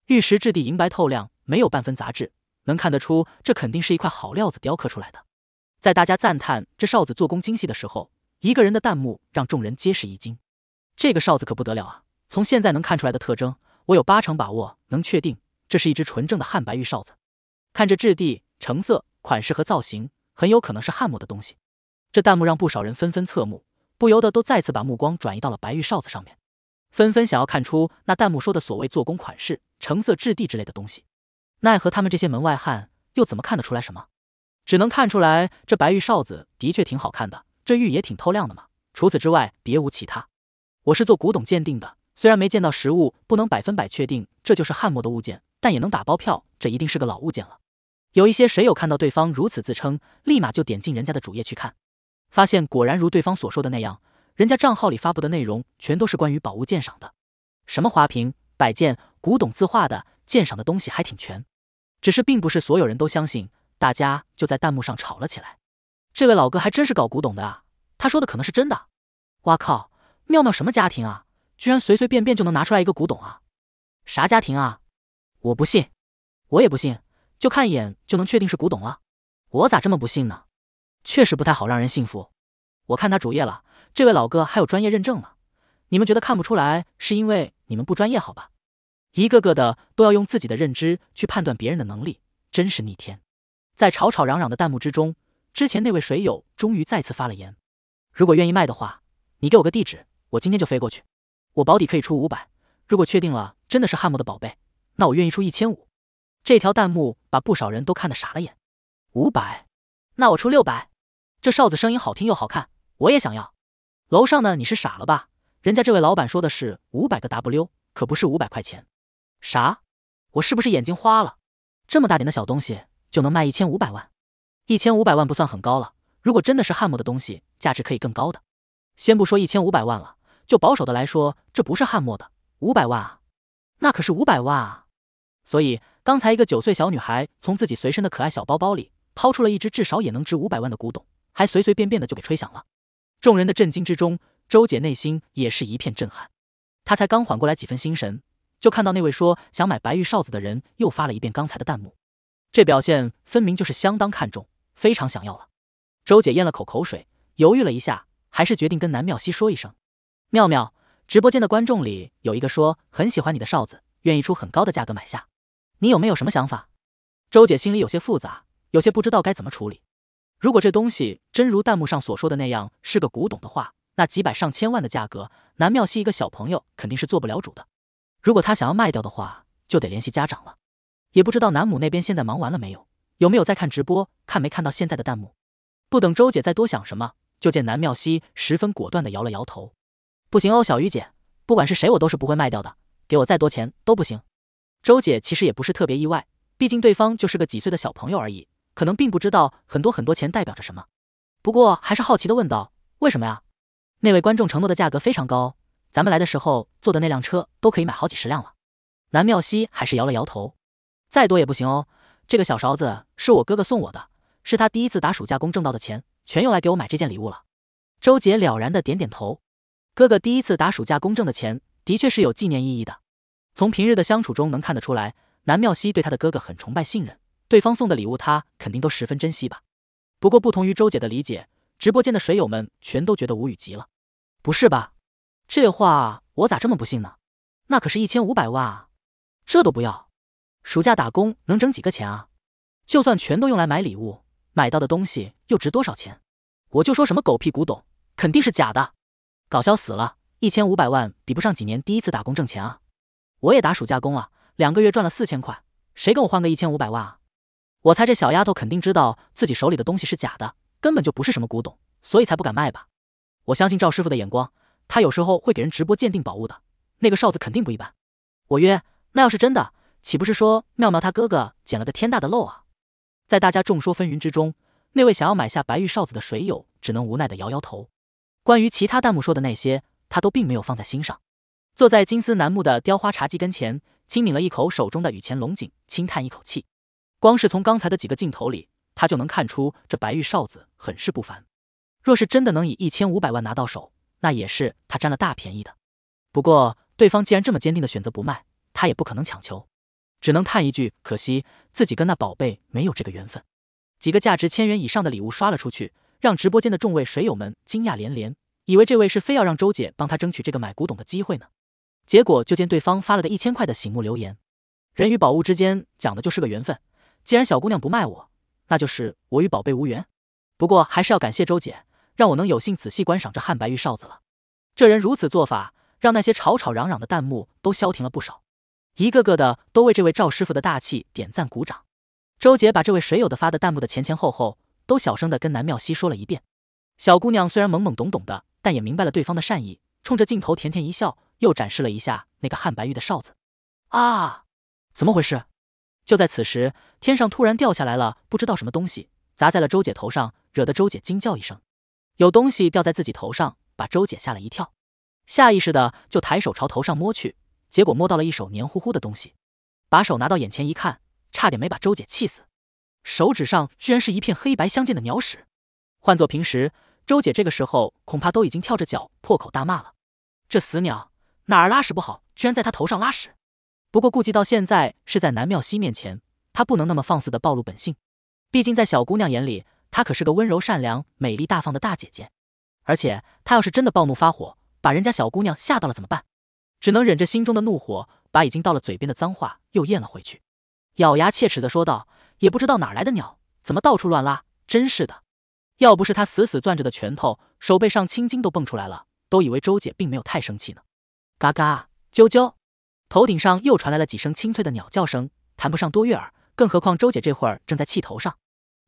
玉石质地银白透亮，没有半分杂质，能看得出这肯定是一块好料子雕刻出来的。在大家赞叹这哨子做工精细的时候，一个人的弹幕让众人皆是一惊。这个哨子可不得了啊！从现在能看出来的特征，我有八成把握能确定，这是一只纯正的汉白玉哨子。看这质地、成色、款式和造型，很有可能是汉墓的东西。这弹幕让不少人纷纷侧目，不由得都再次把目光转移到了白玉哨子上面，纷纷想要看出那弹幕说的所谓做工、款式、成色、质地之类的东西。奈何他们这些门外汉又怎么看得出来什么？只能看出来这白玉哨子的确挺好看的，这玉也挺透亮的嘛。除此之外，别无其他。我是做古董鉴定的，虽然没见到实物，不能百分百确定这就是汉墓的物件，但也能打包票，这一定是个老物件了。有一些水友看到对方如此自称，立马就点进人家的主页去看，发现果然如对方所说的那样，人家账号里发布的内容全都是关于宝物鉴赏的，什么花瓶、摆件、古董、字画的鉴赏的东西还挺全。只是并不是所有人都相信，大家就在弹幕上吵了起来。这位老哥还真是搞古董的啊，他说的可能是真的。哇靠，妙妙什么家庭啊，居然随随便便就能拿出来一个古董啊？啥家庭啊？我不信，我也不信。就看一眼就能确定是古董了，我咋这么不信呢？确实不太好让人信服。我看他主页了，这位老哥还有专业认证呢。你们觉得看不出来，是因为你们不专业好吧？一个个的都要用自己的认知去判断别人的能力，真是逆天。在吵吵嚷嚷的弹幕之中，之前那位水友终于再次发了言：如果愿意卖的话，你给我个地址，我今天就飞过去。我保底可以出五百，如果确定了真的是汉墓的宝贝，那我愿意出一千五。这条弹幕把不少人都看得傻了眼。五百，那我出六百。这哨子声音好听又好看，我也想要。楼上呢，你是傻了吧？人家这位老板说的是五百个 W，可不是五百块钱。啥？我是不是眼睛花了？这么大点的小东西就能卖一千五百万？一千五百万不算很高了。如果真的是汉墨的东西，价值可以更高的。先不说一千五百万了，就保守的来说，这不是汉墨的五百万啊，那可是五百万啊。所以。刚才一个九岁小女孩从自己随身的可爱小包包里掏出了一只至少也能值五百万的古董，还随随便便的就给吹响了。众人的震惊之中，周姐内心也是一片震撼。她才刚缓过来几分心神，就看到那位说想买白玉哨子的人又发了一遍刚才的弹幕，这表现分明就是相当看重，非常想要了。周姐咽了口口水，犹豫了一下，还是决定跟南妙西说一声：“妙妙，直播间的观众里有一个说很喜欢你的哨子，愿意出很高的价格买下。”你有没有什么想法？周姐心里有些复杂，有些不知道该怎么处理。如果这东西真如弹幕上所说的那样是个古董的话，那几百上千万的价格，南妙希一个小朋友肯定是做不了主的。如果她想要卖掉的话，就得联系家长了。也不知道南母那边现在忙完了没有，有没有在看直播，看没看到现在的弹幕？不等周姐再多想什么，就见南妙希十分果断地摇了摇头：“不行哦，小鱼姐，不管是谁，我都是不会卖掉的，给我再多钱都不行。”周姐其实也不是特别意外，毕竟对方就是个几岁的小朋友而已，可能并不知道很多很多钱代表着什么。不过还是好奇的问道：“为什么呀？”那位观众承诺的价格非常高，咱们来的时候坐的那辆车都可以买好几十辆了。南妙西还是摇了摇头：“再多也不行哦，这个小勺子是我哥哥送我的，是他第一次打暑假工挣到的钱，全用来给我买这件礼物了。”周姐了然的点点头：“哥哥第一次打暑假工挣的钱，的确是有纪念意义的。”从平日的相处中能看得出来，南妙溪对他的哥哥很崇拜、信任，对方送的礼物他肯定都十分珍惜吧。不过不同于周姐的理解，直播间的水友们全都觉得无语极了。不是吧？这话我咋这么不信呢？那可是一千五百万啊，这都不要？暑假打工能挣几个钱啊？就算全都用来买礼物，买到的东西又值多少钱？我就说什么狗屁古董，肯定是假的。搞笑死了！一千五百万比不上几年第一次打工挣钱啊。我也打暑假工了，两个月赚了四千块，谁跟我换个一千五百万啊？我猜这小丫头肯定知道自己手里的东西是假的，根本就不是什么古董，所以才不敢卖吧。我相信赵师傅的眼光，他有时候会给人直播鉴定宝物的，那个哨子肯定不一般。我曰，那要是真的，岂不是说妙妙她哥哥捡了个天大的漏啊？在大家众说纷纭之中，那位想要买下白玉哨子的水友只能无奈地摇摇头。关于其他弹幕说的那些，他都并没有放在心上。坐在金丝楠木的雕花茶几跟前，轻抿了一口手中的雨前龙井，轻叹一口气。光是从刚才的几个镜头里，他就能看出这白玉哨子很是不凡。若是真的能以一千五百万拿到手，那也是他占了大便宜的。不过对方既然这么坚定的选择不卖，他也不可能强求，只能叹一句：可惜自己跟那宝贝没有这个缘分。几个价值千元以上的礼物刷了出去，让直播间的众位水友们惊讶连连，以为这位是非要让周姐帮他争取这个买古董的机会呢。结果就见对方发了个一千块的醒目留言，人与宝物之间讲的就是个缘分。既然小姑娘不卖我，那就是我与宝贝无缘。不过还是要感谢周姐，让我能有幸仔细观赏这汉白玉哨子了。这人如此做法，让那些吵吵嚷嚷的弹幕都消停了不少，一个个的都为这位赵师傅的大气点赞鼓掌。周姐把这位水友的发的弹幕的前前后后都小声的跟南妙溪说了一遍。小姑娘虽然懵懵懂懂的，但也明白了对方的善意，冲着镜头甜甜一笑。又展示了一下那个汉白玉的哨子，啊，怎么回事？就在此时，天上突然掉下来了，不知道什么东西砸在了周姐头上，惹得周姐惊叫一声。有东西掉在自己头上，把周姐吓了一跳，下意识的就抬手朝头上摸去，结果摸到了一手黏糊糊的东西。把手拿到眼前一看，差点没把周姐气死。手指上居然是一片黑白相间的鸟屎。换做平时，周姐这个时候恐怕都已经跳着脚破口大骂了。这死鸟！哪儿拉屎不好，居然在他头上拉屎！不过顾及到现在是在南妙溪面前，他不能那么放肆的暴露本性。毕竟在小姑娘眼里，他可是个温柔善良、美丽大方的大姐姐。而且他要是真的暴怒发火，把人家小姑娘吓到了怎么办？只能忍着心中的怒火，把已经到了嘴边的脏话又咽了回去，咬牙切齿的说道：“也不知道哪儿来的鸟，怎么到处乱拉？真是的！要不是他死死攥着的拳头，手背上青筋都蹦出来了，都以为周姐并没有太生气呢。”嘎嘎啾啾，头顶上又传来了几声清脆的鸟叫声，谈不上多悦耳，更何况周姐这会儿正在气头上。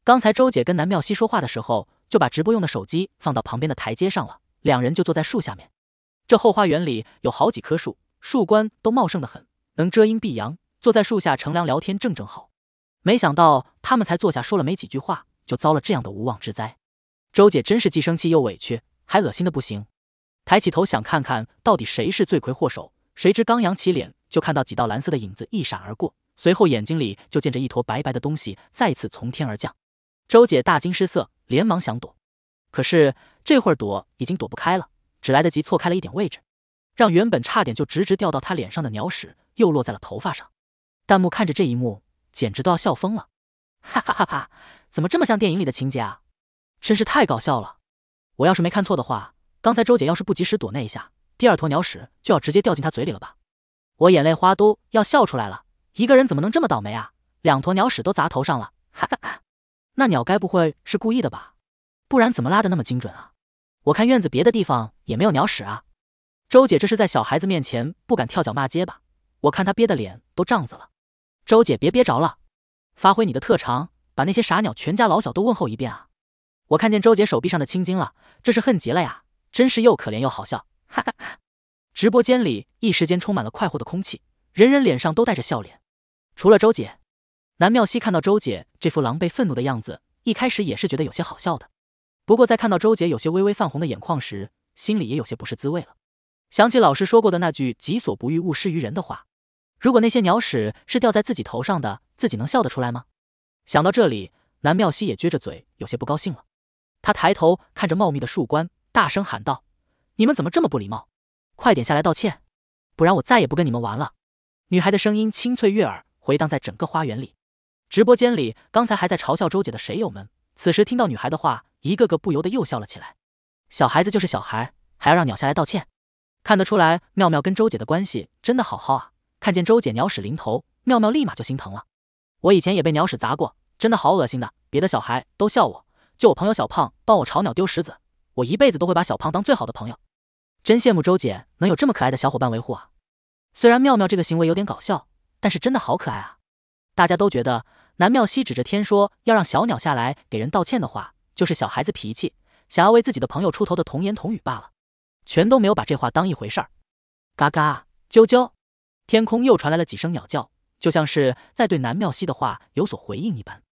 刚才周姐跟南妙溪说话的时候，就把直播用的手机放到旁边的台阶上了，两人就坐在树下面。这后花园里有好几棵树，树冠都茂盛的很，能遮阴避阳，坐在树下乘凉聊天正正好。没想到他们才坐下说了没几句话，就遭了这样的无妄之灾。周姐真是既生气又委屈，还恶心的不行。抬起头想看看到底谁是罪魁祸首，谁知刚扬起脸，就看到几道蓝色的影子一闪而过，随后眼睛里就见着一坨白白的东西再次从天而降。周姐大惊失色，连忙想躲，可是这会儿躲已经躲不开了，只来得及错开了一点位置，让原本差点就直直掉到她脸上的鸟屎又落在了头发上。弹幕看着这一幕，简直都要笑疯了，哈哈哈哈！怎么这么像电影里的情节啊？真是太搞笑了！我要是没看错的话。刚才周姐要是不及时躲那一下，第二坨鸟屎就要直接掉进她嘴里了吧？我眼泪花都要笑出来了。一个人怎么能这么倒霉啊？两坨鸟屎都砸头上了，哈哈哈！那鸟该不会是故意的吧？不然怎么拉的那么精准啊？我看院子别的地方也没有鸟屎啊。周姐这是在小孩子面前不敢跳脚骂街吧？我看她憋的脸都涨紫了。周姐别憋着了，发挥你的特长，把那些傻鸟全家老小都问候一遍啊！我看见周姐手臂上的青筋了，这是恨极了呀！真是又可怜又好笑，哈哈哈！直播间里一时间充满了快活的空气，人人脸上都带着笑脸，除了周姐。南妙西看到周姐这副狼狈愤怒的样子，一开始也是觉得有些好笑的，不过在看到周姐有些微微泛红的眼眶时，心里也有些不是滋味了。想起老师说过的那句“己所不欲，勿施于人”的话，如果那些鸟屎是掉在自己头上的，自己能笑得出来吗？想到这里，南妙西也撅着嘴，有些不高兴了。他抬头看着茂密的树冠。大声喊道：“你们怎么这么不礼貌？快点下来道歉，不然我再也不跟你们玩了！”女孩的声音清脆悦耳，回荡在整个花园里。直播间里，刚才还在嘲笑周姐的水友们，此时听到女孩的话，一个个不由得又笑了起来。小孩子就是小孩，还要让鸟下来道歉？看得出来，妙妙跟周姐的关系真的好好啊！看见周姐鸟屎临头，妙妙立马就心疼了。我以前也被鸟屎砸过，真的好恶心的。别的小孩都笑我，就我朋友小胖帮我朝鸟丢石子。我一辈子都会把小胖当最好的朋友，真羡慕周姐能有这么可爱的小伙伴维护啊！虽然妙妙这个行为有点搞笑，但是真的好可爱啊！大家都觉得南妙西指着天说要让小鸟下来给人道歉的话，就是小孩子脾气，想要为自己的朋友出头的童言童语罢了，全都没有把这话当一回事儿。嘎嘎，啾啾，天空又传来了几声鸟叫，就像是在对南妙西的话有所回应一般。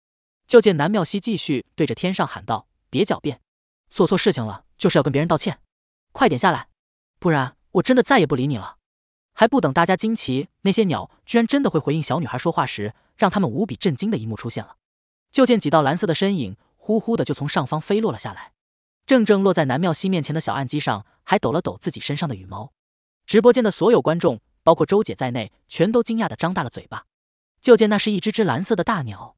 就见南妙西继续对着天上喊道：“别狡辩。”做错事情了，就是要跟别人道歉。快点下来，不然我真的再也不理你了。还不等大家惊奇，那些鸟居然真的会回应小女孩说话时，让他们无比震惊的一幕出现了。就见几道蓝色的身影，呼呼的就从上方飞落了下来，正正落在南妙西面前的小案机上，还抖了抖自己身上的羽毛。直播间的所有观众，包括周姐在内，全都惊讶的张大了嘴巴。就见那是一只只蓝色的大鸟，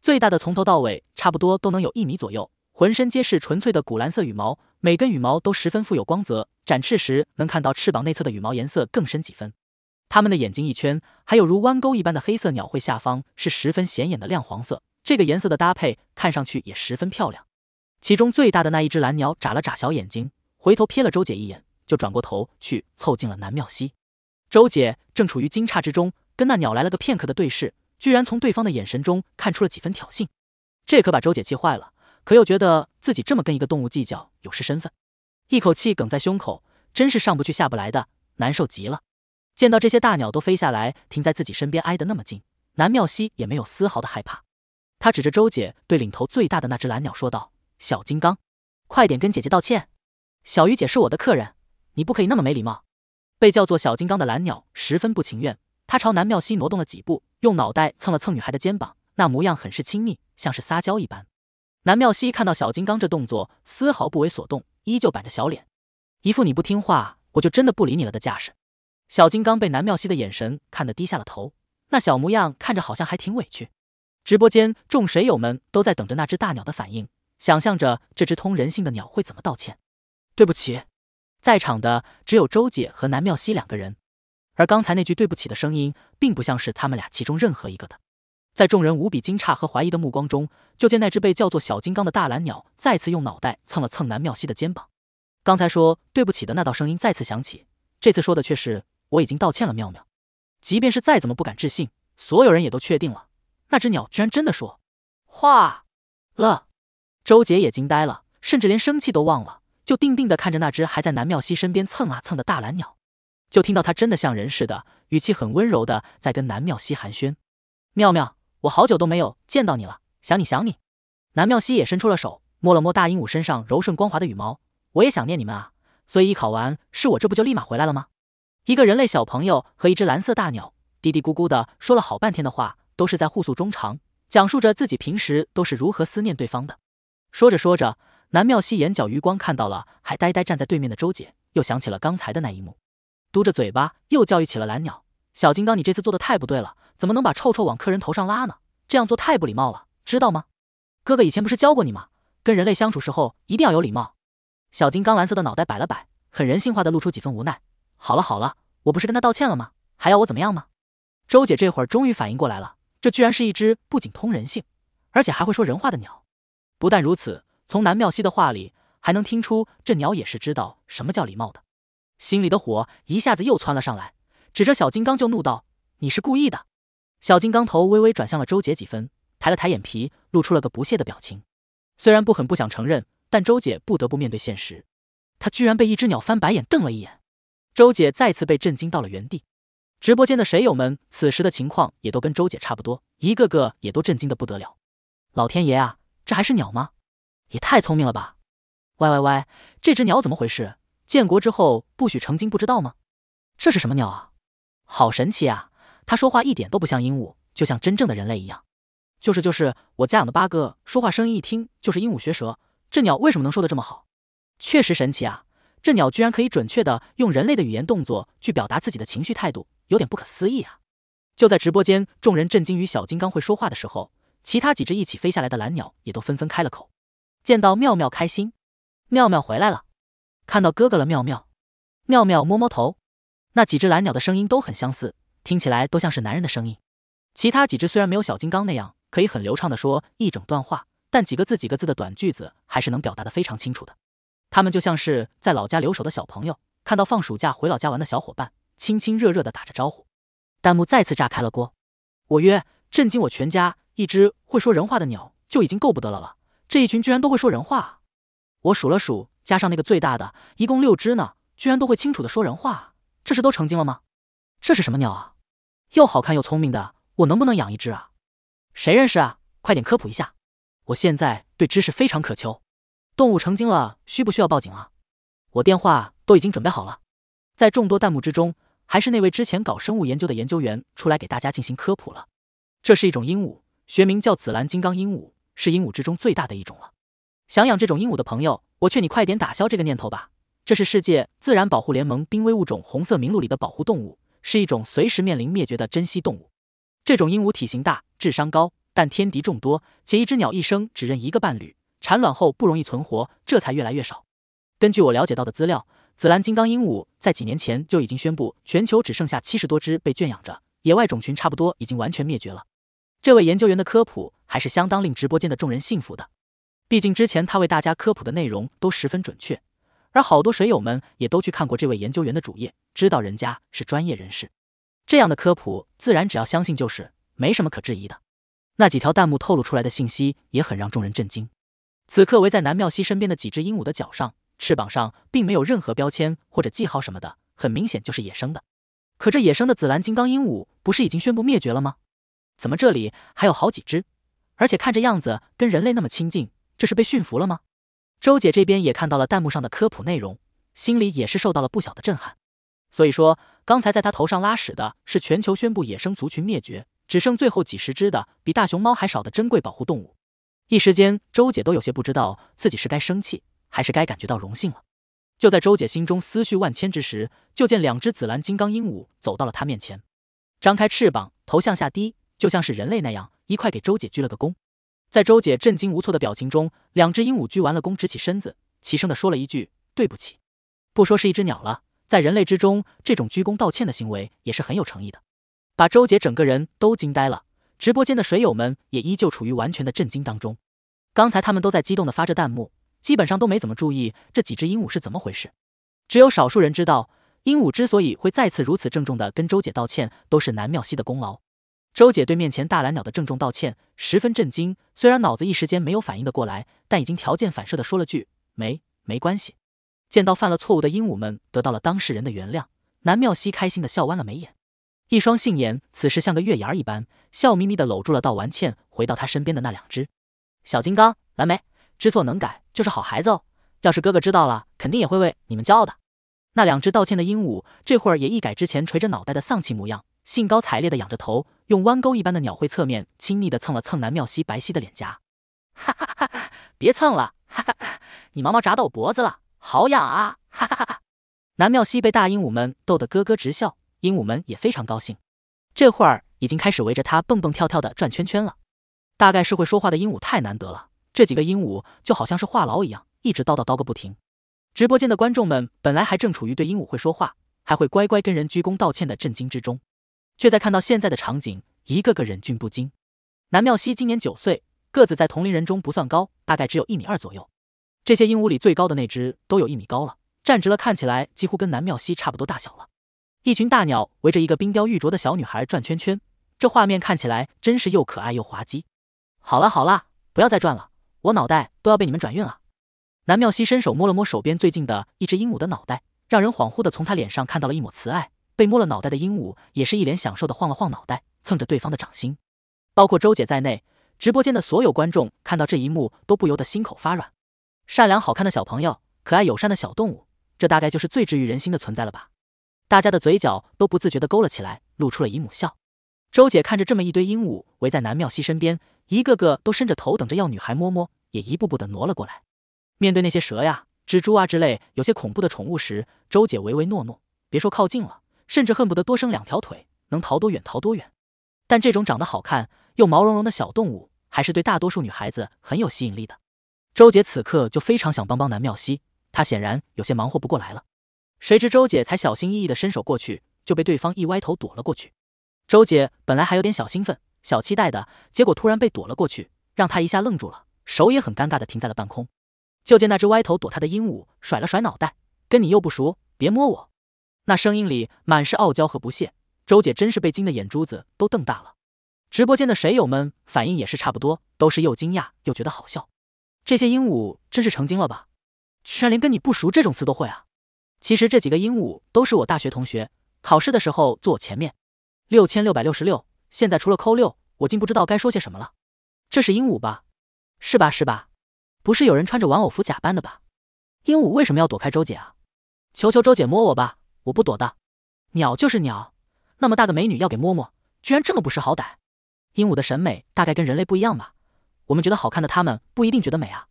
最大的从头到尾差不多都能有一米左右。浑身皆是纯粹的古蓝色羽毛，每根羽毛都十分富有光泽。展翅时能看到翅膀内侧的羽毛颜色更深几分。它们的眼睛一圈，还有如弯钩一般的黑色鸟喙，下方是十分显眼的亮黄色。这个颜色的搭配看上去也十分漂亮。其中最大的那一只蓝鸟眨了眨小眼睛，回头瞥了周姐一眼，就转过头去凑近了南妙溪。周姐正处于惊诧之中，跟那鸟来了个片刻的对视，居然从对方的眼神中看出了几分挑衅，这可把周姐气坏了。可又觉得自己这么跟一个动物计较，有失身份，一口气梗在胸口，真是上不去下不来的，难受极了。见到这些大鸟都飞下来，停在自己身边，挨得那么近，南妙溪也没有丝毫的害怕。她指着周姐，对领头最大的那只蓝鸟说道：“小金刚，快点跟姐姐道歉，小鱼姐是我的客人，你不可以那么没礼貌。”被叫做小金刚的蓝鸟十分不情愿，它朝南妙溪挪动了几步，用脑袋蹭了蹭女孩的肩膀，那模样很是亲密，像是撒娇一般。南妙溪看到小金刚这动作，丝毫不为所动，依旧板着小脸，一副你不听话，我就真的不理你了的架势。小金刚被南妙溪的眼神看得低下了头，那小模样看着好像还挺委屈。直播间众水友们都在等着那只大鸟的反应，想象着这只通人性的鸟会怎么道歉。对不起，在场的只有周姐和南妙溪两个人，而刚才那句对不起的声音，并不像是他们俩其中任何一个的。在众人无比惊诧和怀疑的目光中，就见那只被叫做小金刚的大蓝鸟再次用脑袋蹭了蹭南妙希的肩膀。刚才说对不起的那道声音再次响起，这次说的却是“我已经道歉了，妙妙。”即便是再怎么不敢置信，所有人也都确定了，那只鸟居然真的说话了。周杰也惊呆了，甚至连生气都忘了，就定定地看着那只还在南妙希身边蹭啊蹭的大蓝鸟，就听到它真的像人似的，语气很温柔的在跟南妙希寒暄：“妙妙。”我好久都没有见到你了，想你想你。南妙溪也伸出了手，摸了摸大鹦鹉身上柔顺光滑的羽毛。我也想念你们啊，所以一考完是我这不就立马回来了吗？一个人类小朋友和一只蓝色大鸟嘀嘀咕咕的说了好半天的话，都是在互诉衷肠，讲述着自己平时都是如何思念对方的。说着说着，南妙溪眼角余光看到了还呆呆站在对面的周姐，又想起了刚才的那一幕，嘟着嘴巴又教育起了蓝鸟小金刚：“你这次做的太不对了。”怎么能把臭臭往客人头上拉呢？这样做太不礼貌了，知道吗？哥哥以前不是教过你吗？跟人类相处时候一定要有礼貌。小金刚蓝色的脑袋摆了摆，很人性化的露出几分无奈。好了好了，我不是跟他道歉了吗？还要我怎么样吗？周姐这会儿终于反应过来了，这居然是一只不仅通人性，而且还会说人话的鸟。不但如此，从南妙西的话里还能听出这鸟也是知道什么叫礼貌的。心里的火一下子又窜了上来，指着小金刚就怒道：“你是故意的！”小金刚头微微转向了周姐几分，抬了抬眼皮，露出了个不屑的表情。虽然不很不想承认，但周姐不得不面对现实。她居然被一只鸟翻白眼瞪了一眼，周姐再次被震惊到了原地。直播间的水友们此时的情况也都跟周姐差不多，一个个也都震惊的不得了。老天爷啊，这还是鸟吗？也太聪明了吧！喂喂喂，这只鸟怎么回事？建国之后不许成精，不知道吗？这是什么鸟啊？好神奇啊！它说话一点都不像鹦鹉，就像真正的人类一样。就是就是，我家养的八哥说话声音一听就是鹦鹉学舌。这鸟为什么能说得这么好？确实神奇啊！这鸟居然可以准确的用人类的语言动作去表达自己的情绪态度，有点不可思议啊！就在直播间众人震惊于小金刚会说话的时候，其他几只一起飞下来的蓝鸟也都纷纷开了口。见到妙妙开心，妙妙回来了，看到哥哥了，妙妙。妙妙摸摸头。那几只蓝鸟的声音都很相似。听起来都像是男人的声音，其他几只虽然没有小金刚那样可以很流畅的说一整段话，但几个字几个字的短句子还是能表达的非常清楚的。他们就像是在老家留守的小朋友，看到放暑假回老家玩的小伙伴，亲亲热热的打着招呼。弹幕再次炸开了锅，我约震惊我全家，一只会说人话的鸟就已经够不得了了，这一群居然都会说人话啊！我数了数，加上那个最大的，一共六只呢，居然都会清楚的说人话，这是都成精了吗？<laughs> 这是什么鸟啊？又好看又聪明的，我能不能养一只啊？谁认识啊？快点科普一下！我现在对知识非常渴求。动物成精了，需不需要报警啊？我电话都已经准备好了。在众多弹幕之中，还是那位之前搞生物研究的研究员出来给大家进行科普了。这是一种鹦鹉，学名叫紫蓝金刚鹦鹉，是鹦鹉之中最大的一种了。想养这种鹦鹉的朋友，我劝你快点打消这个念头吧。这是世界自然保护联盟濒危物种红色名录里的保护动物。是一种随时面临灭绝的珍稀动物。这种鹦鹉体型大，智商高，但天敌众多，且一只鸟一生只认一个伴侣，产卵后不容易存活，这才越来越少。根据我了解到的资料，紫蓝金刚鹦鹉在几年前就已经宣布，全球只剩下七十多只被圈养着，野外种群差不多已经完全灭绝了。这位研究员的科普还是相当令直播间的众人信服的，毕竟之前他为大家科普的内容都十分准确。而好多水友们也都去看过这位研究员的主页，知道人家是专业人士，这样的科普自然只要相信就是，没什么可质疑的。那几条弹幕透露出来的信息也很让众人震惊。此刻围在南妙溪身边的几只鹦鹉的脚上、翅膀上并没有任何标签或者记号什么的，很明显就是野生的。可这野生的紫蓝金刚鹦鹉不是已经宣布灭绝了吗？怎么这里还有好几只？而且看这样子跟人类那么亲近，这是被驯服了吗？周姐这边也看到了弹幕上的科普内容，心里也是受到了不小的震撼。所以说，刚才在她头上拉屎的是全球宣布野生族群灭绝，只剩最后几十只的，比大熊猫还少的珍贵保护动物。一时间，周姐都有些不知道自己是该生气还是该感觉到荣幸了。就在周姐心中思绪万千之时，就见两只紫蓝金刚鹦鹉走到了她面前，张开翅膀，头向下低，就像是人类那样，一块给周姐鞠了个躬。在周姐震惊无措的表情中，两只鹦鹉鞠完了躬，直起身子，齐声的说了一句：“对不起。”不说是一只鸟了，在人类之中，这种鞠躬道歉的行为也是很有诚意的，把周姐整个人都惊呆了。直播间的水友们也依旧处于完全的震惊当中。刚才他们都在激动的发着弹幕，基本上都没怎么注意这几只鹦鹉是怎么回事。只有少数人知道，鹦鹉之所以会再次如此郑重的跟周姐道歉，都是南妙西的功劳。周姐对面前大蓝鸟的郑重道歉十分震惊，虽然脑子一时间没有反应的过来，但已经条件反射的说了句没没关系。见到犯了错误的鹦鹉们得到了当事人的原谅，南妙溪开心的笑弯了眉眼，一双杏眼此时像个月牙儿一般，笑眯眯的搂住了道完歉回到他身边的那两只小金刚蓝莓，知错能改就是好孩子哦。要是哥哥知道了，肯定也会为你们骄傲的。那两只道歉的鹦鹉这会儿也一改之前垂着脑袋的丧气模样。兴高采烈地仰着头，用弯钩一般的鸟喙侧面亲昵地蹭了蹭南妙溪白皙的脸颊，哈哈哈！别蹭了，哈哈哈！你毛毛扎到我脖子了，好痒啊！哈哈哈！南妙溪被大鹦鹉们逗得咯咯直笑，鹦鹉们也非常高兴，这会儿已经开始围着她蹦蹦跳跳的转圈圈了。大概是会说话的鹦鹉太难得了，这几个鹦鹉就好像是话痨一样，一直叨叨叨个不停。直播间的观众们本来还正处于对鹦鹉会说话，还会乖乖跟人鞠躬道歉的震惊之中。却在看到现在的场景，一个个忍俊不禁。南妙溪今年九岁，个子在同龄人中不算高，大概只有一米二左右。这些鹦鹉里最高的那只都有一米高了，站直了看起来几乎跟南妙溪差不多大小了。一群大鸟围着一个冰雕玉琢的小女孩转圈圈，这画面看起来真是又可爱又滑稽。好了好了，不要再转了，我脑袋都要被你们转运了。南妙溪伸手摸了摸手边最近的一只鹦鹉的脑袋，让人恍惚的从她脸上看到了一抹慈爱。被摸了脑袋的鹦鹉也是一脸享受的晃了晃脑袋，蹭着对方的掌心。包括周姐在内，直播间的所有观众看到这一幕都不由得心口发软。善良好看的小朋友，可爱友善的小动物，这大概就是最治愈人心的存在了吧？大家的嘴角都不自觉的勾了起来，露出了姨母笑。周姐看着这么一堆鹦鹉围在南妙溪身边，一个个都伸着头等着要女孩摸摸，也一步步的挪了过来。面对那些蛇呀、蜘蛛啊之类有些恐怖的宠物时，周姐唯唯诺诺，别说靠近了。甚至恨不得多生两条腿，能逃多远逃多远。但这种长得好看又毛茸茸的小动物，还是对大多数女孩子很有吸引力的。周姐此刻就非常想帮帮南妙西，她显然有些忙活不过来了。谁知周姐才小心翼翼的伸手过去，就被对方一歪头躲了过去。周姐本来还有点小兴奋、小期待的，结果突然被躲了过去，让她一下愣住了，手也很尴尬的停在了半空。就见那只歪头躲她的鹦鹉甩了甩脑袋，跟你又不熟，别摸我。那声音里满是傲娇和不屑，周姐真是被惊得眼珠子都瞪大了。直播间的水友们反应也是差不多，都是又惊讶又觉得好笑。这些鹦鹉真是成精了吧？居然连“跟你不熟”这种词都会啊！其实这几个鹦鹉都是我大学同学，考试的时候坐我前面。六千六百六十六，现在除了扣六，我竟不知道该说些什么了。这是鹦鹉吧？是吧是吧？不是有人穿着玩偶服假扮的吧？鹦鹉为什么要躲开周姐啊？求求周姐摸我吧！我不躲的，鸟就是鸟，那么大个美女要给摸摸，居然这么不识好歹。鹦鹉的审美大概跟人类不一样吧？我们觉得好看的，他们不一定觉得美啊。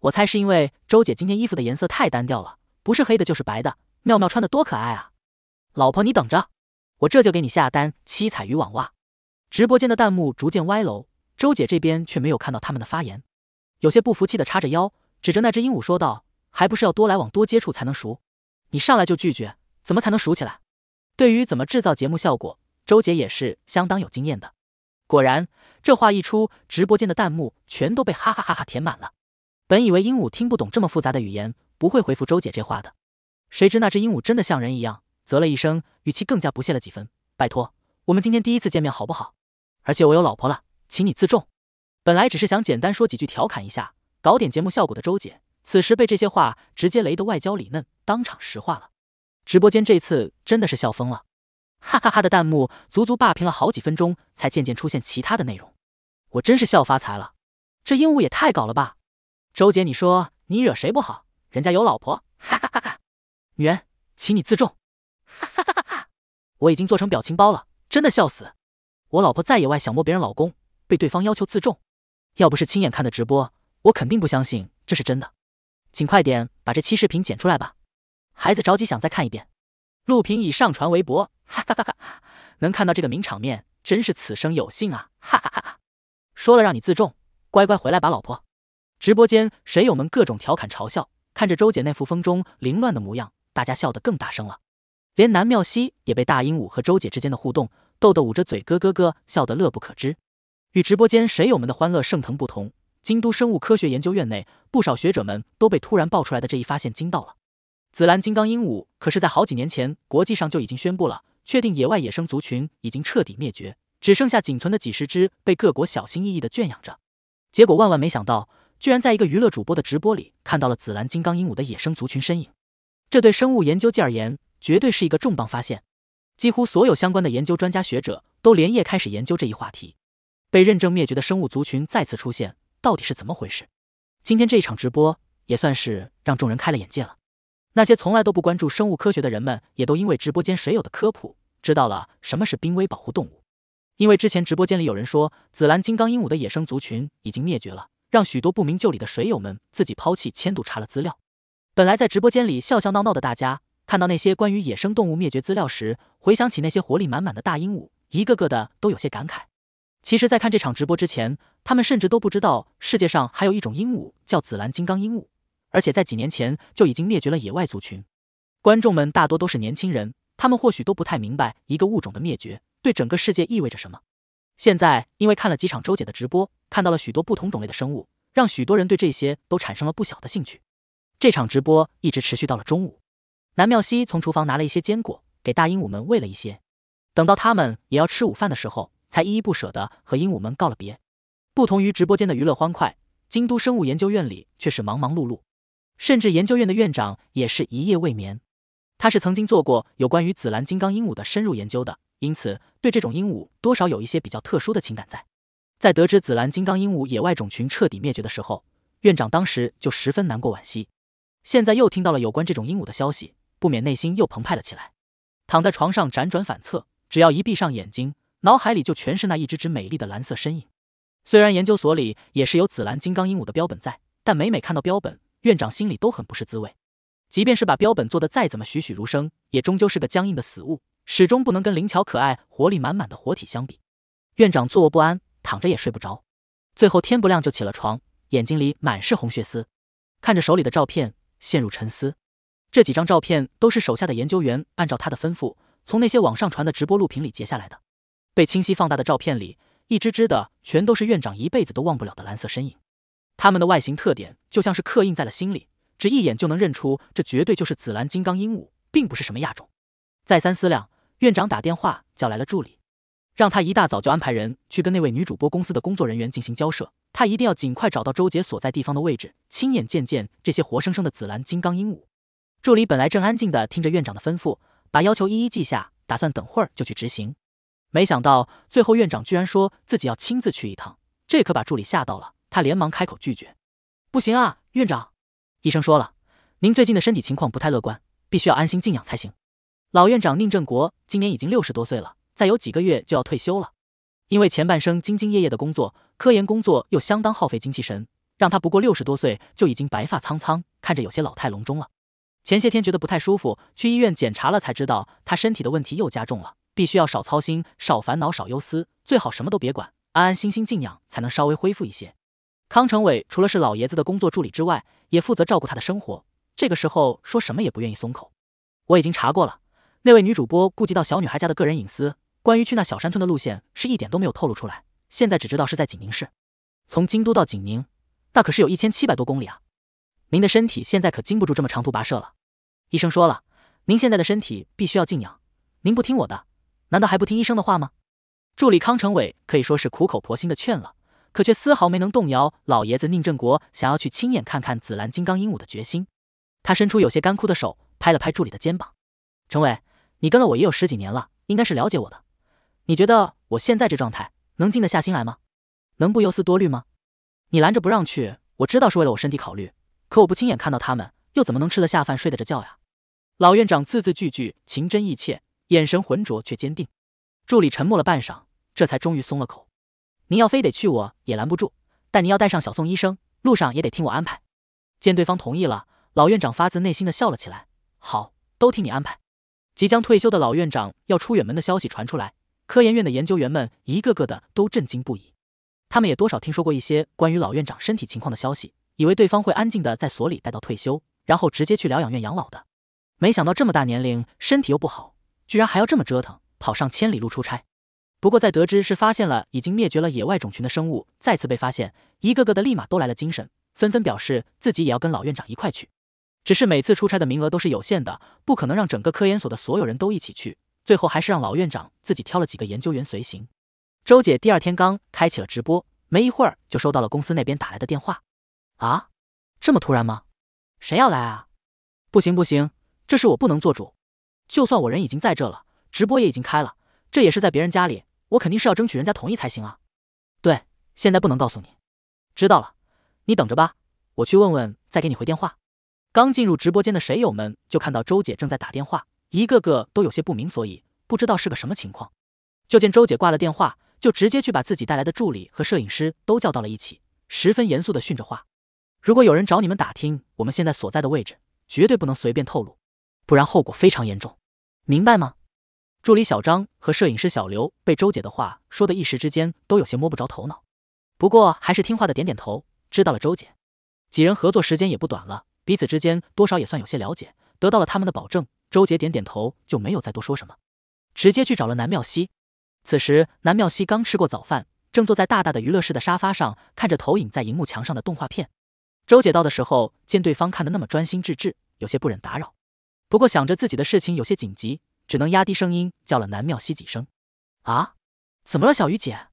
我猜是因为周姐今天衣服的颜色太单调了，不是黑的就是白的。妙妙穿的多可爱啊！老婆你等着，我这就给你下单七彩渔网袜。直播间的弹幕逐渐歪楼，周姐这边却没有看到他们的发言，有些不服气的叉着腰，指着那只鹦鹉说道：“还不是要多来往多接触才能熟，你上来就拒绝。”怎么才能熟起来？对于怎么制造节目效果，周姐也是相当有经验的。果然，这话一出，直播间的弹幕全都被哈哈哈哈填满了。本以为鹦鹉听不懂这么复杂的语言，不会回复周姐这话的，谁知那只鹦鹉真的像人一样，啧了一声，语气更加不屑了几分。拜托，我们今天第一次见面好不好？而且我有老婆了，请你自重。本来只是想简单说几句调侃一下，搞点节目效果的周姐，此时被这些话直接雷得外焦里嫩，当场石化了。直播间这次真的是笑疯了，哈哈哈的弹幕足足霸屏了好几分钟，才渐渐出现其他的内容。我真是笑发财了，这鹦鹉也太搞了吧！周姐，你说你惹谁不好，人家有老婆，哈哈哈。女人，请你自重，哈哈哈哈。我已经做成表情包了，真的笑死。我老婆在野外想摸别人老公，被对方要求自重。要不是亲眼看的直播，我肯定不相信这是真的。请快点把这期视频剪出来吧。孩子着急想再看一遍，陆平已上传微博，哈哈哈哈哈能看到这个名场面真是此生有幸啊，哈哈哈哈。说了让你自重，乖乖回来吧，老婆。直播间神友们各种调侃嘲笑，看着周姐那副风中凌乱的模样，大家笑得更大声了。连南妙西也被大鹦鹉和周姐之间的互动逗得捂着嘴咯咯咯笑得乐不可支。与直播间神友们的欢乐盛腾不同，京都生物科学研究院内不少学者们都被突然爆出来的这一发现惊到了。紫兰金刚鹦鹉，可是，在好几年前，国际上就已经宣布了，确定野外野生族群已经彻底灭绝，只剩下仅存的几十只，被各国小心翼翼的圈养着。结果，万万没想到，居然在一个娱乐主播的直播里看到了紫兰金刚鹦鹉的野生族群身影。这对生物研究界而言，绝对是一个重磅发现。几乎所有相关的研究专家学者都连夜开始研究这一话题。被认证灭绝的生物族群再次出现，到底是怎么回事？今天这一场直播，也算是让众人开了眼界了。那些从来都不关注生物科学的人们，也都因为直播间水友的科普，知道了什么是濒危保护动物。因为之前直播间里有人说紫蓝金刚鹦鹉的野生族群已经灭绝了，让许多不明就里的水友们自己抛弃、迁都查了资料。本来在直播间里笑笑闹闹的大家，看到那些关于野生动物灭绝资料时，回想起那些活力满满的大鹦鹉，一个个的都有些感慨。其实，在看这场直播之前，他们甚至都不知道世界上还有一种鹦鹉叫紫蓝金刚鹦鹉。而且在几年前就已经灭绝了野外族群。观众们大多都是年轻人，他们或许都不太明白一个物种的灭绝对整个世界意味着什么。现在因为看了几场周姐的直播，看到了许多不同种类的生物，让许多人对这些都产生了不小的兴趣。这场直播一直持续到了中午。南妙西从厨房拿了一些坚果给大鹦鹉们喂了一些，等到它们也要吃午饭的时候，才依依不舍的和鹦鹉们告了别。不同于直播间的娱乐欢快，京都生物研究院里却是忙忙碌碌。甚至研究院的院长也是一夜未眠，他是曾经做过有关于紫蓝金刚鹦鹉的深入研究的，因此对这种鹦鹉多少有一些比较特殊的情感在。在得知紫蓝金刚鹦鹉野外种群彻底灭绝的时候，院长当时就十分难过惋惜。现在又听到了有关这种鹦鹉的消息，不免内心又澎湃了起来。躺在床上辗转反侧，只要一闭上眼睛，脑海里就全是那一只只美丽的蓝色身影。虽然研究所里也是有紫蓝金刚鹦鹉的标本在，但每每看到标本，院长心里都很不是滋味，即便是把标本做得再怎么栩栩如生，也终究是个僵硬的死物，始终不能跟灵巧可爱、活力满满的活体相比。院长坐卧不安，躺着也睡不着，最后天不亮就起了床，眼睛里满是红血丝，看着手里的照片，陷入沉思。这几张照片都是手下的研究员按照他的吩咐，从那些网上传的直播录屏里截下来的。被清晰放大的照片里，一只只的全都是院长一辈子都忘不了的蓝色身影。他们的外形特点就像是刻印在了心里，只一眼就能认出，这绝对就是紫蓝金刚鹦鹉，并不是什么亚种。再三思量，院长打电话叫来了助理，让他一大早就安排人去跟那位女主播公司的工作人员进行交涉，他一定要尽快找到周杰所在地方的位置，亲眼见见这些活生生的紫蓝金刚鹦鹉。助理本来正安静的听着院长的吩咐，把要求一一记下，打算等会儿就去执行，没想到最后院长居然说自己要亲自去一趟，这可把助理吓到了。他连忙开口拒绝，不行啊，院长，医生说了，您最近的身体情况不太乐观，必须要安心静养才行。老院长宁振国今年已经六十多岁了，再有几个月就要退休了。因为前半生兢兢业业的工作，科研工作又相当耗费精气神，让他不过六十多岁就已经白发苍苍，看着有些老态龙钟了。前些天觉得不太舒服，去医院检查了才知道他身体的问题又加重了，必须要少操心、少烦恼、少忧思，最好什么都别管，安安心心静养才能稍微恢复一些。康成伟除了是老爷子的工作助理之外，也负责照顾他的生活。这个时候说什么也不愿意松口。我已经查过了，那位女主播顾及到小女孩家的个人隐私，关于去那小山村的路线是一点都没有透露出来。现在只知道是在景宁市。从京都到景宁，那可是有一千七百多公里啊！您的身体现在可经不住这么长途跋涉了。医生说了，您现在的身体必须要静养。您不听我的，难道还不听医生的话吗？助理康成伟可以说是苦口婆心的劝了。可却丝毫没能动摇老爷子宁振国想要去亲眼看看紫蓝金刚鹦鹉的决心。他伸出有些干枯的手，拍了拍助理的肩膀：“陈伟，你跟了我也有十几年了，应该是了解我的。你觉得我现在这状态能静得下心来吗？能不忧思多虑吗？你拦着不让去，我知道是为了我身体考虑。可我不亲眼看到他们，又怎么能吃得下饭、睡得着觉呀？”老院长字字句句情真意切，眼神浑浊却坚定。助理沉默了半晌，这才终于松了口。您要非得去，我也拦不住。但您要带上小宋医生，路上也得听我安排。见对方同意了，老院长发自内心的笑了起来。好，都听你安排。即将退休的老院长要出远门的消息传出来，科研院的研究员们一个个的都震惊不已。他们也多少听说过一些关于老院长身体情况的消息，以为对方会安静的在所里待到退休，然后直接去疗养院养老的。没想到这么大年龄，身体又不好，居然还要这么折腾，跑上千里路出差。不过，在得知是发现了已经灭绝了野外种群的生物再次被发现，一个个的立马都来了精神，纷纷表示自己也要跟老院长一块去。只是每次出差的名额都是有限的，不可能让整个科研所的所有人都一起去。最后还是让老院长自己挑了几个研究员随行。周姐第二天刚开启了直播，没一会儿就收到了公司那边打来的电话。啊，这么突然吗？谁要来啊？不行不行，这事我不能做主。就算我人已经在这了，直播也已经开了，这也是在别人家里。我肯定是要争取人家同意才行啊！对，现在不能告诉你，知道了，你等着吧，我去问问再给你回电话。刚进入直播间的水友们就看到周姐正在打电话，一个个都有些不明所以，不知道是个什么情况。就见周姐挂了电话，就直接去把自己带来的助理和摄影师都叫到了一起，十分严肃的训着话：“如果有人找你们打听我们现在所在的位置，绝对不能随便透露，不然后果非常严重，明白吗？”助理小张和摄影师小刘被周姐的话说的一时之间都有些摸不着头脑，不过还是听话的点点头，知道了周姐几人合作时间也不短了，彼此之间多少也算有些了解，得到了他们的保证，周姐点点头就没有再多说什么，直接去找了南妙西。此时南妙西刚吃过早饭，正坐在大大的娱乐室的沙发上，看着投影在荧幕墙上的动画片。周姐到的时候，见对方看的那么专心致志，有些不忍打扰，不过想着自己的事情有些紧急。只能压低声音叫了南妙西几声。啊，怎么了，小鱼姐？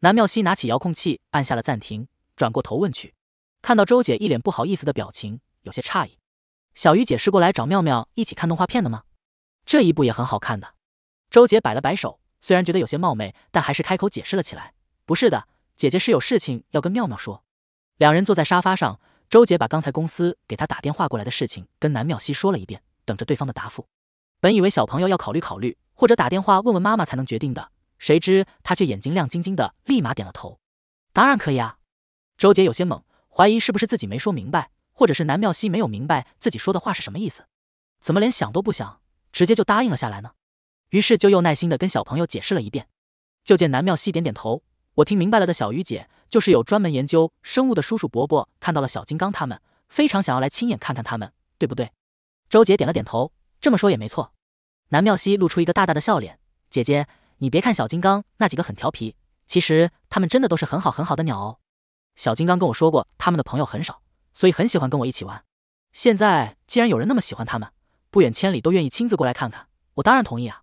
南妙西拿起遥控器按下了暂停，转过头问去。看到周姐一脸不好意思的表情，有些诧异。小鱼姐是过来找妙妙一起看动画片的吗？这一部也很好看的。周姐摆了摆手，虽然觉得有些冒昧，但还是开口解释了起来。不是的，姐姐是有事情要跟妙妙说。两人坐在沙发上，周姐把刚才公司给她打电话过来的事情跟南妙西说了一遍，等着对方的答复。本以为小朋友要考虑考虑，或者打电话问问妈妈才能决定的，谁知他却眼睛亮晶晶的，立马点了头。当然可以啊！周杰有些懵，怀疑是不是自己没说明白，或者是南妙西没有明白自己说的话是什么意思？怎么连想都不想，直接就答应了下来呢？于是就又耐心的跟小朋友解释了一遍。就见南妙西点点头。我听明白了的小鱼姐，就是有专门研究生物的叔叔伯伯看到了小金刚他们，非常想要来亲眼看看他们，对不对？周杰点了点头，这么说也没错。南妙西露出一个大大的笑脸，姐姐，你别看小金刚那几个很调皮，其实他们真的都是很好很好的鸟哦。小金刚跟我说过，他们的朋友很少，所以很喜欢跟我一起玩。现在既然有人那么喜欢他们，不远千里都愿意亲自过来看看，我当然同意啊。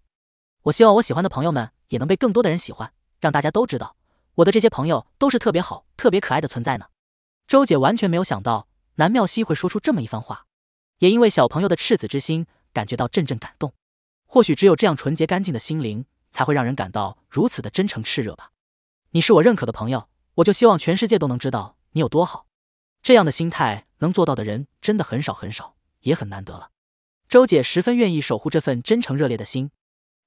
我希望我喜欢的朋友们也能被更多的人喜欢，让大家都知道我的这些朋友都是特别好、特别可爱的存在呢。周姐完全没有想到南妙西会说出这么一番话，也因为小朋友的赤子之心，感觉到阵阵感动。或许只有这样纯洁干净的心灵，才会让人感到如此的真诚炽热吧。你是我认可的朋友，我就希望全世界都能知道你有多好。这样的心态能做到的人真的很少很少，也很难得了。周姐十分愿意守护这份真诚热烈的心。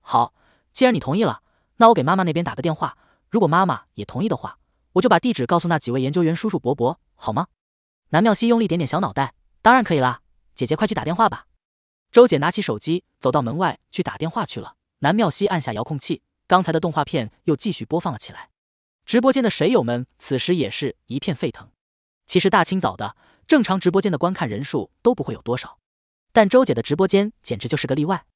好，既然你同意了，那我给妈妈那边打个电话。如果妈妈也同意的话，我就把地址告诉那几位研究员叔叔伯伯，好吗？南妙西用力点点小脑袋，当然可以啦，姐姐快去打电话吧。周姐拿起手机，走到门外去打电话去了。南妙西按下遥控器，刚才的动画片又继续播放了起来。直播间的水友们此时也是一片沸腾。其实大清早的，正常直播间的观看人数都不会有多少，但周姐的直播间简直就是个例外。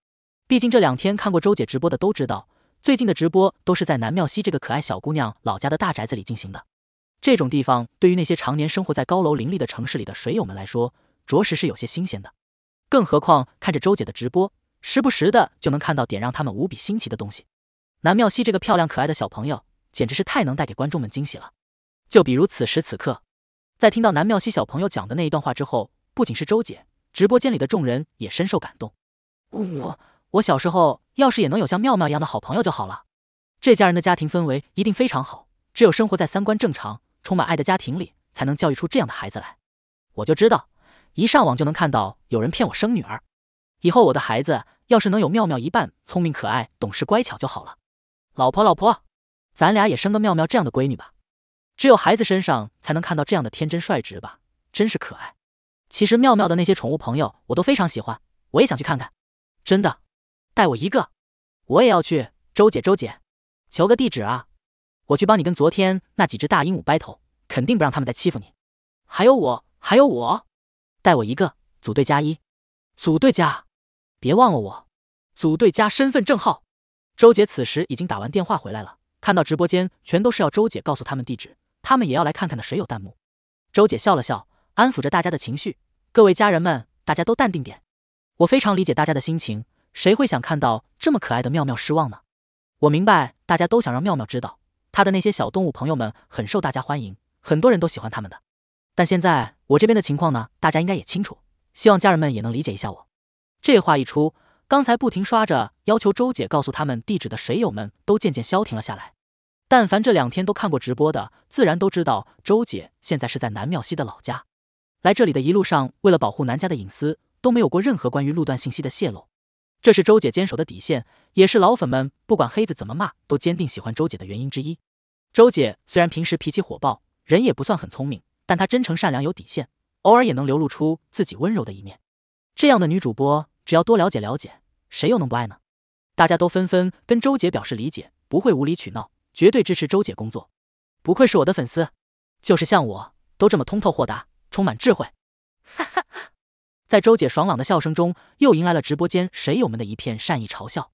毕竟这两天看过周姐直播的都知道，最近的直播都是在南妙西这个可爱小姑娘老家的大宅子里进行的。这种地方对于那些常年生活在高楼林立的城市里的水友们来说，着实是有些新鲜的。更何况，看着周姐的直播，时不时的就能看到点让他们无比新奇的东西。南妙西这个漂亮可爱的小朋友，简直是太能带给观众们惊喜了。就比如此时此刻，在听到南妙西小朋友讲的那一段话之后，不仅是周姐，直播间里的众人也深受感动。我我小时候要是也能有像妙妙一样的好朋友就好了。这家人的家庭氛围一定非常好，只有生活在三观正常、充满爱的家庭里，才能教育出这样的孩子来。我就知道。一上网就能看到有人骗我生女儿，以后我的孩子要是能有妙妙一半聪明、可爱、懂事、乖巧就好了。老婆老婆，咱俩也生个妙妙这样的闺女吧。只有孩子身上才能看到这样的天真率直吧，真是可爱。其实妙妙的那些宠物朋友我都非常喜欢，我也想去看看。真的，带我一个，我也要去。周姐周姐，求个地址啊！我去帮你跟昨天那几只大鹦鹉掰头，肯定不让他们再欺负你。还有我，还有我。带我一个组队加一，组队加，别忘了我，组队加身份证号。周姐此时已经打完电话回来了，看到直播间全都是要周姐告诉他们地址，他们也要来看看的谁有弹幕。周姐笑了笑，安抚着大家的情绪。各位家人们，大家都淡定点。我非常理解大家的心情，谁会想看到这么可爱的妙妙失望呢？我明白大家都想让妙妙知道，她的那些小动物朋友们很受大家欢迎，很多人都喜欢他们的。但现在。我这边的情况呢，大家应该也清楚，希望家人们也能理解一下我。这话一出，刚才不停刷着要求周姐告诉他们地址的水友们都渐渐消停了下来。但凡这两天都看过直播的，自然都知道周姐现在是在南妙西的老家。来这里的一路上，为了保护南家的隐私，都没有过任何关于路段信息的泄露。这是周姐坚守的底线，也是老粉们不管黑子怎么骂都坚定喜欢周姐的原因之一。周姐虽然平时脾气火爆，人也不算很聪明。但她真诚、善良、有底线，偶尔也能流露出自己温柔的一面。这样的女主播，只要多了解了解，谁又能不爱呢？大家都纷纷跟周姐表示理解，不会无理取闹，绝对支持周姐工作。不愧是我的粉丝，就是像我都这么通透、豁达、充满智慧。哈哈哈！在周姐爽朗的笑声中，又迎来了直播间水友们的一片善意嘲笑。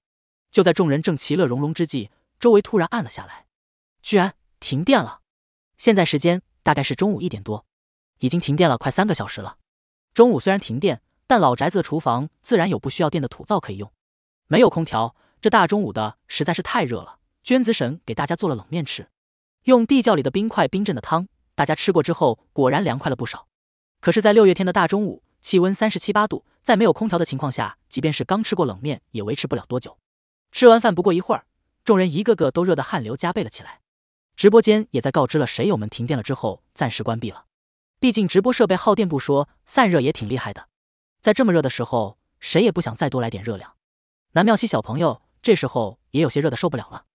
就在众人正其乐融融之际，周围突然暗了下来，居然停电了！现在时间。大概是中午一点多，已经停电了快三个小时了。中午虽然停电，但老宅子的厨房自然有不需要电的土灶可以用。没有空调，这大中午的实在是太热了。娟子婶给大家做了冷面吃，用地窖里的冰块冰镇的汤，大家吃过之后果然凉快了不少。可是，在六月天的大中午，气温三十七八度，在没有空调的情况下，即便是刚吃过冷面，也维持不了多久。吃完饭不过一会儿，众人一个个都热得汗流浃背了起来。直播间也在告知了水友们停电了之后暂时关闭了，毕竟直播设备耗电不说，散热也挺厉害的，在这么热的时候，谁也不想再多来点热量。南妙西小朋友这时候也有些热的受不了了，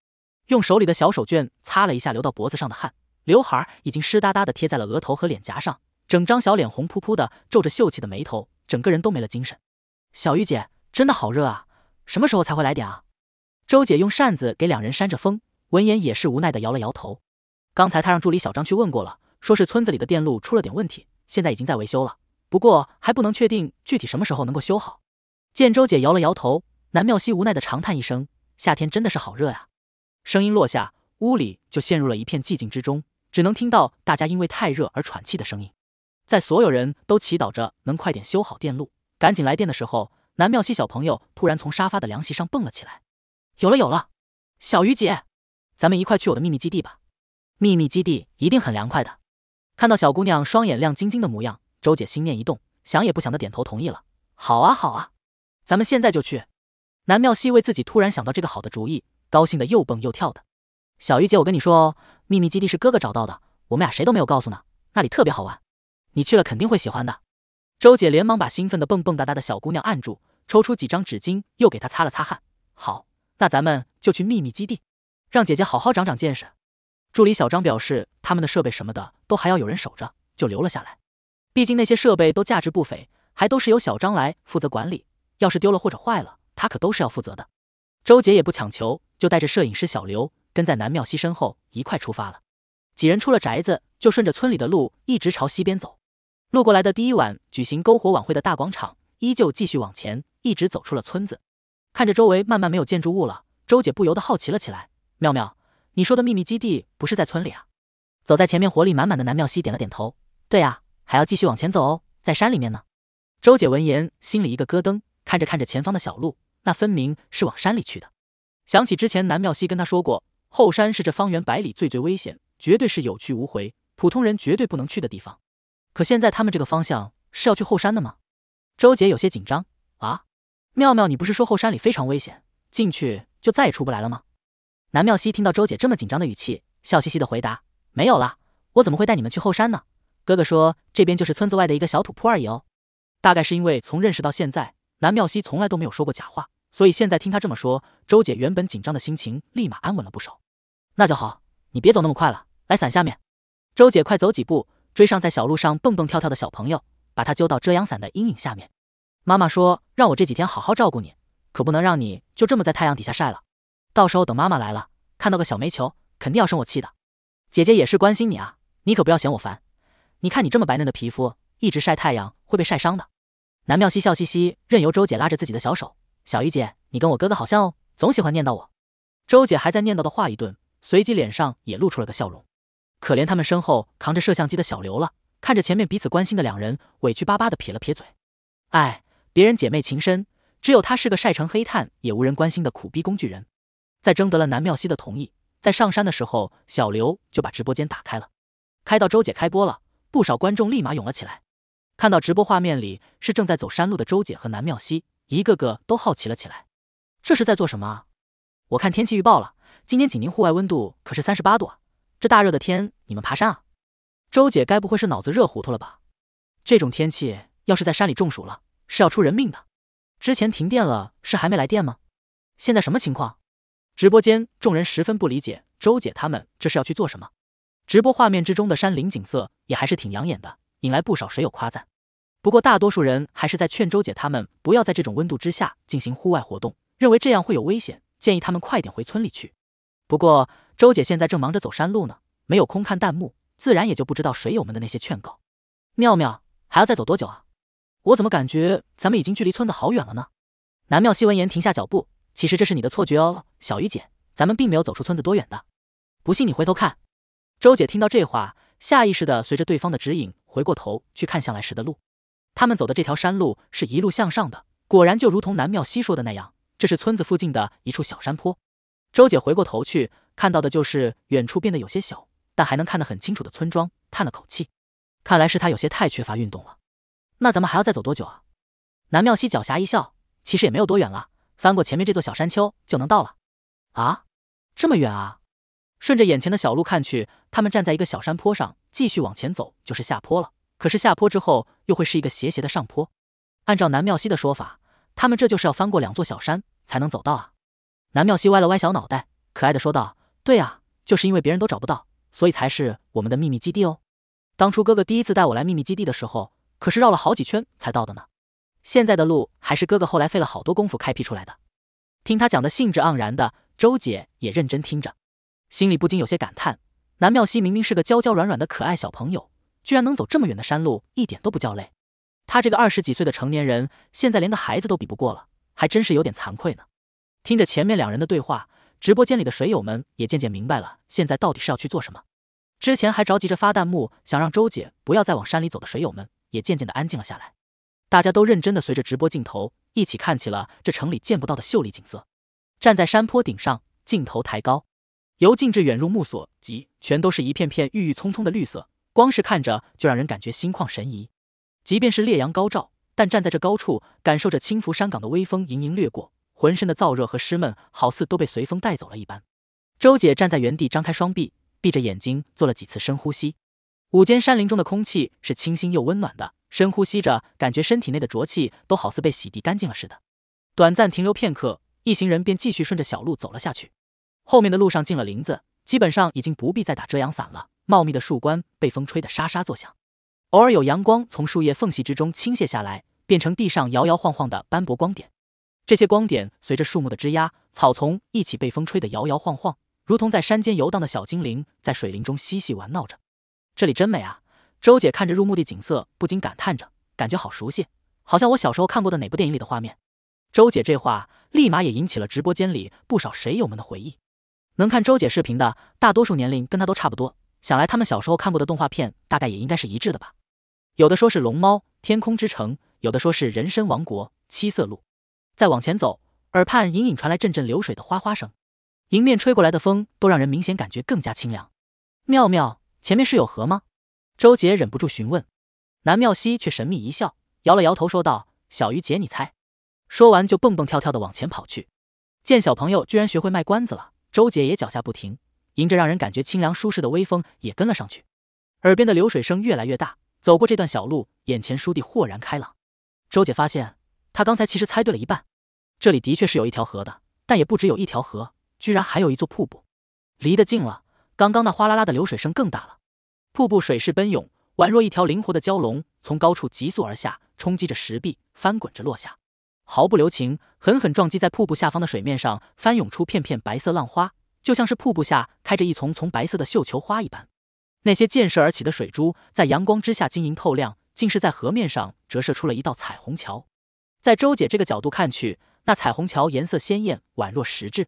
用手里的小手绢擦了一下流到脖子上的汗，刘海已经湿哒哒的贴在了额头和脸颊上，整张小脸红扑扑的，皱着秀气的眉头，整个人都没了精神。小玉姐真的好热啊，什么时候才会来点啊？周姐用扇子给两人扇着风。闻言也是无奈的摇了摇头，刚才他让助理小张去问过了，说是村子里的电路出了点问题，现在已经在维修了，不过还不能确定具体什么时候能够修好。见周姐摇了摇头，南妙西无奈的长叹一声：“夏天真的是好热呀！”声音落下，屋里就陷入了一片寂静之中，只能听到大家因为太热而喘气的声音。在所有人都祈祷着能快点修好电路，赶紧来电的时候，南妙西小朋友突然从沙发的凉席上蹦了起来：“有了有了，小鱼姐！”咱们一块去我的秘密基地吧，秘密基地一定很凉快的。看到小姑娘双眼亮晶晶的模样，周姐心念一动，想也不想的点头同意了。好啊，好啊，咱们现在就去。南妙溪为自己突然想到这个好的主意，高兴的又蹦又跳的。小鱼姐，我跟你说哦，秘密基地是哥哥找到的，我们俩谁都没有告诉呢。那里特别好玩，你去了肯定会喜欢的。周姐连忙把兴奋的蹦蹦哒哒的小姑娘按住，抽出几张纸巾又给她擦了擦汗。好，那咱们就去秘密基地。让姐姐好好长长见识。助理小张表示，他们的设备什么的都还要有人守着，就留了下来。毕竟那些设备都价值不菲，还都是由小张来负责管理，要是丢了或者坏了，他可都是要负责的。周姐也不强求，就带着摄影师小刘跟在南妙西身后一块出发了。几人出了宅子，就顺着村里的路一直朝西边走。路过来的第一晚举行篝火晚会的大广场，依旧继续往前，一直走出了村子。看着周围慢慢没有建筑物了，周姐不由得好奇了起来。妙妙，你说的秘密基地不是在村里啊？走在前面，活力满满的南妙西点了点头：“对啊，还要继续往前走哦，在山里面呢。”周姐闻言，心里一个咯噔，看着看着前方的小路，那分明是往山里去的。想起之前南妙西跟她说过，后山是这方圆百里最最危险，绝对是有去无回，普通人绝对不能去的地方。可现在他们这个方向是要去后山的吗？周姐有些紧张：“啊，妙妙，你不是说后山里非常危险，进去就再也出不来了吗？”南妙西听到周姐这么紧张的语气，笑嘻嘻的回答：“没有啦，我怎么会带你们去后山呢？哥哥说这边就是村子外的一个小土坡而已哦。”大概是因为从认识到现在，南妙西从来都没有说过假话，所以现在听他这么说，周姐原本紧张的心情立马安稳了不少。那就好，你别走那么快了，来伞下面。周姐快走几步，追上在小路上蹦蹦跳跳的小朋友，把他揪到遮阳伞的阴影下面。妈妈说让我这几天好好照顾你，可不能让你就这么在太阳底下晒了。到时候等妈妈来了，看到个小煤球，肯定要生我气的。姐姐也是关心你啊，你可不要嫌我烦。你看你这么白嫩的皮肤，一直晒太阳会被晒伤的。南妙溪笑嘻嘻，任由周姐拉着自己的小手。小姨姐，你跟我哥哥好像哦，总喜欢念叨我。周姐还在念叨的话一顿，随即脸上也露出了个笑容。可怜他们身后扛着摄像机的小刘了，看着前面彼此关心的两人，委屈巴巴的撇了撇嘴。哎，别人姐妹情深，只有他是个晒成黑炭也无人关心的苦逼工具人。在征得了南妙溪的同意，在上山的时候，小刘就把直播间打开了，开到周姐开播了，不少观众立马涌了起来。看到直播画面里是正在走山路的周姐和南妙溪，一个个都好奇了起来，这是在做什么？我看天气预报了，今天济宁户外温度可是三十八度啊，这大热的天你们爬山啊？周姐该不会是脑子热糊涂了吧？这种天气要是在山里中暑了是要出人命的。之前停电了是还没来电吗？现在什么情况？直播间众人十分不理解周姐他们这是要去做什么。直播画面之中的山林景色也还是挺养眼的，引来不少水友夸赞。不过大多数人还是在劝周姐他们不要在这种温度之下进行户外活动，认为这样会有危险，建议他们快点回村里去。不过周姐现在正忙着走山路呢，没有空看弹幕，自然也就不知道水友们的那些劝告。妙妙，还要再走多久啊？我怎么感觉咱们已经距离村子好远了呢？南妙西闻言停下脚步。其实这是你的错觉哦，小鱼姐，咱们并没有走出村子多远的，不信你回头看。周姐听到这话，下意识的随着对方的指引回过头去看向来时的路。他们走的这条山路是一路向上的，果然就如同南妙溪说的那样，这是村子附近的一处小山坡。周姐回过头去，看到的就是远处变得有些小，但还能看得很清楚的村庄，叹了口气，看来是她有些太缺乏运动了。那咱们还要再走多久啊？南妙溪狡黠一笑，其实也没有多远了。翻过前面这座小山丘就能到了，啊，这么远啊！顺着眼前的小路看去，他们站在一个小山坡上，继续往前走就是下坡了。可是下坡之后又会是一个斜斜的上坡。按照南妙溪的说法，他们这就是要翻过两座小山才能走到啊！南妙溪歪了歪小脑袋，可爱的说道：“对啊，就是因为别人都找不到，所以才是我们的秘密基地哦。当初哥哥第一次带我来秘密基地的时候，可是绕了好几圈才到的呢。”现在的路还是哥哥后来费了好多功夫开辟出来的。听他讲的兴致盎然的，周姐也认真听着，心里不禁有些感叹：南妙西明明是个娇娇软软的可爱小朋友，居然能走这么远的山路，一点都不叫累。她这个二十几岁的成年人，现在连个孩子都比不过了，还真是有点惭愧呢。听着前面两人的对话，直播间里的水友们也渐渐明白了现在到底是要去做什么。之前还着急着发弹幕想让周姐不要再往山里走的水友们，也渐渐的安静了下来。大家都认真的随着直播镜头一起看起了这城里见不到的秀丽景色。站在山坡顶上，镜头抬高，由近至远，入目所及，全都是一片片郁郁葱葱的绿色，光是看着就让人感觉心旷神怡。即便是烈阳高照，但站在这高处，感受着轻拂山岗的微风盈盈掠过，浑身的燥热和湿闷好似都被随风带走了一般。周姐站在原地，张开双臂，闭着眼睛做了几次深呼吸。午间山林中的空气是清新又温暖的。深呼吸着，感觉身体内的浊气都好似被洗涤干净了似的。短暂停留片刻，一行人便继续顺着小路走了下去。后面的路上进了林子，基本上已经不必再打遮阳伞了。茂密的树冠被风吹得沙沙作响，偶尔有阳光从树叶缝隙之中倾泻下来，变成地上摇摇晃晃的斑驳光点。这些光点随着树木的枝丫、草丛一起被风吹得摇摇晃晃，如同在山间游荡的小精灵，在水林中嬉戏玩闹着。这里真美啊！周姐看着入目的景色，不禁感叹着：“感觉好熟悉，好像我小时候看过的哪部电影里的画面。”周姐这话立马也引起了直播间里不少水友们的回忆。能看周姐视频的大多数年龄跟她都差不多，想来他们小时候看过的动画片大概也应该是一致的吧。有的说是《龙猫》《天空之城》，有的说是《人参王国》《七色鹿》。再往前走，耳畔隐隐传来阵阵流水的哗哗声，迎面吹过来的风都让人明显感觉更加清凉。妙妙，前面是有河吗？周杰忍不住询问，南妙溪却神秘一笑，摇了摇头说道：“小鱼姐，你猜。”说完就蹦蹦跳跳的往前跑去。见小朋友居然学会卖关子了，周杰也脚下不停，迎着让人感觉清凉舒适的微风也跟了上去。耳边的流水声越来越大，走过这段小路，眼前书地豁然开朗。周杰发现，他刚才其实猜对了一半，这里的确是有一条河的，但也不只有一条河，居然还有一座瀑布。离得近了，刚刚那哗啦啦的流水声更大了。瀑布水势奔涌，宛若一条灵活的蛟龙，从高处急速而下，冲击着石壁，翻滚着落下，毫不留情，狠狠撞击在瀑布下方的水面上，翻涌出片片白色浪花，就像是瀑布下开着一丛丛白色的绣球花一般。那些溅射而起的水珠，在阳光之下晶莹透亮，竟是在河面上折射出了一道彩虹桥。在周姐这个角度看去，那彩虹桥颜色鲜艳，宛若实质。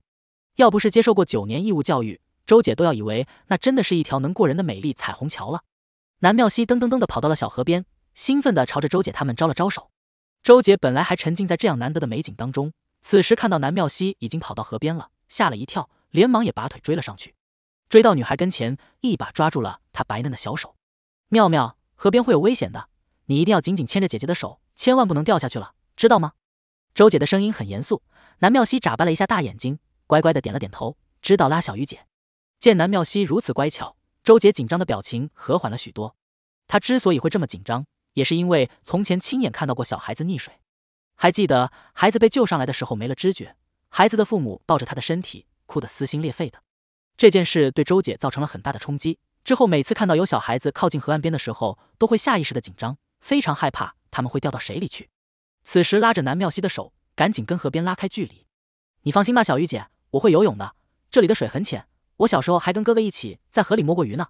要不是接受过九年义务教育，周姐都要以为那真的是一条能过人的美丽彩虹桥了。南妙西噔噔噔的跑到了小河边，兴奋的朝着周姐他们招了招手。周姐本来还沉浸在这样难得的美景当中，此时看到南妙西已经跑到河边了，吓了一跳，连忙也拔腿追了上去。追到女孩跟前，一把抓住了她白嫩的小手。妙妙，河边会有危险的，你一定要紧紧牵着姐姐的手，千万不能掉下去了，知道吗？周姐的声音很严肃。南妙西眨巴了一下大眼睛，乖乖的点了点头，知道拉小鱼姐。见南妙溪如此乖巧，周姐紧张的表情和缓了许多。她之所以会这么紧张，也是因为从前亲眼看到过小孩子溺水，还记得孩子被救上来的时候没了知觉，孩子的父母抱着他的身体，哭得撕心裂肺的。这件事对周姐造成了很大的冲击。之后每次看到有小孩子靠近河岸边的时候，都会下意识的紧张，非常害怕他们会掉到水里去。此时拉着南妙溪的手，赶紧跟河边拉开距离。你放心吧，小玉姐，我会游泳的，这里的水很浅。我小时候还跟哥哥一起在河里摸过鱼呢，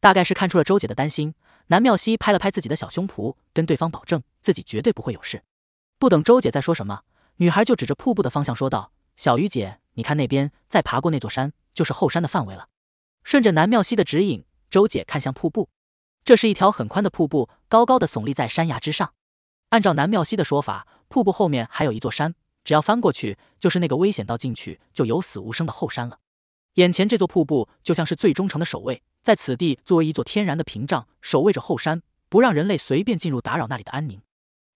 大概是看出了周姐的担心，南妙西拍了拍自己的小胸脯，跟对方保证自己绝对不会有事。不等周姐再说什么，女孩就指着瀑布的方向说道：“小鱼姐，你看那边，再爬过那座山，就是后山的范围了。”顺着南妙西的指引，周姐看向瀑布，这是一条很宽的瀑布，高高的耸立在山崖之上。按照南妙西的说法，瀑布后面还有一座山，只要翻过去，就是那个危险到进去就有死无生的后山了。眼前这座瀑布就像是最忠诚的守卫，在此地作为一座天然的屏障，守卫着后山，不让人类随便进入打扰那里的安宁。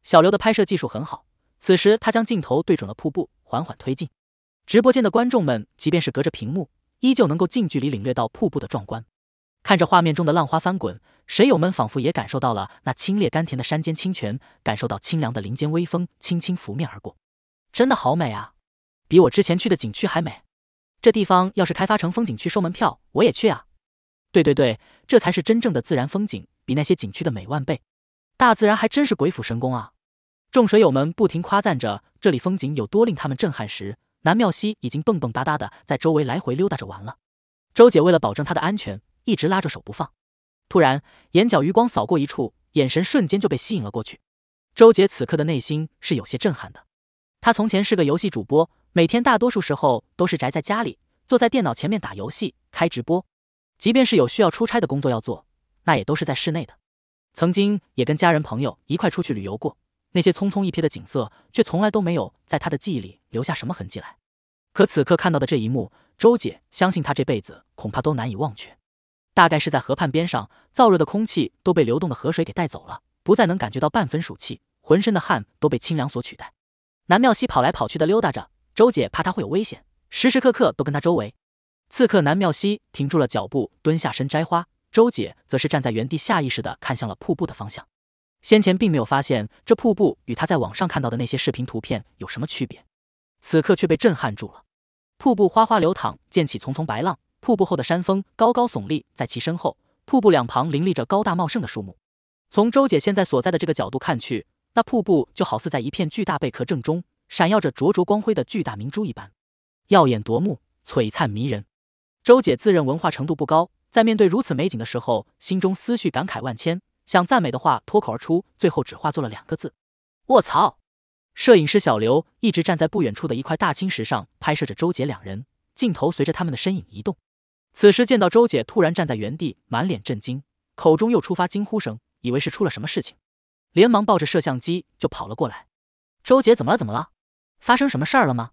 小刘的拍摄技术很好，此时他将镜头对准了瀑布，缓缓推进。直播间的观众们，即便是隔着屏幕，依旧能够近距离领略到瀑布的壮观。看着画面中的浪花翻滚，水友们仿佛也感受到了那清冽甘甜的山间清泉，感受到清凉的林间微风轻轻拂面而过。真的好美啊，比我之前去的景区还美。这地方要是开发成风景区收门票，我也去啊！对对对，这才是真正的自然风景，比那些景区的美万倍。大自然还真是鬼斧神工啊！众水友们不停夸赞着这里风景有多令他们震撼时，南妙溪已经蹦蹦哒哒的在周围来回溜达着玩了。周姐为了保证她的安全，一直拉着手不放。突然，眼角余光扫过一处，眼神瞬间就被吸引了过去。周姐此刻的内心是有些震撼的。他从前是个游戏主播，每天大多数时候都是宅在家里，坐在电脑前面打游戏、开直播。即便是有需要出差的工作要做，那也都是在室内的。曾经也跟家人朋友一块出去旅游过，那些匆匆一瞥的景色，却从来都没有在他的记忆里留下什么痕迹来。可此刻看到的这一幕，周姐相信他这辈子恐怕都难以忘却。大概是在河畔边上，燥热的空气都被流动的河水给带走了，不再能感觉到半分暑气，浑身的汗都被清凉所取代。南妙溪跑来跑去的溜达着，周姐怕她会有危险，时时刻刻都跟她周围。此刻，南妙溪停住了脚步，蹲下身摘花。周姐则是站在原地，下意识的看向了瀑布的方向。先前并没有发现这瀑布与他在网上看到的那些视频图片有什么区别，此刻却被震撼住了。瀑布哗哗流淌，溅起层层白浪。瀑布后的山峰高高耸立在其身后，瀑布两旁林立着高大茂盛的树木。从周姐现在所在的这个角度看去。那瀑布就好似在一片巨大贝壳正中闪耀着灼灼光辉的巨大明珠一般，耀眼夺目，璀璨迷人。周姐自认文化程度不高，在面对如此美景的时候，心中思绪感慨万千，想赞美的话脱口而出，最后只化作了两个字：“我操！”摄影师小刘一直站在不远处的一块大青石上拍摄着周姐两人，镜头随着他们的身影移动。此时见到周姐突然站在原地，满脸震惊，口中又触发惊呼声，以为是出了什么事情。连忙抱着摄像机就跑了过来，周姐怎么了？怎么了？发生什么事儿了吗？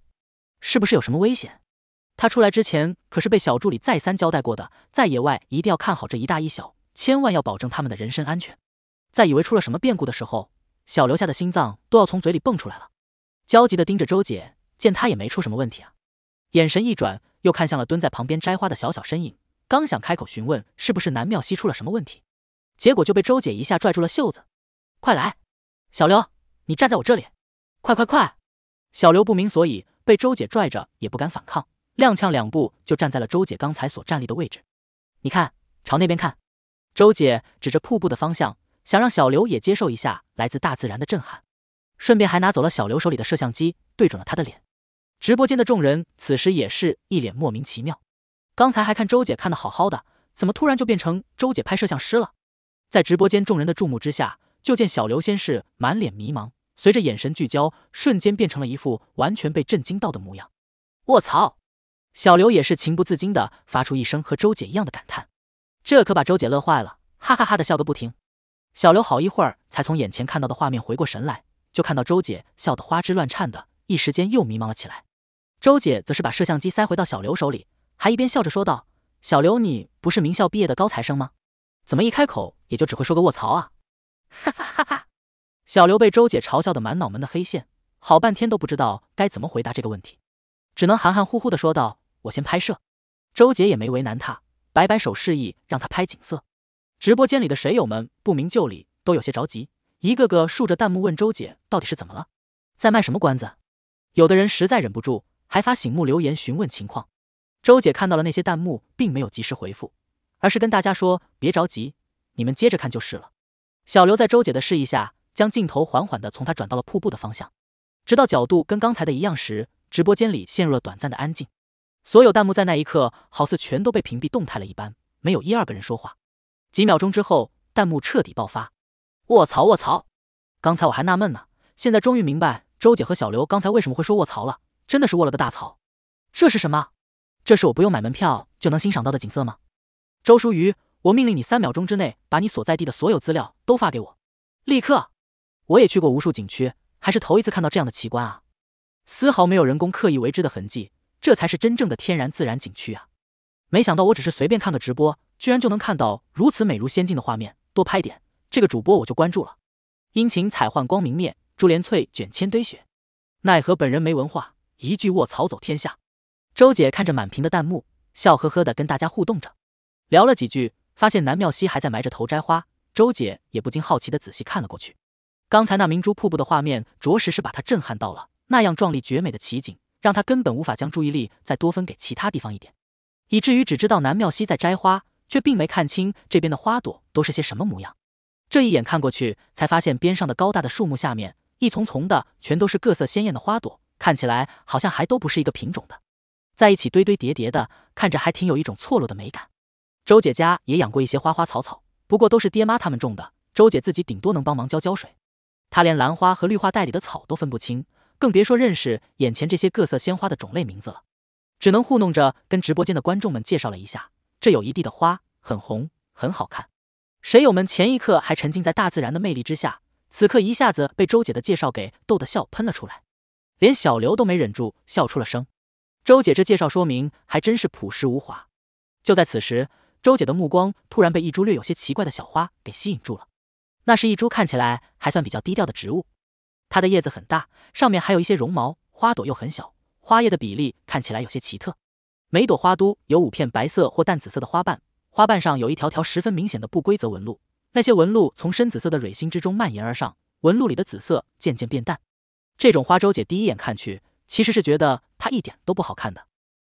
是不是有什么危险？他出来之前可是被小助理再三交代过的，在野外一定要看好这一大一小，千万要保证他们的人身安全。在以为出了什么变故的时候，小刘下的心脏都要从嘴里蹦出来了，焦急的盯着周姐，见他也没出什么问题啊，眼神一转，又看向了蹲在旁边摘花的小小身影，刚想开口询问是不是南妙西出了什么问题，结果就被周姐一下拽住了袖子。快来，小刘，你站在我这里，快快快！小刘不明所以，被周姐拽着也不敢反抗，踉跄两步就站在了周姐刚才所站立的位置。你看，朝那边看。周姐指着瀑布的方向，想让小刘也接受一下来自大自然的震撼，顺便还拿走了小刘手里的摄像机，对准了他的脸。直播间的众人此时也是一脸莫名其妙，刚才还看周姐看的好好的，怎么突然就变成周姐拍摄像师了？在直播间众人的注目之下。就见小刘先是满脸迷茫，随着眼神聚焦，瞬间变成了一副完全被震惊到的模样。卧槽！小刘也是情不自禁的发出一声和周姐一样的感叹，这可把周姐乐坏了，哈哈哈的笑个不停。小刘好一会儿才从眼前看到的画面回过神来，就看到周姐笑得花枝乱颤的，一时间又迷茫了起来。周姐则是把摄像机塞回到小刘手里，还一边笑着说道：“小刘，你不是名校毕业的高材生吗？怎么一开口也就只会说个卧槽啊？”哈哈哈！哈小刘被周姐嘲笑的满脑门的黑线，好半天都不知道该怎么回答这个问题，只能含含糊糊的说道：“我先拍摄。”周姐也没为难他，摆摆手示意让他拍景色。直播间里的水友们不明就里，都有些着急，一个个竖着弹幕问周姐到底是怎么了，在卖什么关子？有的人实在忍不住，还发醒目留言询问情况。周姐看到了那些弹幕，并没有及时回复，而是跟大家说：“别着急，你们接着看就是了。”小刘在周姐的示意下，将镜头缓缓地从他转到了瀑布的方向，直到角度跟刚才的一样时，直播间里陷入了短暂的安静，所有弹幕在那一刻好似全都被屏蔽动态了一般，没有一二个人说话。几秒钟之后，弹幕彻底爆发，卧槽卧槽！刚才我还纳闷呢，现在终于明白周姐和小刘刚才为什么会说卧槽了，真的是卧了个大槽！这是什么？这是我不用买门票就能欣赏到的景色吗？周书瑜。我命令你三秒钟之内把你所在地的所有资料都发给我，立刻！我也去过无数景区，还是头一次看到这样的奇观啊！丝毫没有人工刻意为之的痕迹，这才是真正的天然自然景区啊！没想到我只是随便看个直播，居然就能看到如此美如仙境的画面，多拍点！这个主播我就关注了。殷勤彩换光明灭，珠帘翠卷千堆雪。奈何本人没文化，一句卧槽走天下。周姐看着满屏的弹幕，笑呵呵的跟大家互动着，聊了几句。发现南妙溪还在埋着头摘花，周姐也不禁好奇的仔细看了过去。刚才那明珠瀑布的画面，着实是把她震撼到了。那样壮丽绝美的奇景，让她根本无法将注意力再多分给其他地方一点，以至于只知道南妙溪在摘花，却并没看清这边的花朵都是些什么模样。这一眼看过去，才发现边上的高大的树木下面，一丛丛的全都是各色鲜艳的花朵，看起来好像还都不是一个品种的，在一起堆堆叠叠的，看着还挺有一种错落的美感。周姐家也养过一些花花草草，不过都是爹妈他们种的。周姐自己顶多能帮忙浇浇水，她连兰花和绿化带里的草都分不清，更别说认识眼前这些各色鲜花的种类名字了。只能糊弄着跟直播间的观众们介绍了一下：“这有一地的花，很红，很好看。”神友们前一刻还沉浸在大自然的魅力之下，此刻一下子被周姐的介绍给逗得笑喷了出来，连小刘都没忍住笑出了声。周姐这介绍说明还真是朴实无华。就在此时。周姐的目光突然被一株略有些奇怪的小花给吸引住了，那是一株看起来还算比较低调的植物，它的叶子很大，上面还有一些绒毛，花朵又很小，花叶的比例看起来有些奇特。每朵花都有五片白色或淡紫色的花瓣，花瓣上有一条条十分明显的不规则纹路，那些纹路从深紫色的蕊心之中蔓延而上，纹路里的紫色渐渐变淡。这种花，周姐第一眼看去其实是觉得它一点都不好看的，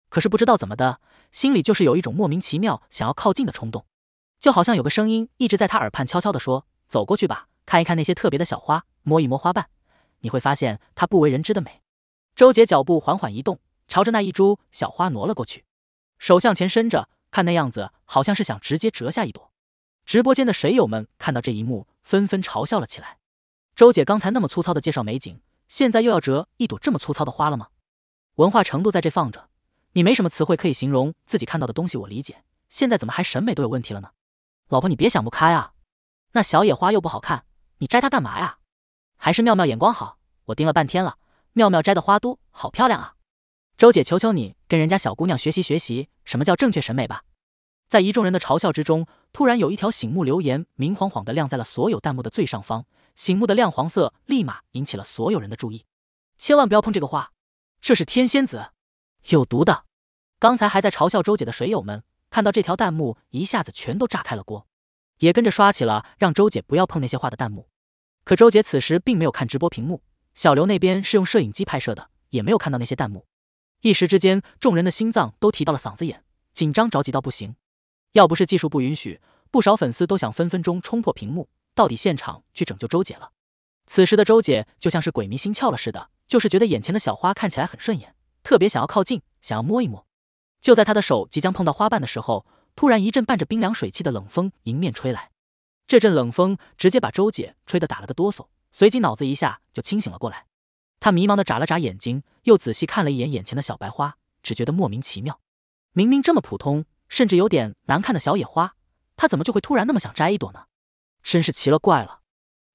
可是不知道怎么的。心里就是有一种莫名其妙想要靠近的冲动，就好像有个声音一直在他耳畔悄悄地说：“走过去吧，看一看那些特别的小花，摸一摸花瓣，你会发现它不为人知的美。”周姐脚步缓缓移动，朝着那一株小花挪了过去，手向前伸着，看那样子好像是想直接折下一朵。直播间的水友们看到这一幕，纷纷嘲笑了起来。周姐刚才那么粗糙的介绍美景，现在又要折一朵这么粗糙的花了吗？文化程度在这放着。你没什么词汇可以形容自己看到的东西，我理解。现在怎么还审美都有问题了呢？老婆，你别想不开啊！那小野花又不好看，你摘它干嘛呀？还是妙妙眼光好，我盯了半天了，妙妙摘的花都好漂亮啊！周姐，求求你跟人家小姑娘学习学习，什么叫正确审美吧！在一众人的嘲笑之中，突然有一条醒目留言明晃晃的亮在了所有弹幕的最上方，醒目的亮黄色立马引起了所有人的注意。千万不要碰这个花，这是天仙子。有毒的！刚才还在嘲笑周姐的水友们，看到这条弹幕，一下子全都炸开了锅，也跟着刷起了让周姐不要碰那些话的弹幕。可周姐此时并没有看直播屏幕，小刘那边是用摄影机拍摄的，也没有看到那些弹幕。一时之间，众人的心脏都提到了嗓子眼，紧张着急到不行。要不是技术不允许，不少粉丝都想分分钟冲破屏幕，到底现场去拯救周姐了。此时的周姐就像是鬼迷心窍了似的，就是觉得眼前的小花看起来很顺眼。特别想要靠近，想要摸一摸。就在她的手即将碰到花瓣的时候，突然一阵伴着冰凉水汽的冷风迎面吹来。这阵冷风直接把周姐吹得打了个哆嗦，随即脑子一下就清醒了过来。她迷茫地眨了眨眼睛，又仔细看了一眼眼前的小白花，只觉得莫名其妙。明明这么普通，甚至有点难看的小野花，她怎么就会突然那么想摘一朵呢？真是奇了怪了。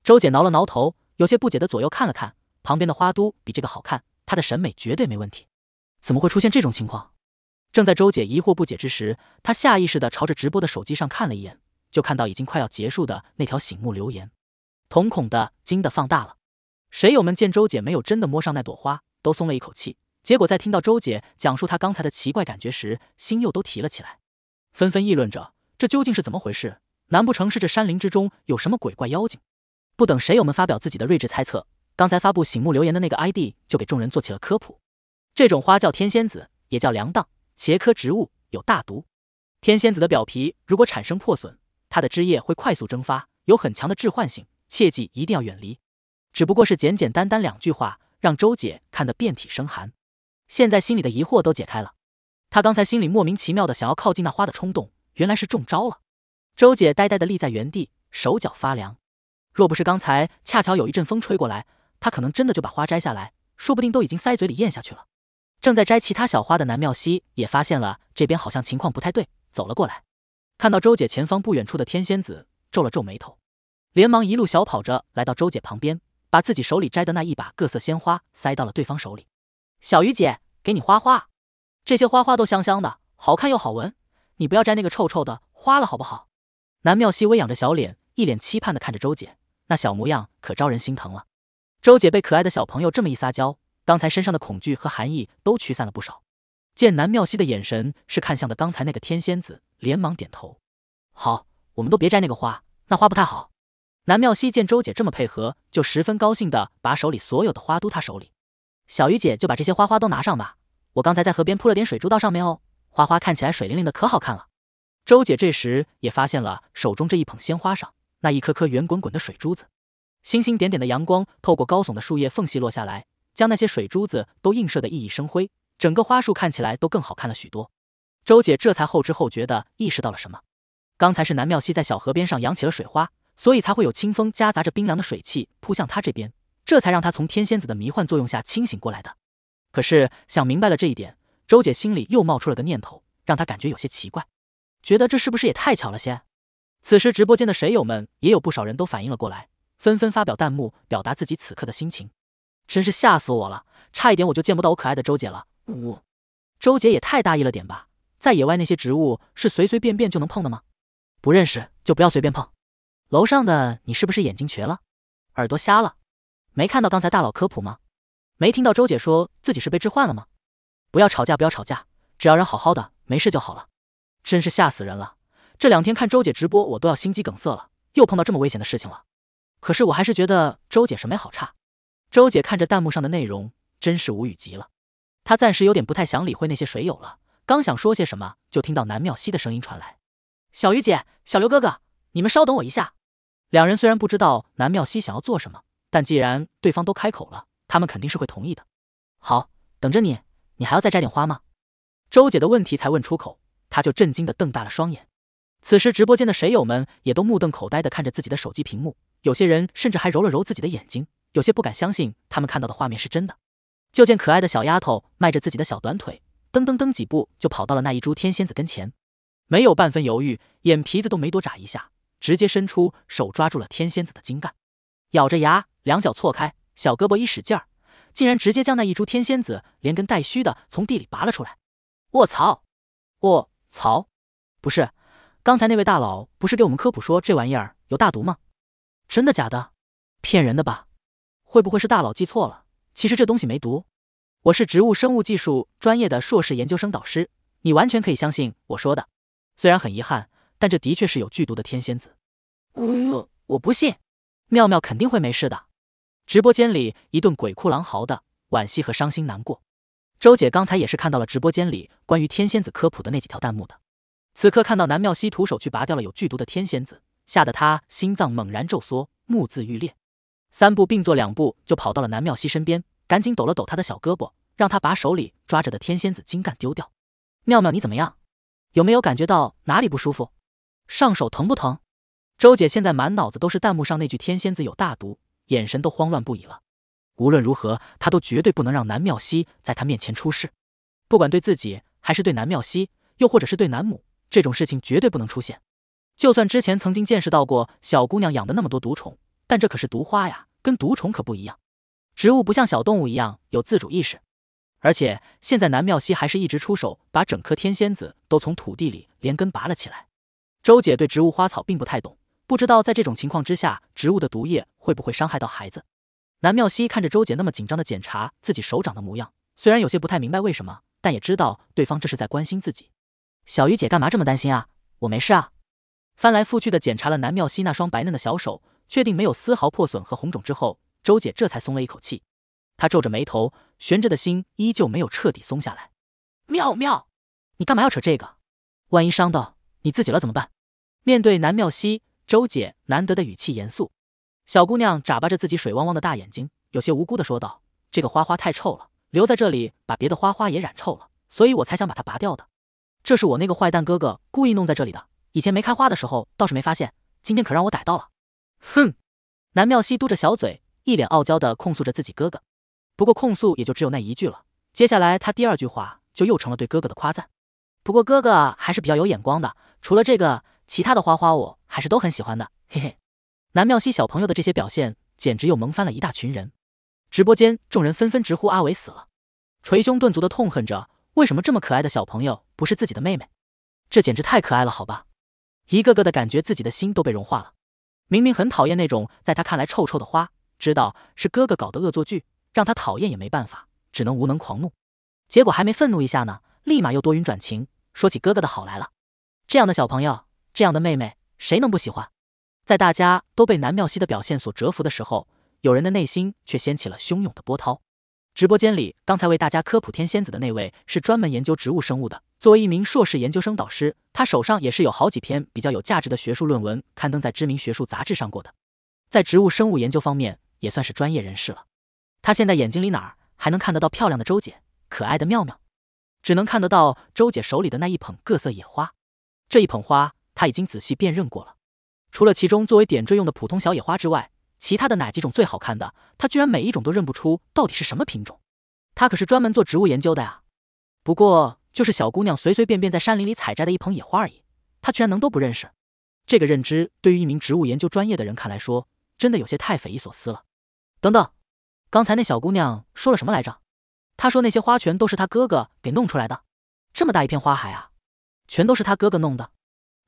周姐挠了挠头，有些不解地左右看了看，旁边的花都比这个好看，她的审美绝对没问题。怎么会出现这种情况？正在周姐疑惑不解之时，她下意识地朝着直播的手机上看了一眼，就看到已经快要结束的那条醒目留言，瞳孔的惊的放大了。水友们见周姐没有真的摸上那朵花，都松了一口气。结果在听到周姐讲述她刚才的奇怪感觉时，心又都提了起来，纷纷议论着这究竟是怎么回事？难不成是这山林之中有什么鬼怪妖精？不等水友们发表自己的睿智猜测，刚才发布醒目留言的那个 ID 就给众人做起了科普。这种花叫天仙子，也叫凉荡，茄科植物，有大毒。天仙子的表皮如果产生破损，它的汁液会快速蒸发，有很强的致幻性，切记一定要远离。只不过是简简单单两句话，让周姐看得遍体生寒。现在心里的疑惑都解开了，她刚才心里莫名其妙的想要靠近那花的冲动，原来是中招了。周姐呆呆的立在原地，手脚发凉。若不是刚才恰巧有一阵风吹过来，她可能真的就把花摘下来，说不定都已经塞嘴里咽下去了。正在摘其他小花的南妙溪也发现了这边好像情况不太对，走了过来，看到周姐前方不远处的天仙子皱了皱眉头，连忙一路小跑着来到周姐旁边，把自己手里摘的那一把各色鲜花塞到了对方手里：“小鱼姐，给你花花，这些花花都香香的，好看又好闻，你不要摘那个臭臭的花了好不好？”南妙溪微仰着小脸，一脸期盼的看着周姐，那小模样可招人心疼了。周姐被可爱的小朋友这么一撒娇。刚才身上的恐惧和寒意都驱散了不少，见南妙溪的眼神是看向的刚才那个天仙子，连忙点头。好，我们都别摘那个花，那花不太好。南妙溪见周姐这么配合，就十分高兴的把手里所有的花都她手里。小鱼姐就把这些花花都拿上吧，我刚才在河边铺了点水珠到上面哦，花花看起来水灵灵的，可好看了。周姐这时也发现了手中这一捧鲜花上那一颗颗圆滚滚的水珠子，星星点点的阳光透过高耸的树叶缝隙落下来。将那些水珠子都映射的熠熠生辉，整个花束看起来都更好看了许多。周姐这才后知后觉地意识到了什么，刚才是南妙溪在小河边上扬起了水花，所以才会有清风夹杂着冰凉的水汽扑向她这边，这才让她从天仙子的迷幻作用下清醒过来的。可是想明白了这一点，周姐心里又冒出了个念头，让她感觉有些奇怪，觉得这是不是也太巧了些？此时直播间的水友们也有不少人都反应了过来，纷纷发表弹幕表达自己此刻的心情。真是吓死我了，差一点我就见不到我可爱的周姐了。呜，周姐也太大意了点吧？在野外那些植物是随随便便就能碰的吗？不认识就不要随便碰。楼上的，你是不是眼睛瘸了，耳朵瞎了？没看到刚才大佬科普吗？没听到周姐说自己是被置换了吗？不要吵架，不要吵架，只要人好好的，没事就好了。真是吓死人了！这两天看周姐直播，我都要心肌梗塞了。又碰到这么危险的事情了，可是我还是觉得周姐审美好差。周姐看着弹幕上的内容，真是无语极了。她暂时有点不太想理会那些水友了。刚想说些什么，就听到南妙溪的声音传来：“小鱼姐，小刘哥哥，你们稍等我一下。”两人虽然不知道南妙溪想要做什么，但既然对方都开口了，他们肯定是会同意的。好，等着你。你还要再摘点花吗？周姐的问题才问出口，她就震惊的瞪大了双眼。此时直播间的水友们也都目瞪口呆的看着自己的手机屏幕，有些人甚至还揉了揉自己的眼睛。有些不敢相信，他们看到的画面是真的。就见可爱的小丫头迈着自己的小短腿，噔噔噔几步就跑到了那一株天仙子跟前，没有半分犹豫，眼皮子都没多眨一下，直接伸出手抓住了天仙子的茎干，咬着牙，两脚错开，小胳膊一使劲，竟然直接将那一株天仙子连根带须的从地里拔了出来。卧槽！卧槽！不是，刚才那位大佬不是给我们科普说这玩意儿有大毒吗？真的假的？骗人的吧？会不会是大佬记错了？其实这东西没毒，我是植物生物技术专业的硕士研究生导师，你完全可以相信我说的。虽然很遗憾，但这的确是有剧毒的天仙子。呜，我不信，妙妙肯定会没事的。直播间里一顿鬼哭狼嚎的惋惜和伤心难过。周姐刚才也是看到了直播间里关于天仙子科普的那几条弹幕的，此刻看到南妙希徒手去拔掉了有剧毒的天仙子，吓得她心脏猛然骤缩，目眦欲裂。三步并作两步就跑到了南妙溪身边，赶紧抖了抖他的小胳膊，让他把手里抓着的天仙子精干丢掉。妙妙，你怎么样？有没有感觉到哪里不舒服？上手疼不疼？周姐现在满脑子都是弹幕上那句“天仙子有大毒”，眼神都慌乱不已了。无论如何，她都绝对不能让南妙溪在她面前出事。不管对自己，还是对南妙溪，又或者是对南母，这种事情绝对不能出现。就算之前曾经见识到过小姑娘养的那么多毒虫，但这可是毒花呀，跟毒虫可不一样。植物不像小动物一样有自主意识，而且现在南妙溪还是一直出手，把整颗天仙子都从土地里连根拔了起来。周姐对植物花草并不太懂，不知道在这种情况之下，植物的毒液会不会伤害到孩子。南妙溪看着周姐那么紧张的检查自己手掌的模样，虽然有些不太明白为什么，但也知道对方这是在关心自己。小鱼姐干嘛这么担心啊？我没事啊。翻来覆去的检查了南妙溪那双白嫩的小手。确定没有丝毫破损和红肿之后，周姐这才松了一口气。她皱着眉头，悬着的心依旧没有彻底松下来。妙妙，你干嘛要扯这个？万一伤到你自己了怎么办？面对南妙溪，周姐难得的语气严肃。小姑娘眨巴着自己水汪汪的大眼睛，有些无辜的说道：“这个花花太臭了，留在这里把别的花花也染臭了，所以我才想把它拔掉的。这是我那个坏蛋哥哥故意弄在这里的。以前没开花的时候倒是没发现，今天可让我逮到了。”哼，南妙西嘟着小嘴，一脸傲娇的控诉着自己哥哥。不过控诉也就只有那一句了，接下来他第二句话就又成了对哥哥的夸赞。不过哥哥还是比较有眼光的，除了这个，其他的花花我还是都很喜欢的。嘿嘿，南妙西小朋友的这些表现，简直又萌翻了一大群人。直播间众人纷纷直呼阿伟死了，捶胸顿足的痛恨着为什么这么可爱的小朋友不是自己的妹妹，这简直太可爱了好吧？一个个的感觉自己的心都被融化了。明明很讨厌那种在他看来臭臭的花，知道是哥哥搞的恶作剧，让他讨厌也没办法，只能无能狂怒。结果还没愤怒一下呢，立马又多云转晴，说起哥哥的好来了。这样的小朋友，这样的妹妹，谁能不喜欢？在大家都被南妙溪的表现所折服的时候，有人的内心却掀起了汹涌的波涛。直播间里，刚才为大家科普天仙子的那位，是专门研究植物生物的。作为一名硕士研究生导师，他手上也是有好几篇比较有价值的学术论文刊登在知名学术杂志上过的，在植物生物研究方面也算是专业人士了。他现在眼睛里哪儿还能看得到漂亮的周姐、可爱的妙妙，只能看得到周姐手里的那一捧各色野花。这一捧花他已经仔细辨认过了，除了其中作为点缀用的普通小野花之外，其他的哪几种最好看的，他居然每一种都认不出到底是什么品种。他可是专门做植物研究的呀。不过。就是小姑娘随随便便在山林里采摘的一捧野花而已，她居然能都不认识。这个认知对于一名植物研究专业的人看来说，真的有些太匪夷所思了。等等，刚才那小姑娘说了什么来着？她说那些花全都是她哥哥给弄出来的。这么大一片花海啊，全都是她哥哥弄的。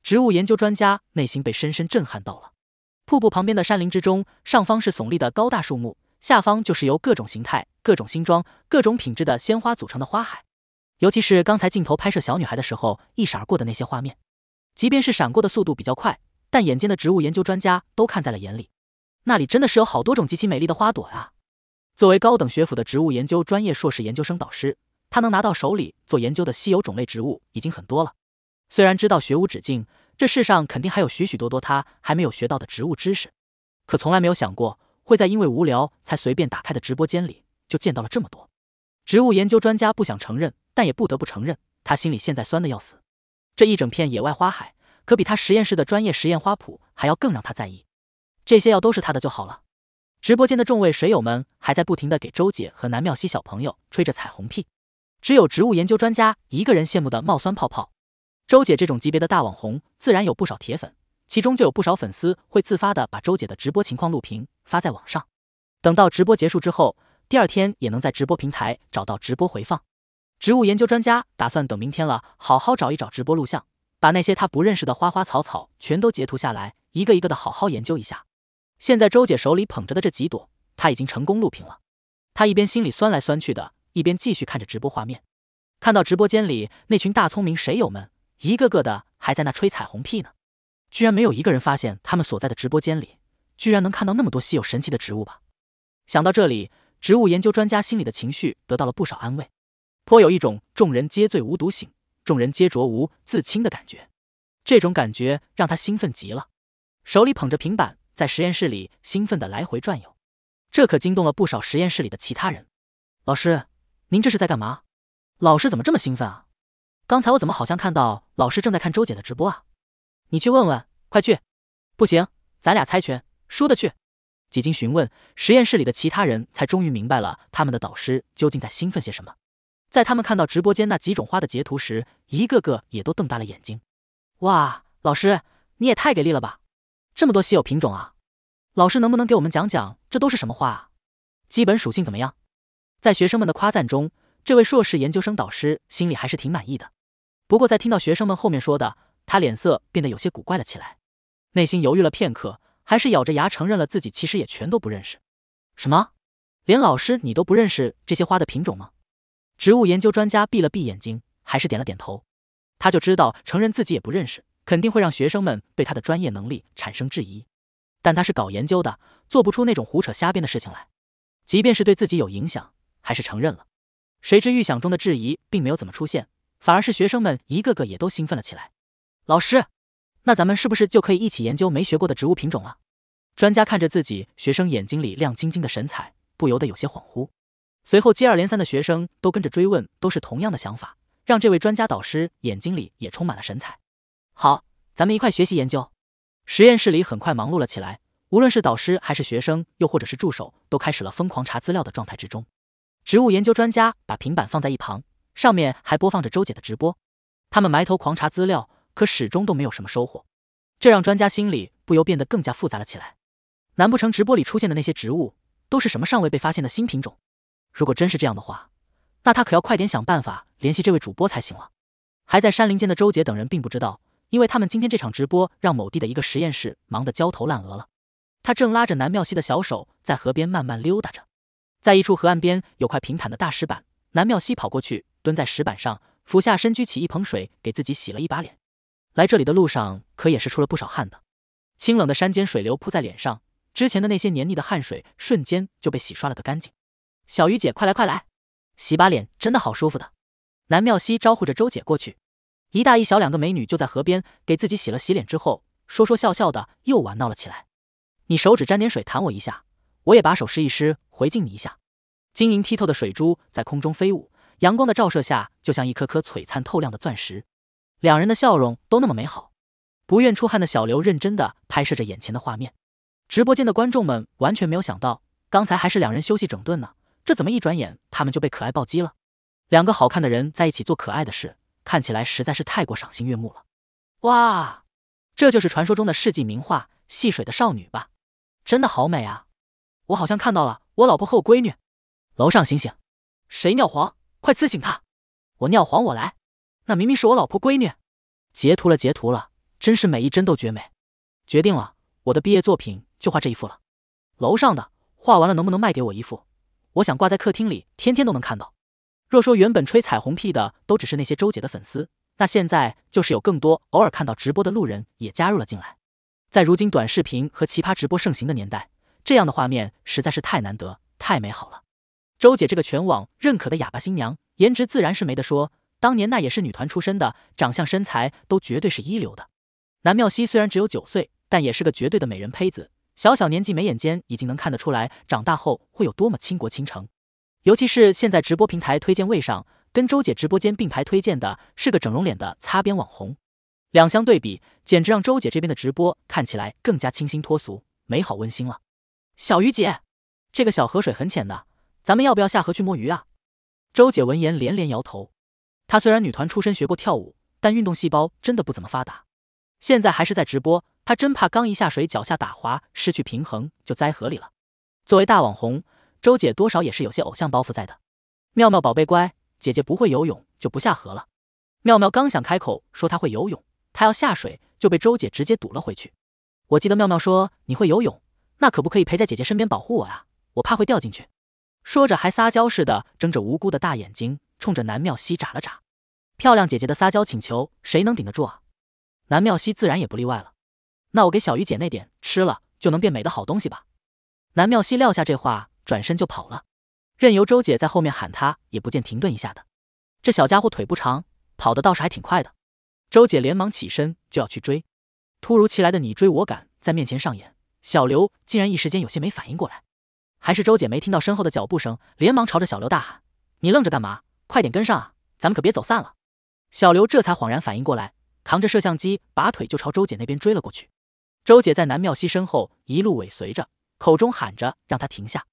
植物研究专家内心被深深震撼到了。瀑布旁边的山林之中，上方是耸立的高大树木，下方就是由各种形态、各种形状、各种品质的鲜花组成的花海。尤其是刚才镜头拍摄小女孩的时候，一闪而过的那些画面，即便是闪过的速度比较快，但眼尖的植物研究专家都看在了眼里。那里真的是有好多种极其美丽的花朵啊！作为高等学府的植物研究专业硕士研究生导师，他能拿到手里做研究的稀有种类植物已经很多了。虽然知道学无止境，这世上肯定还有许许多多他还没有学到的植物知识，可从来没有想过会在因为无聊才随便打开的直播间里就见到了这么多。植物研究专家不想承认。但也不得不承认，他心里现在酸的要死。这一整片野外花海，可比他实验室的专业实验花圃还要更让他在意。这些药都是他的就好了。直播间的众位水友们还在不停的给周姐和南妙西小朋友吹着彩虹屁，只有植物研究专家一个人羡慕的冒酸泡泡。周姐这种级别的大网红，自然有不少铁粉，其中就有不少粉丝会自发的把周姐的直播情况录屏发在网上，等到直播结束之后，第二天也能在直播平台找到直播回放。植物研究专家打算等明天了，好好找一找直播录像，把那些他不认识的花花草草全都截图下来，一个一个的好好研究一下。现在周姐手里捧着的这几朵，他已经成功录屏了。他一边心里酸来酸去的，一边继续看着直播画面，看到直播间里那群大聪明水友们，一个个的还在那吹彩虹屁呢，居然没有一个人发现他们所在的直播间里居然能看到那么多稀有神奇的植物吧？想到这里，植物研究专家心里的情绪得到了不少安慰。颇有一种众人皆醉无独醒，众人皆浊无自清的感觉。这种感觉让他兴奋极了，手里捧着平板，在实验室里兴奋地来回转悠。这可惊动了不少实验室里的其他人。老师，您这是在干嘛？老师怎么这么兴奋啊？刚才我怎么好像看到老师正在看周姐的直播啊？你去问问，快去！不行，咱俩猜拳，输的去。几经询问，实验室里的其他人才终于明白了他们的导师究竟在兴奋些什么。在他们看到直播间那几种花的截图时，一个个也都瞪大了眼睛。哇，老师你也太给力了吧！这么多稀有品种啊！老师能不能给我们讲讲这都是什么花？啊？基本属性怎么样？在学生们的夸赞中，这位硕士研究生导师心里还是挺满意的。不过在听到学生们后面说的，他脸色变得有些古怪了起来。内心犹豫了片刻，还是咬着牙承认了自己其实也全都不认识。什么？连老师你都不认识这些花的品种吗？植物研究专家闭了闭眼睛，还是点了点头。他就知道承认自己也不认识，肯定会让学生们对他的专业能力产生质疑。但他是搞研究的，做不出那种胡扯瞎编的事情来。即便是对自己有影响，还是承认了。谁知预想中的质疑并没有怎么出现，反而是学生们一个个也都兴奋了起来。老师，那咱们是不是就可以一起研究没学过的植物品种了？专家看着自己学生眼睛里亮晶晶的神采，不由得有些恍惚。随后接二连三的学生都跟着追问，都是同样的想法，让这位专家导师眼睛里也充满了神采。好，咱们一块学习研究。实验室里很快忙碌了起来，无论是导师还是学生，又或者是助手，都开始了疯狂查资料的状态之中。植物研究专家把平板放在一旁，上面还播放着周姐的直播。他们埋头狂查资料，可始终都没有什么收获，这让专家心里不由变得更加复杂了起来。难不成直播里出现的那些植物都是什么尚未被发现的新品种？如果真是这样的话，那他可要快点想办法联系这位主播才行了。还在山林间的周杰等人并不知道，因为他们今天这场直播让某地的一个实验室忙得焦头烂额了。他正拉着南妙溪的小手在河边慢慢溜达着，在一处河岸边有块平坦的大石板，南妙溪跑过去蹲在石板上，俯下身掬起一盆水，给自己洗了一把脸。来这里的路上可也是出了不少汗的，清冷的山间水流扑在脸上，之前的那些黏腻的汗水瞬间就被洗刷了个干净。小鱼姐，快来快来，洗把脸真的好舒服的。南妙溪招呼着周姐过去，一大一小两个美女就在河边给自己洗了洗脸之后，说说笑笑的又玩闹了起来。你手指沾点水弹我一下，我也把手湿一湿回敬你一下。晶莹剔透的水珠在空中飞舞，阳光的照射下就像一颗颗璀璨透亮的钻石。两人的笑容都那么美好。不愿出汗的小刘认真的拍摄着眼前的画面。直播间的观众们完全没有想到，刚才还是两人休息整顿呢。这怎么一转眼他们就被可爱暴击了？两个好看的人在一起做可爱的事，看起来实在是太过赏心悦目了。哇，这就是传说中的世纪名画《戏水的少女》吧？真的好美啊！我好像看到了我老婆和我闺女。楼上醒醒，谁尿黄？快刺醒他！我尿黄，我来。那明明是我老婆闺女。截图了，截图了，真是每一帧都绝美。决定了，我的毕业作品就画这一幅了。楼上的，画完了能不能卖给我一幅？我想挂在客厅里，天天都能看到。若说原本吹彩虹屁的都只是那些周姐的粉丝，那现在就是有更多偶尔看到直播的路人也加入了进来。在如今短视频和奇葩直播盛行的年代，这样的画面实在是太难得、太美好了。周姐这个全网认可的哑巴新娘，颜值自然是没得说，当年那也是女团出身的，长相身材都绝对是一流的。南妙希虽然只有九岁，但也是个绝对的美人胚子。小小年纪，眉眼间已经能看得出来，长大后会有多么倾国倾城。尤其是现在直播平台推荐位上，跟周姐直播间并排推荐的是个整容脸的擦边网红，两相对比，简直让周姐这边的直播看起来更加清新脱俗、美好温馨了。小鱼姐，这个小河水很浅的，咱们要不要下河去摸鱼啊？周姐闻言连连摇头。她虽然女团出身，学过跳舞，但运动细胞真的不怎么发达。现在还是在直播，他真怕刚一下水，脚下打滑，失去平衡就栽河里了。作为大网红，周姐多少也是有些偶像包袱在的。妙妙宝贝乖，姐姐不会游泳就不下河了。妙妙刚想开口说她会游泳，她要下水，就被周姐直接堵了回去。我记得妙妙说你会游泳，那可不可以陪在姐姐身边保护我啊？我怕会掉进去。说着还撒娇似的，睁着无辜的大眼睛，冲着南妙西眨了眨。漂亮姐姐的撒娇请求，谁能顶得住啊？南妙溪自然也不例外了，那我给小鱼姐那点吃了就能变美的好东西吧。南妙溪撂下这话，转身就跑了，任由周姐在后面喊她，也不见停顿一下的。这小家伙腿不长，跑的倒是还挺快的。周姐连忙起身就要去追，突如其来的你追我赶在面前上演，小刘竟然一时间有些没反应过来。还是周姐没听到身后的脚步声，连忙朝着小刘大喊：“你愣着干嘛？快点跟上啊，咱们可别走散了。”小刘这才恍然反应过来。扛着摄像机，拔腿就朝周姐那边追了过去。周姐在南妙西身后一路尾随着，口中喊着让她停下。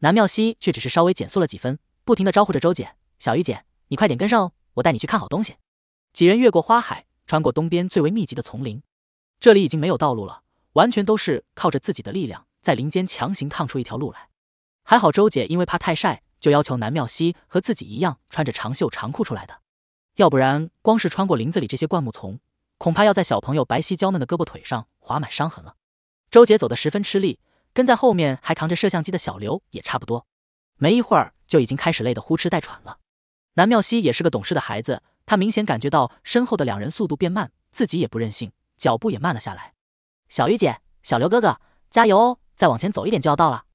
南妙西却只是稍微减速了几分，不停地招呼着周姐：“小鱼姐，你快点跟上哦，我带你去看好东西。”几人越过花海，穿过东边最为密集的丛林，这里已经没有道路了，完全都是靠着自己的力量在林间强行趟出一条路来。还好周姐因为怕太晒，就要求南妙西和自己一样穿着长袖长裤出来的。要不然，光是穿过林子里这些灌木丛，恐怕要在小朋友白皙娇嫩的胳膊腿上划满伤痕了。周杰走得十分吃力，跟在后面还扛着摄像机的小刘也差不多，没一会儿就已经开始累得呼哧带喘了。南妙溪也是个懂事的孩子，她明显感觉到身后的两人速度变慢，自己也不任性，脚步也慢了下来。小玉姐，小刘哥哥，加油哦！再往前走一点就要到了。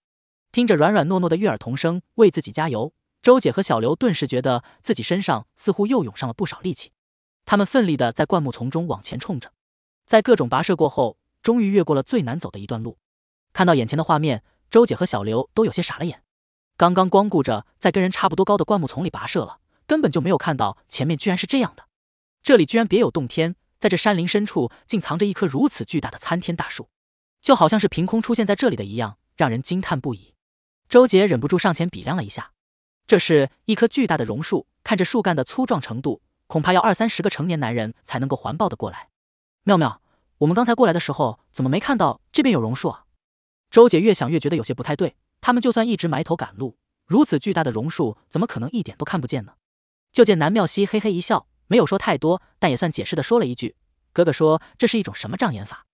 听着软软糯糯的悦耳童声为自己加油。周姐和小刘顿时觉得自己身上似乎又涌上了不少力气，他们奋力的在灌木丛中往前冲着，在各种跋涉过后，终于越过了最难走的一段路。看到眼前的画面，周姐和小刘都有些傻了眼。刚刚光顾着在跟人差不多高的灌木丛里跋涉了，根本就没有看到前面居然是这样的。这里居然别有洞天，在这山林深处竟藏着一棵如此巨大的参天大树，就好像是凭空出现在这里的一样，让人惊叹不已。周姐忍不住上前比量了一下。这是一棵巨大的榕树，看着树干的粗壮程度，恐怕要二三十个成年男人才能够环抱的过来。妙妙，我们刚才过来的时候，怎么没看到这边有榕树啊？周姐越想越觉得有些不太对，他们就算一直埋头赶路，如此巨大的榕树，怎么可能一点都看不见呢？就见南妙溪嘿嘿一笑，没有说太多，但也算解释的说了一句：“哥哥说这是一种什么障眼法？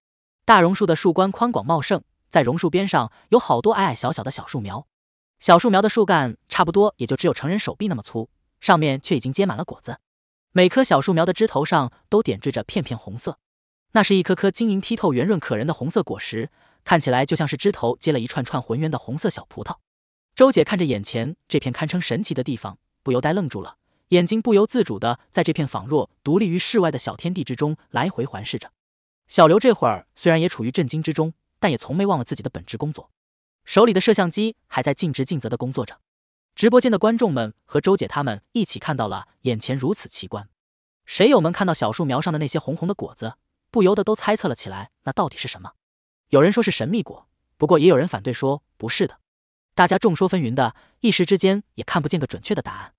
大榕树的树冠宽广茂盛，在榕树边上有好多矮矮小小的小树苗。”小树苗的树干差不多也就只有成人手臂那么粗，上面却已经结满了果子。每棵小树苗的枝头上都点缀着片片红色，那是一颗颗晶莹剔透、圆润可人的红色果实，看起来就像是枝头结了一串串浑圆的红色小葡萄。周姐看着眼前这片堪称神奇的地方，不由呆愣住了，眼睛不由自主地在这片仿若独立于世外的小天地之中来回环视着。小刘这会儿虽然也处于震惊之中，但也从没忘了自己的本职工作。手里的摄像机还在尽职尽责的工作着，直播间的观众们和周姐他们一起看到了眼前如此奇观。水友们看到小树苗上的那些红红的果子，不由得都猜测了起来，那到底是什么？有人说是神秘果，不过也有人反对说不是的。大家众说纷纭的，一时之间也看不见个准确的答案。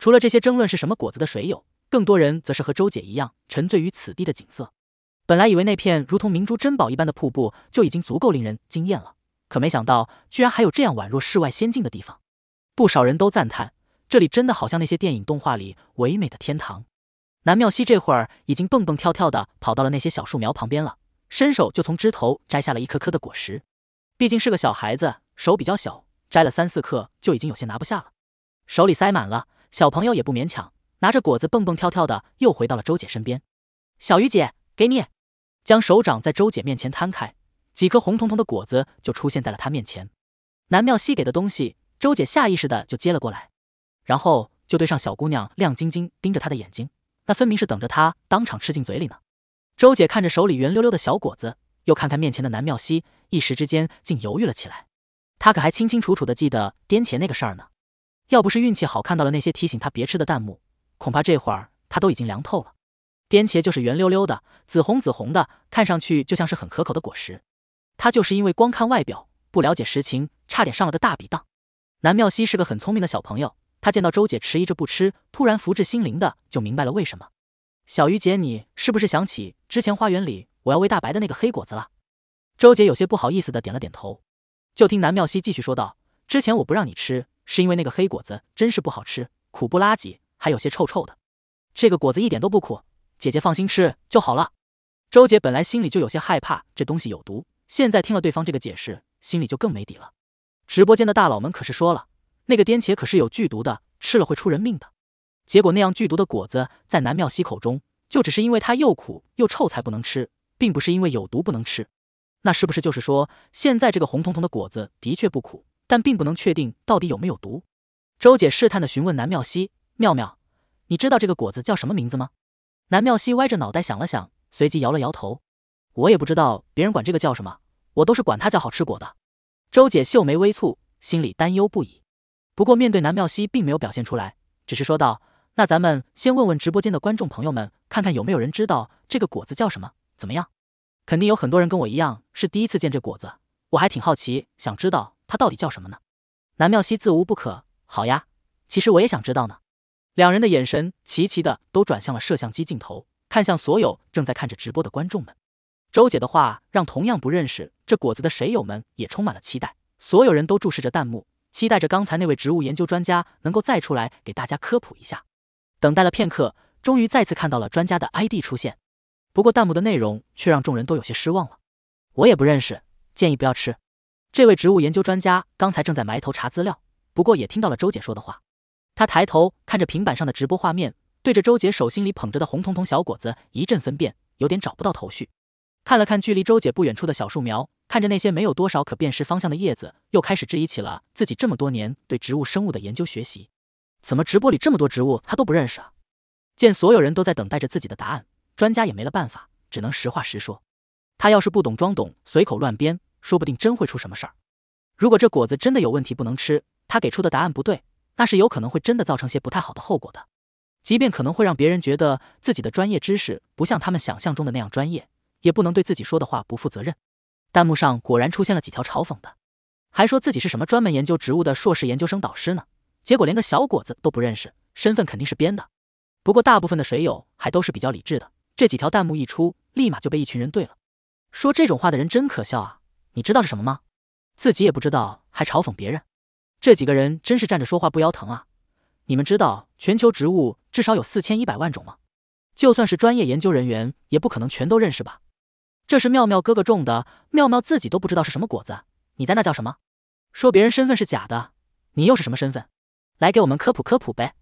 除了这些争论是什么果子的水友，更多人则是和周姐一样沉醉于此地的景色。本来以为那片如同明珠珍宝一般的瀑布就已经足够令人惊艳了。可没想到，居然还有这样宛若世外仙境的地方，不少人都赞叹，这里真的好像那些电影动画里唯美的天堂。南妙溪这会儿已经蹦蹦跳跳的跑到了那些小树苗旁边了，伸手就从枝头摘下了一颗颗的果实。毕竟是个小孩子，手比较小，摘了三四颗就已经有些拿不下了，手里塞满了。小朋友也不勉强，拿着果子蹦蹦跳跳的又回到了周姐身边。小鱼姐，给你，将手掌在周姐面前摊开。几颗红彤彤的果子就出现在了她面前，南妙溪给的东西，周姐下意识的就接了过来，然后就对上小姑娘亮晶晶盯着她的眼睛，那分明是等着她当场吃进嘴里呢。周姐看着手里圆溜溜的小果子，又看看面前的南妙溪，一时之间竟犹豫了起来。她可还清清楚楚的记得滇茄那个事儿呢，要不是运气好，看到了那些提醒她别吃的弹幕，恐怕这会儿她都已经凉透了。滇茄就是圆溜溜的，紫红紫红的，看上去就像是很可口的果实。他就是因为光看外表，不了解实情，差点上了个大笔当。南妙西是个很聪明的小朋友，他见到周姐迟疑着不吃，突然福至心灵的就明白了为什么。小鱼姐，你是不是想起之前花园里我要喂大白的那个黑果子了？周姐有些不好意思的点了点头。就听南妙西继续说道：“之前我不让你吃，是因为那个黑果子真是不好吃，苦不拉几，还有些臭臭的。这个果子一点都不苦，姐姐放心吃就好了。”周姐本来心里就有些害怕这东西有毒。现在听了对方这个解释，心里就更没底了。直播间的大佬们可是说了，那个颠茄可是有剧毒的，吃了会出人命的。结果那样剧毒的果子，在南妙西口中，就只是因为它又苦又臭才不能吃，并不是因为有毒不能吃。那是不是就是说，现在这个红彤彤的果子的确不苦，但并不能确定到底有没有毒？周姐试探的询问南妙西：“妙妙，你知道这个果子叫什么名字吗？”南妙西歪着脑袋想了想，随即摇了摇头。我也不知道别人管这个叫什么，我都是管它叫好吃果的。周姐秀眉微蹙，心里担忧不已，不过面对南妙西，并没有表现出来，只是说道：“那咱们先问问直播间的观众朋友们，看看有没有人知道这个果子叫什么？怎么样？肯定有很多人跟我一样是第一次见这果子，我还挺好奇，想知道它到底叫什么呢。”南妙西自无不可，好呀，其实我也想知道呢。两人的眼神齐齐的都转向了摄像机镜头，看向所有正在看着直播的观众们。周姐的话让同样不认识这果子的水友们也充满了期待，所有人都注视着弹幕，期待着刚才那位植物研究专家能够再出来给大家科普一下。等待了片刻，终于再次看到了专家的 ID 出现，不过弹幕的内容却让众人都有些失望了。我也不认识，建议不要吃。这位植物研究专家刚才正在埋头查资料，不过也听到了周姐说的话。他抬头看着平板上的直播画面，对着周姐手心里捧着的红彤彤小果子一阵分辨，有点找不到头绪。看了看距离周姐不远处的小树苗，看着那些没有多少可辨识方向的叶子，又开始质疑起了自己这么多年对植物生物的研究学习。怎么直播里这么多植物他都不认识啊？见所有人都在等待着自己的答案，专家也没了办法，只能实话实说。他要是不懂装懂，随口乱编，说不定真会出什么事儿。如果这果子真的有问题不能吃，他给出的答案不对，那是有可能会真的造成些不太好的后果的。即便可能会让别人觉得自己的专业知识不像他们想象中的那样专业。也不能对自己说的话不负责任。弹幕上果然出现了几条嘲讽的，还说自己是什么专门研究植物的硕士研究生导师呢？结果连个小果子都不认识，身份肯定是编的。不过大部分的水友还都是比较理智的。这几条弹幕一出，立马就被一群人怼了。说这种话的人真可笑啊！你知道是什么吗？自己也不知道，还嘲讽别人。这几个人真是站着说话不腰疼啊！你们知道全球植物至少有四千一百万种吗？就算是专业研究人员，也不可能全都认识吧？这是妙妙哥哥种的，妙妙自己都不知道是什么果子。你在那叫什么？说别人身份是假的，你又是什么身份？来给我们科普科普呗！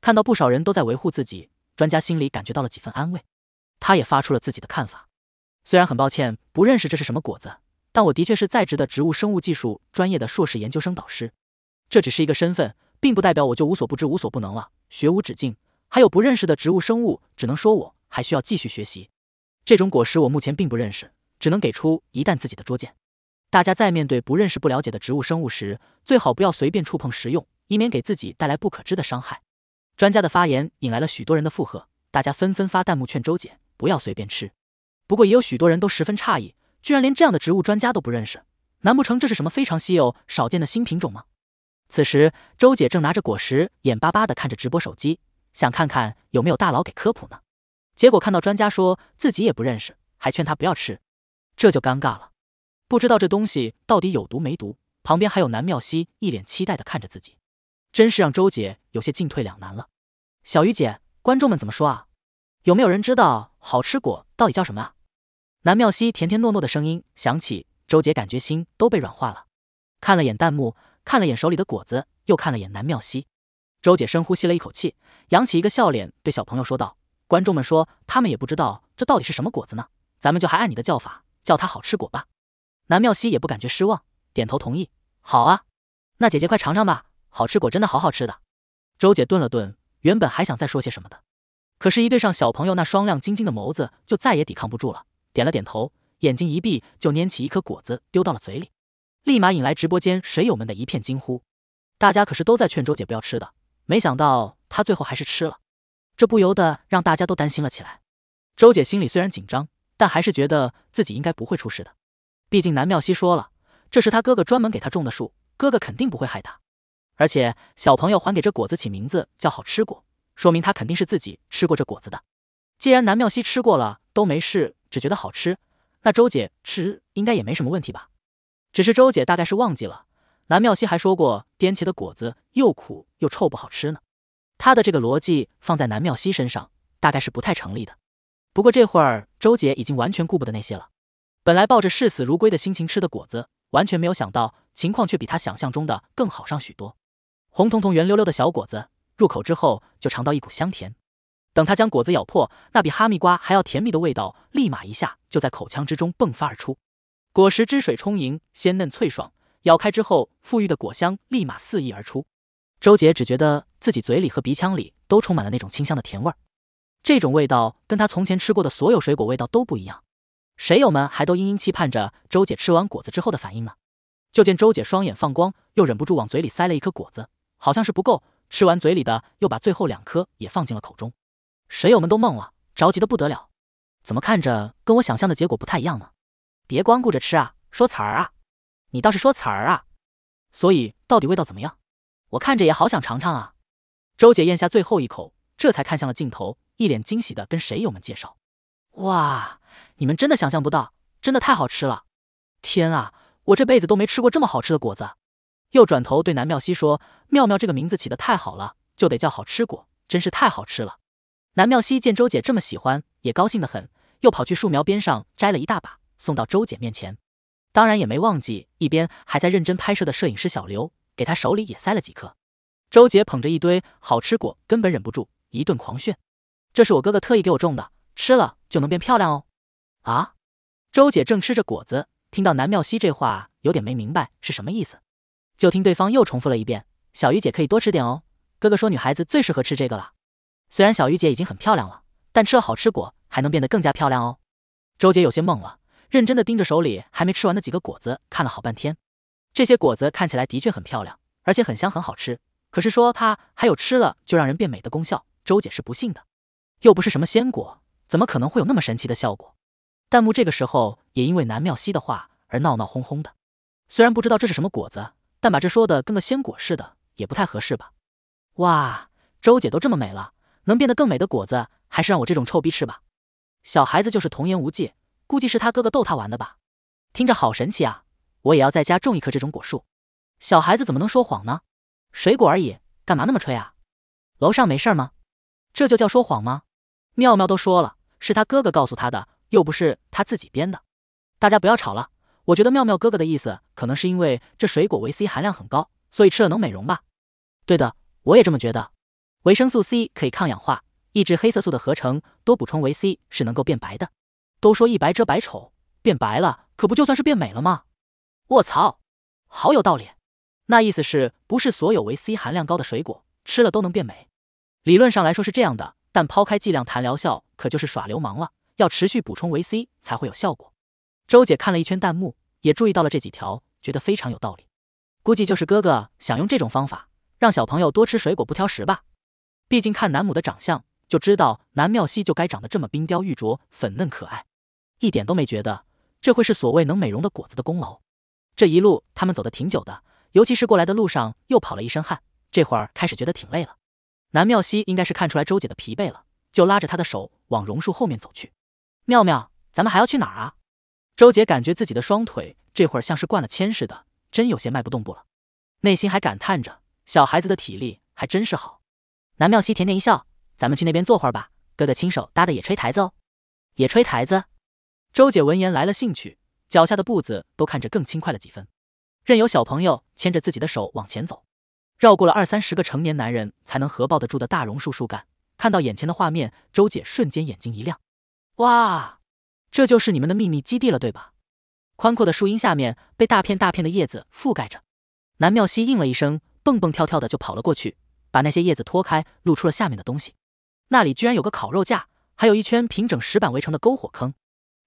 看到不少人都在维护自己，专家心里感觉到了几分安慰。他也发出了自己的看法。虽然很抱歉不认识这是什么果子，但我的确是在职的植物生物技术专业的硕士研究生导师。这只是一个身份，并不代表我就无所不知、无所不能了。学无止境，还有不认识的植物生物，只能说我还需要继续学习。这种果实我目前并不认识，只能给出一弹自己的拙见。大家在面对不认识、不了解的植物生物时，最好不要随便触碰食用，以免给自己带来不可知的伤害。专家的发言引来了许多人的附和，大家纷纷发弹幕劝周姐不要随便吃。不过也有许多人都十分诧异，居然连这样的植物专家都不认识，难不成这是什么非常稀有、少见的新品种吗？此时，周姐正拿着果实，眼巴巴地看着直播手机，想看看有没有大佬给科普呢。结果看到专家说自己也不认识，还劝他不要吃，这就尴尬了。不知道这东西到底有毒没毒。旁边还有南妙西一脸期待地看着自己，真是让周姐有些进退两难了。小鱼姐，观众们怎么说啊？有没有人知道好吃果到底叫什么啊？南妙西甜甜糯糯的声音响起，周姐感觉心都被软化了。看了眼弹幕，看了眼手里的果子，又看了眼南妙西。周姐深呼吸了一口气，扬起一个笑脸对小朋友说道。观众们说，他们也不知道这到底是什么果子呢，咱们就还按你的叫法叫它好吃果吧。南妙溪也不感觉失望，点头同意。好啊，那姐姐快尝尝吧，好吃果真的好好吃的。周姐顿了顿，原本还想再说些什么的，可是，一对上小朋友那双亮晶晶的眸子，就再也抵抗不住了，点了点头，眼睛一闭，就拈起一颗果子丢到了嘴里，立马引来直播间水友们的一片惊呼。大家可是都在劝周姐不要吃的，没想到她最后还是吃了。这不由得让大家都担心了起来。周姐心里虽然紧张，但还是觉得自己应该不会出事的。毕竟南妙西说了，这是他哥哥专门给他种的树，哥哥肯定不会害他。而且小朋友还给这果子起名字叫好吃果，说明他肯定是自己吃过这果子的。既然南妙西吃过了都没事，只觉得好吃，那周姐吃应该也没什么问题吧？只是周姐大概是忘记了，南妙西还说过，滇茄的果子又苦又臭，不好吃呢。他的这个逻辑放在南妙溪身上，大概是不太成立的。不过这会儿周杰已经完全顾不得那些了。本来抱着视死如归的心情吃的果子，完全没有想到情况却比他想象中的更好上许多。红彤彤、圆溜溜的小果子入口之后，就尝到一股香甜。等他将果子咬破，那比哈密瓜还要甜蜜的味道，立马一下就在口腔之中迸发而出。果实汁水充盈，鲜嫩脆爽，咬开之后，馥郁的果香立马肆意而出。周杰只觉得。自己嘴里和鼻腔里都充满了那种清香的甜味儿，这种味道跟他从前吃过的所有水果味道都不一样。水友们还都殷殷期盼着周姐吃完果子之后的反应呢。就见周姐双眼放光，又忍不住往嘴里塞了一颗果子，好像是不够，吃完嘴里的，又把最后两颗也放进了口中。水友们都懵了，着急的不得了，怎么看着跟我想象的结果不太一样呢？别光顾着吃啊，说词儿啊，你倒是说词儿啊。所以到底味道怎么样？我看着也好想尝尝啊。周姐咽下最后一口，这才看向了镜头，一脸惊喜的跟水友们介绍：“哇，你们真的想象不到，真的太好吃了！天啊，我这辈子都没吃过这么好吃的果子。”又转头对南妙西说：“妙妙这个名字起得太好了，就得叫好吃果，真是太好吃了。”南妙西见周姐这么喜欢，也高兴的很，又跑去树苗边上摘了一大把，送到周姐面前。当然也没忘记一边还在认真拍摄的摄影师小刘，给他手里也塞了几颗。周姐捧着一堆好吃果，根本忍不住一顿狂炫。这是我哥哥特意给我种的，吃了就能变漂亮哦。啊！周姐正吃着果子，听到南妙溪这话，有点没明白是什么意思。就听对方又重复了一遍：“小鱼姐可以多吃点哦，哥哥说女孩子最适合吃这个了。虽然小鱼姐已经很漂亮了，但吃了好吃果还能变得更加漂亮哦。”周姐有些懵了，认真的盯着手里还没吃完的几个果子看了好半天。这些果子看起来的确很漂亮，而且很香，很好吃。可是说它还有吃了就让人变美的功效，周姐是不信的，又不是什么鲜果，怎么可能会有那么神奇的效果？弹幕这个时候也因为南妙溪的话而闹闹哄哄的。虽然不知道这是什么果子，但把这说的跟个鲜果似的，也不太合适吧？哇，周姐都这么美了，能变得更美的果子，还是让我这种臭逼吃吧。小孩子就是童言无忌，估计是他哥哥逗他玩的吧？听着好神奇啊，我也要在家种一棵这种果树。小孩子怎么能说谎呢？水果而已，干嘛那么吹啊？楼上没事吗？这就叫说谎吗？妙妙都说了，是他哥哥告诉他的，又不是他自己编的。大家不要吵了，我觉得妙妙哥哥的意思，可能是因为这水果维 C 含量很高，所以吃了能美容吧？对的，我也这么觉得。维生素 C 可以抗氧化，抑制黑色素的合成，多补充维 C 是能够变白的。都说一白遮百丑，变白了可不就算是变美了吗？我操，好有道理。那意思是，不是所有维 C 含量高的水果吃了都能变美？理论上来说是这样的，但抛开剂量谈疗效，可就是耍流氓了。要持续补充维 C 才会有效果。周姐看了一圈弹幕，也注意到了这几条，觉得非常有道理。估计就是哥哥想用这种方法让小朋友多吃水果，不挑食吧？毕竟看南母的长相，就知道南妙溪就该长得这么冰雕玉琢、粉嫩可爱，一点都没觉得这会是所谓能美容的果子的功劳。这一路他们走得挺久的。尤其是过来的路上又跑了一身汗，这会儿开始觉得挺累了。南妙西应该是看出来周姐的疲惫了，就拉着她的手往榕树后面走去。妙妙，咱们还要去哪儿啊？周姐感觉自己的双腿这会儿像是灌了铅似的，真有些迈不动步了。内心还感叹着小孩子的体力还真是好。南妙西甜甜一笑：“咱们去那边坐会儿吧，哥哥亲手搭的野炊台子哦。”野炊台子。周姐闻言来了兴趣，脚下的步子都看着更轻快了几分。任由小朋友牵着自己的手往前走，绕过了二三十个成年男人才能合抱得住的大榕树树干，看到眼前的画面，周姐瞬间眼睛一亮：“哇，这就是你们的秘密基地了，对吧？”宽阔的树荫下面被大片大片的叶子覆盖着，南妙溪应了一声，蹦蹦跳跳的就跑了过去，把那些叶子拖开，露出了下面的东西。那里居然有个烤肉架，还有一圈平整石板围成的篝火坑，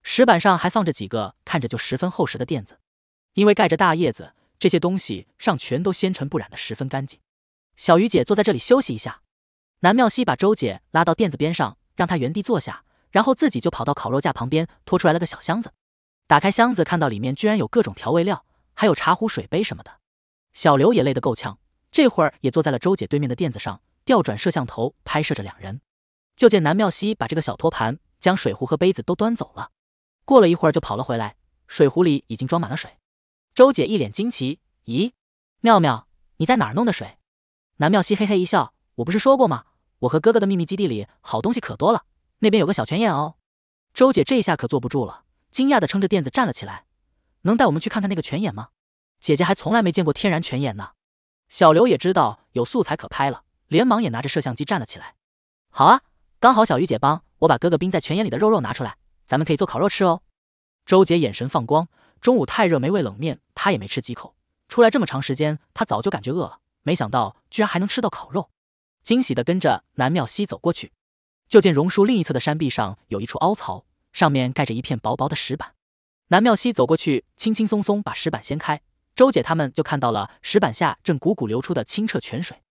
石板上还放着几个看着就十分厚实的垫子。因为盖着大叶子，这些东西上全都纤尘不染的，十分干净。小鱼姐坐在这里休息一下。南妙西把周姐拉到垫子边上，让她原地坐下，然后自己就跑到烤肉架旁边，拖出来了个小箱子，打开箱子，看到里面居然有各种调味料，还有茶壶、水杯什么的。小刘也累得够呛，这会儿也坐在了周姐对面的垫子上，调转摄像头拍摄着两人。就见南妙西把这个小托盘将水壶和杯子都端走了，过了一会儿就跑了回来，水壶里已经装满了水。周姐一脸惊奇，咦，妙妙，你在哪儿弄的水？南妙西嘿嘿一笑，我不是说过吗？我和哥哥的秘密基地里好东西可多了，那边有个小泉眼哦。周姐这一下可坐不住了，惊讶的撑着垫子站了起来，能带我们去看看那个泉眼吗？姐姐还从来没见过天然泉眼呢。小刘也知道有素材可拍了，连忙也拿着摄像机站了起来。好啊，刚好小鱼姐帮我把哥哥冰在泉眼里的肉肉拿出来，咱们可以做烤肉吃哦。周姐眼神放光。中午太热，没喂冷面，他也没吃几口。出来这么长时间，他早就感觉饿了，没想到居然还能吃到烤肉，惊喜的跟着南妙溪走过去。就见榕树另一侧的山壁上有一处凹槽，上面盖着一片薄薄的石板。南妙溪走过去，轻轻松松把石板掀开，周姐他们就看到了石板下正汩汩流出的清澈泉水。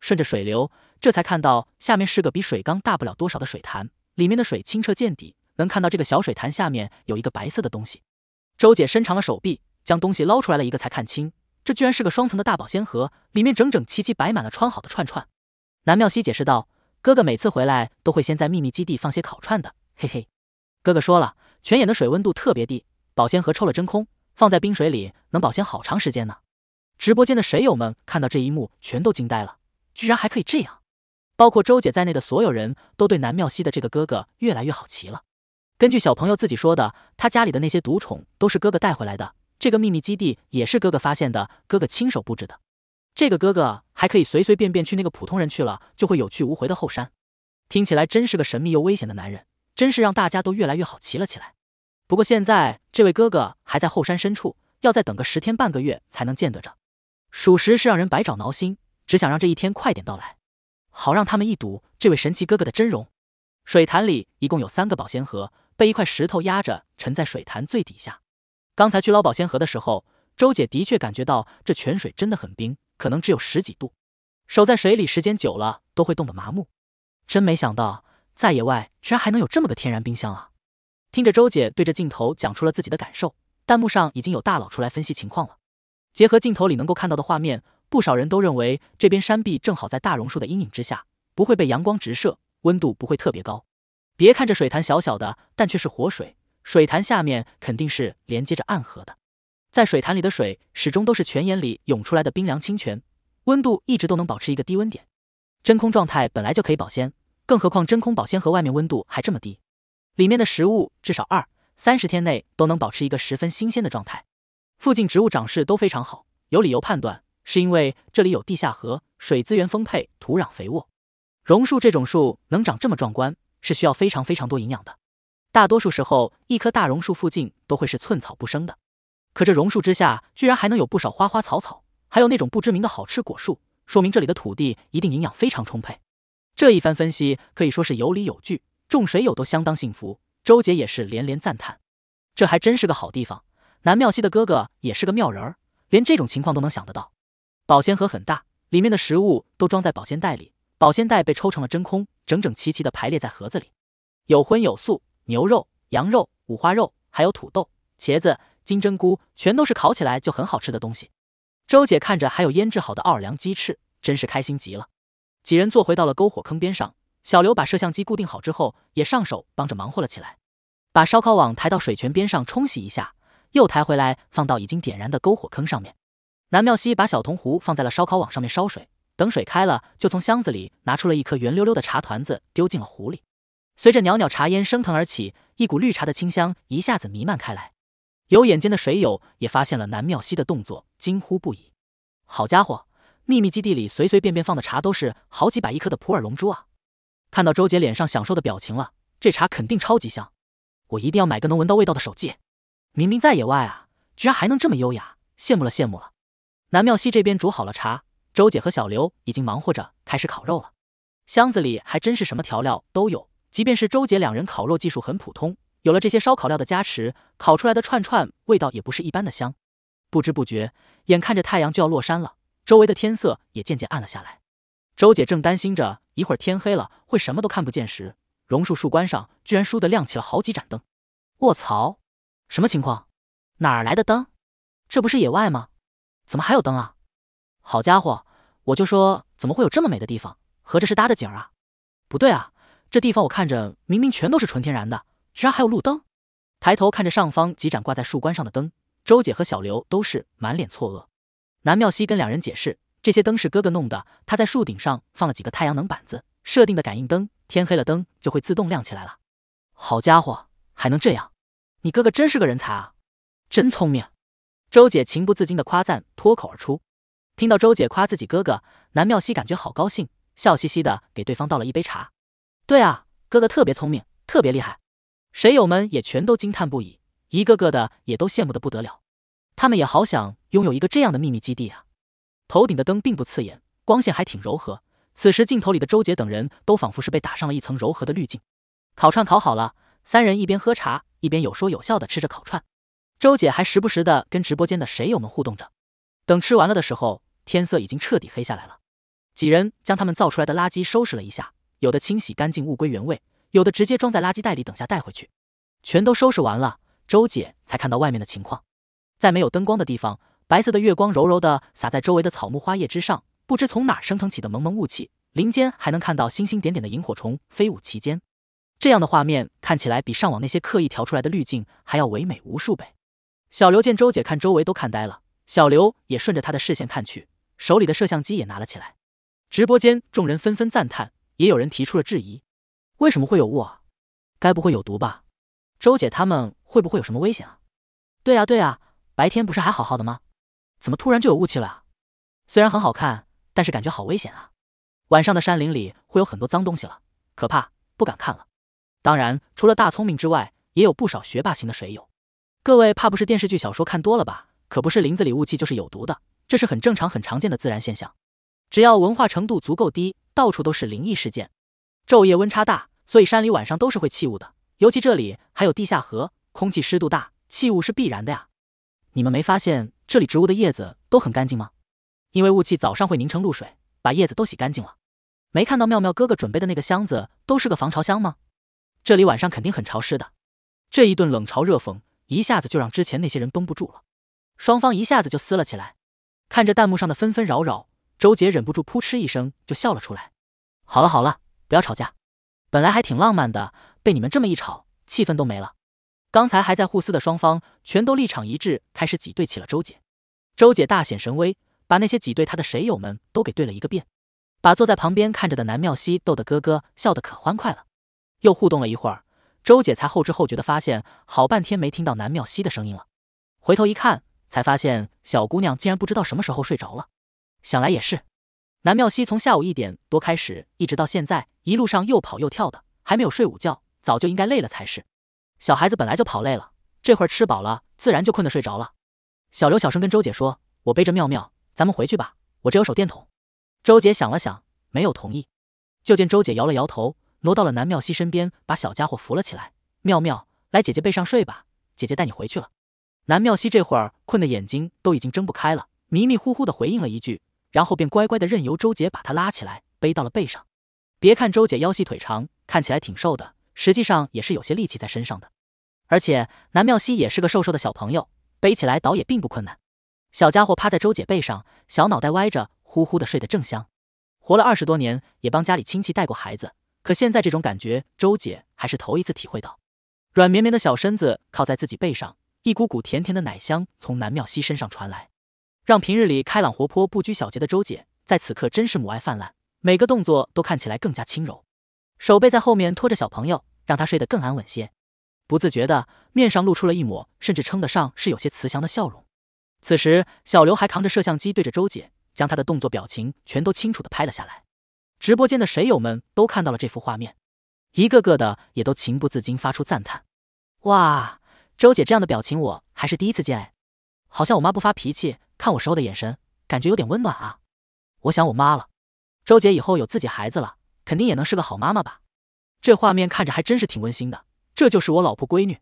顺着水流，这才看到下面是个比水缸大不了多少的水潭，里面的水清澈见底，能看到这个小水潭下面有一个白色的东西。周姐伸长了手臂，将东西捞出来了一个，才看清，这居然是个双层的大保鲜盒，里面整整齐齐摆满了穿好的串串。南妙溪解释道：“哥哥每次回来都会先在秘密基地放些烤串的，嘿嘿。哥哥说了，泉眼的水温度特别低，保鲜盒抽了真空，放在冰水里能保鲜好长时间呢。”直播间的水友们看到这一幕，全都惊呆了，居然还可以这样！包括周姐在内的所有人都对南妙溪的这个哥哥越来越好奇了。根据小朋友自己说的，他家里的那些独宠都是哥哥带回来的，这个秘密基地也是哥哥发现的，哥哥亲手布置的。这个哥哥还可以随随便便去那个普通人去了就会有去无回的后山，听起来真是个神秘又危险的男人，真是让大家都越来越好奇了起来。不过现在这位哥哥还在后山深处，要再等个十天半个月才能见得着，属实是让人百爪挠心，只想让这一天快点到来，好让他们一睹这位神奇哥哥的真容。水潭里一共有三个保鲜盒。被一块石头压着沉在水潭最底下。刚才去捞保鲜盒的时候，周姐的确感觉到这泉水真的很冰，可能只有十几度。守在水里时间久了都会冻得麻木。真没想到，在野外居然还能有这么个天然冰箱啊！听着周姐对着镜头讲出了自己的感受，弹幕上已经有大佬出来分析情况了。结合镜头里能够看到的画面，不少人都认为这边山壁正好在大榕树的阴影之下，不会被阳光直射，温度不会特别高。别看这水潭小小的，但却是活水。水潭下面肯定是连接着暗河的。在水潭里的水始终都是泉眼里涌出来的冰凉清泉，温度一直都能保持一个低温点。真空状态本来就可以保鲜，更何况真空保鲜盒外面温度还这么低，里面的食物至少二三十天内都能保持一个十分新鲜的状态。附近植物长势都非常好，有理由判断是因为这里有地下河，水资源丰沛，土壤肥沃。榕树这种树能长这么壮观。是需要非常非常多营养的，大多数时候，一棵大榕树附近都会是寸草不生的，可这榕树之下居然还能有不少花花草草，还有那种不知名的好吃果树，说明这里的土地一定营养非常充沛。这一番分析可以说是有理有据，众水友都相当信服，周杰也是连连赞叹，这还真是个好地方。南妙溪的哥哥也是个妙人儿，连这种情况都能想得到。保鲜盒很大，里面的食物都装在保鲜袋里。保鲜袋被抽成了真空，整整齐齐地排列在盒子里，有荤有素，牛肉、羊肉、五花肉，还有土豆、茄子、金针菇，全都是烤起来就很好吃的东西。周姐看着还有腌制好的奥尔良鸡翅，真是开心极了。几人坐回到了篝火坑边上，小刘把摄像机固定好之后，也上手帮着忙活了起来，把烧烤网抬到水泉边上冲洗一下，又抬回来放到已经点燃的篝火坑上面。南妙溪把小铜壶放在了烧烤网上面烧水。等水开了，就从箱子里拿出了一颗圆溜溜的茶团子，丢进了壶里。随着袅袅茶烟升腾而起，一股绿茶的清香一下子弥漫开来。有眼尖的水友也发现了南妙溪的动作，惊呼不已：“好家伙，秘密基地里随随便便放的茶都是好几百亿颗的普洱龙珠啊！”看到周杰脸上享受的表情了，这茶肯定超级香。我一定要买个能闻到味道的手机。明明在野外啊，居然还能这么优雅，羡慕了羡慕了。南妙溪这边煮好了茶。周姐和小刘已经忙活着开始烤肉了，箱子里还真是什么调料都有。即便是周姐两人烤肉技术很普通，有了这些烧烤料的加持，烤出来的串串味道也不是一般的香。不知不觉，眼看着太阳就要落山了，周围的天色也渐渐暗了下来。周姐正担心着一会儿天黑了会什么都看不见时，榕树树冠上居然倏地亮起了好几盏灯。卧槽，什么情况？哪儿来的灯？这不是野外吗？怎么还有灯啊？好家伙，我就说怎么会有这么美的地方，合着是搭的景儿啊！不对啊，这地方我看着明明全都是纯天然的，居然还有路灯！抬头看着上方几盏挂在树冠上的灯，周姐和小刘都是满脸错愕。南妙溪跟两人解释，这些灯是哥哥弄的，他在树顶上放了几个太阳能板子，设定的感应灯，天黑了灯就会自动亮起来了。好家伙，还能这样！你哥哥真是个人才啊，真聪明！周姐情不自禁的夸赞脱口而出。听到周姐夸自己哥哥南妙西，感觉好高兴，笑嘻嘻的给对方倒了一杯茶。对啊，哥哥特别聪明，特别厉害。水友们也全都惊叹不已，一个个的也都羡慕的不得了。他们也好想拥有一个这样的秘密基地啊！头顶的灯并不刺眼，光线还挺柔和。此时镜头里的周姐等人都仿佛是被打上了一层柔和的滤镜。烤串烤好了，三人一边喝茶一边有说有笑的吃着烤串。周姐还时不时的跟直播间的水友们互动着。等吃完了的时候。天色已经彻底黑下来了，几人将他们造出来的垃圾收拾了一下，有的清洗干净物归原位，有的直接装在垃圾袋里等下带回去。全都收拾完了，周姐才看到外面的情况。在没有灯光的地方，白色的月光柔柔的洒在周围的草木花叶之上，不知从哪升腾起的蒙蒙雾气，林间还能看到星星点点的萤火虫飞舞其间。这样的画面看起来比上网那些刻意调出来的滤镜还要唯美无数倍。小刘见周姐看周围都看呆了，小刘也顺着她的视线看去。手里的摄像机也拿了起来，直播间众人纷纷赞叹，也有人提出了质疑：为什么会有雾啊？该不会有毒吧？周姐他们会不会有什么危险啊？对呀对呀，白天不是还好好的吗？怎么突然就有雾气了？虽然很好看，但是感觉好危险啊！晚上的山林里会有很多脏东西了，可怕，不敢看了。当然，除了大聪明之外，也有不少学霸型的水友。各位怕不是电视剧小说看多了吧？可不是林子里雾气就是有毒的。这是很正常、很常见的自然现象，只要文化程度足够低，到处都是灵异事件。昼夜温差大，所以山里晚上都是会气雾的。尤其这里还有地下河，空气湿度大，气雾是必然的呀。你们没发现这里植物的叶子都很干净吗？因为雾气早上会凝成露水，把叶子都洗干净了。没看到妙妙哥哥准备的那个箱子都是个防潮箱吗？这里晚上肯定很潮湿的。这一顿冷嘲热讽，一下子就让之前那些人绷不住了，双方一下子就撕了起来。看着弹幕上的纷纷扰扰，周姐忍不住扑哧一声就笑了出来。好了好了，不要吵架。本来还挺浪漫的，被你们这么一吵，气氛都没了。刚才还在互撕的双方，全都立场一致，开始挤兑起了周姐。周姐大显神威，把那些挤兑她的水友们都给对了一个遍，把坐在旁边看着的南妙汐逗得咯咯笑得可欢快了。又互动了一会儿，周姐才后知后觉地发现，好半天没听到南妙汐的声音了。回头一看。才发现小姑娘竟然不知道什么时候睡着了，想来也是。南妙西从下午一点多开始，一直到现在，一路上又跑又跳的，还没有睡午觉，早就应该累了才是。小孩子本来就跑累了，这会儿吃饱了，自然就困得睡着了。小刘小声跟周姐说：“我背着妙妙，咱们回去吧，我这有手电筒。”周姐想了想，没有同意。就见周姐摇了摇头，挪到了南妙西身边，把小家伙扶了起来：“妙妙，来姐姐背上睡吧，姐姐带你回去了。”南妙西这会儿困得眼睛都已经睁不开了，迷迷糊糊的回应了一句，然后便乖乖的任由周姐把她拉起来，背到了背上。别看周姐腰细腿长，看起来挺瘦的，实际上也是有些力气在身上的。而且南妙西也是个瘦瘦的小朋友，背起来倒也并不困难。小家伙趴在周姐背上，小脑袋歪着，呼呼的睡得正香。活了二十多年，也帮家里亲戚带过孩子，可现在这种感觉，周姐还是头一次体会到。软绵绵的小身子靠在自己背上。一股股甜甜的奶香从南妙溪身上传来，让平日里开朗活泼、不拘小节的周姐在此刻真是母爱泛滥，每个动作都看起来更加轻柔，手背在后面拖着小朋友，让他睡得更安稳些。不自觉的面上露出了一抹，甚至称得上是有些慈祥的笑容。此时，小刘还扛着摄像机对着周姐，将她的动作、表情全都清楚的拍了下来。直播间的水友们都看到了这幅画面，一个个的也都情不自禁发出赞叹：“哇！”周姐这样的表情我还是第一次见，哎，好像我妈不发脾气看我时候的眼神，感觉有点温暖啊。我想我妈了。周姐以后有自己孩子了，肯定也能是个好妈妈吧？这画面看着还真是挺温馨的。这就是我老婆闺女。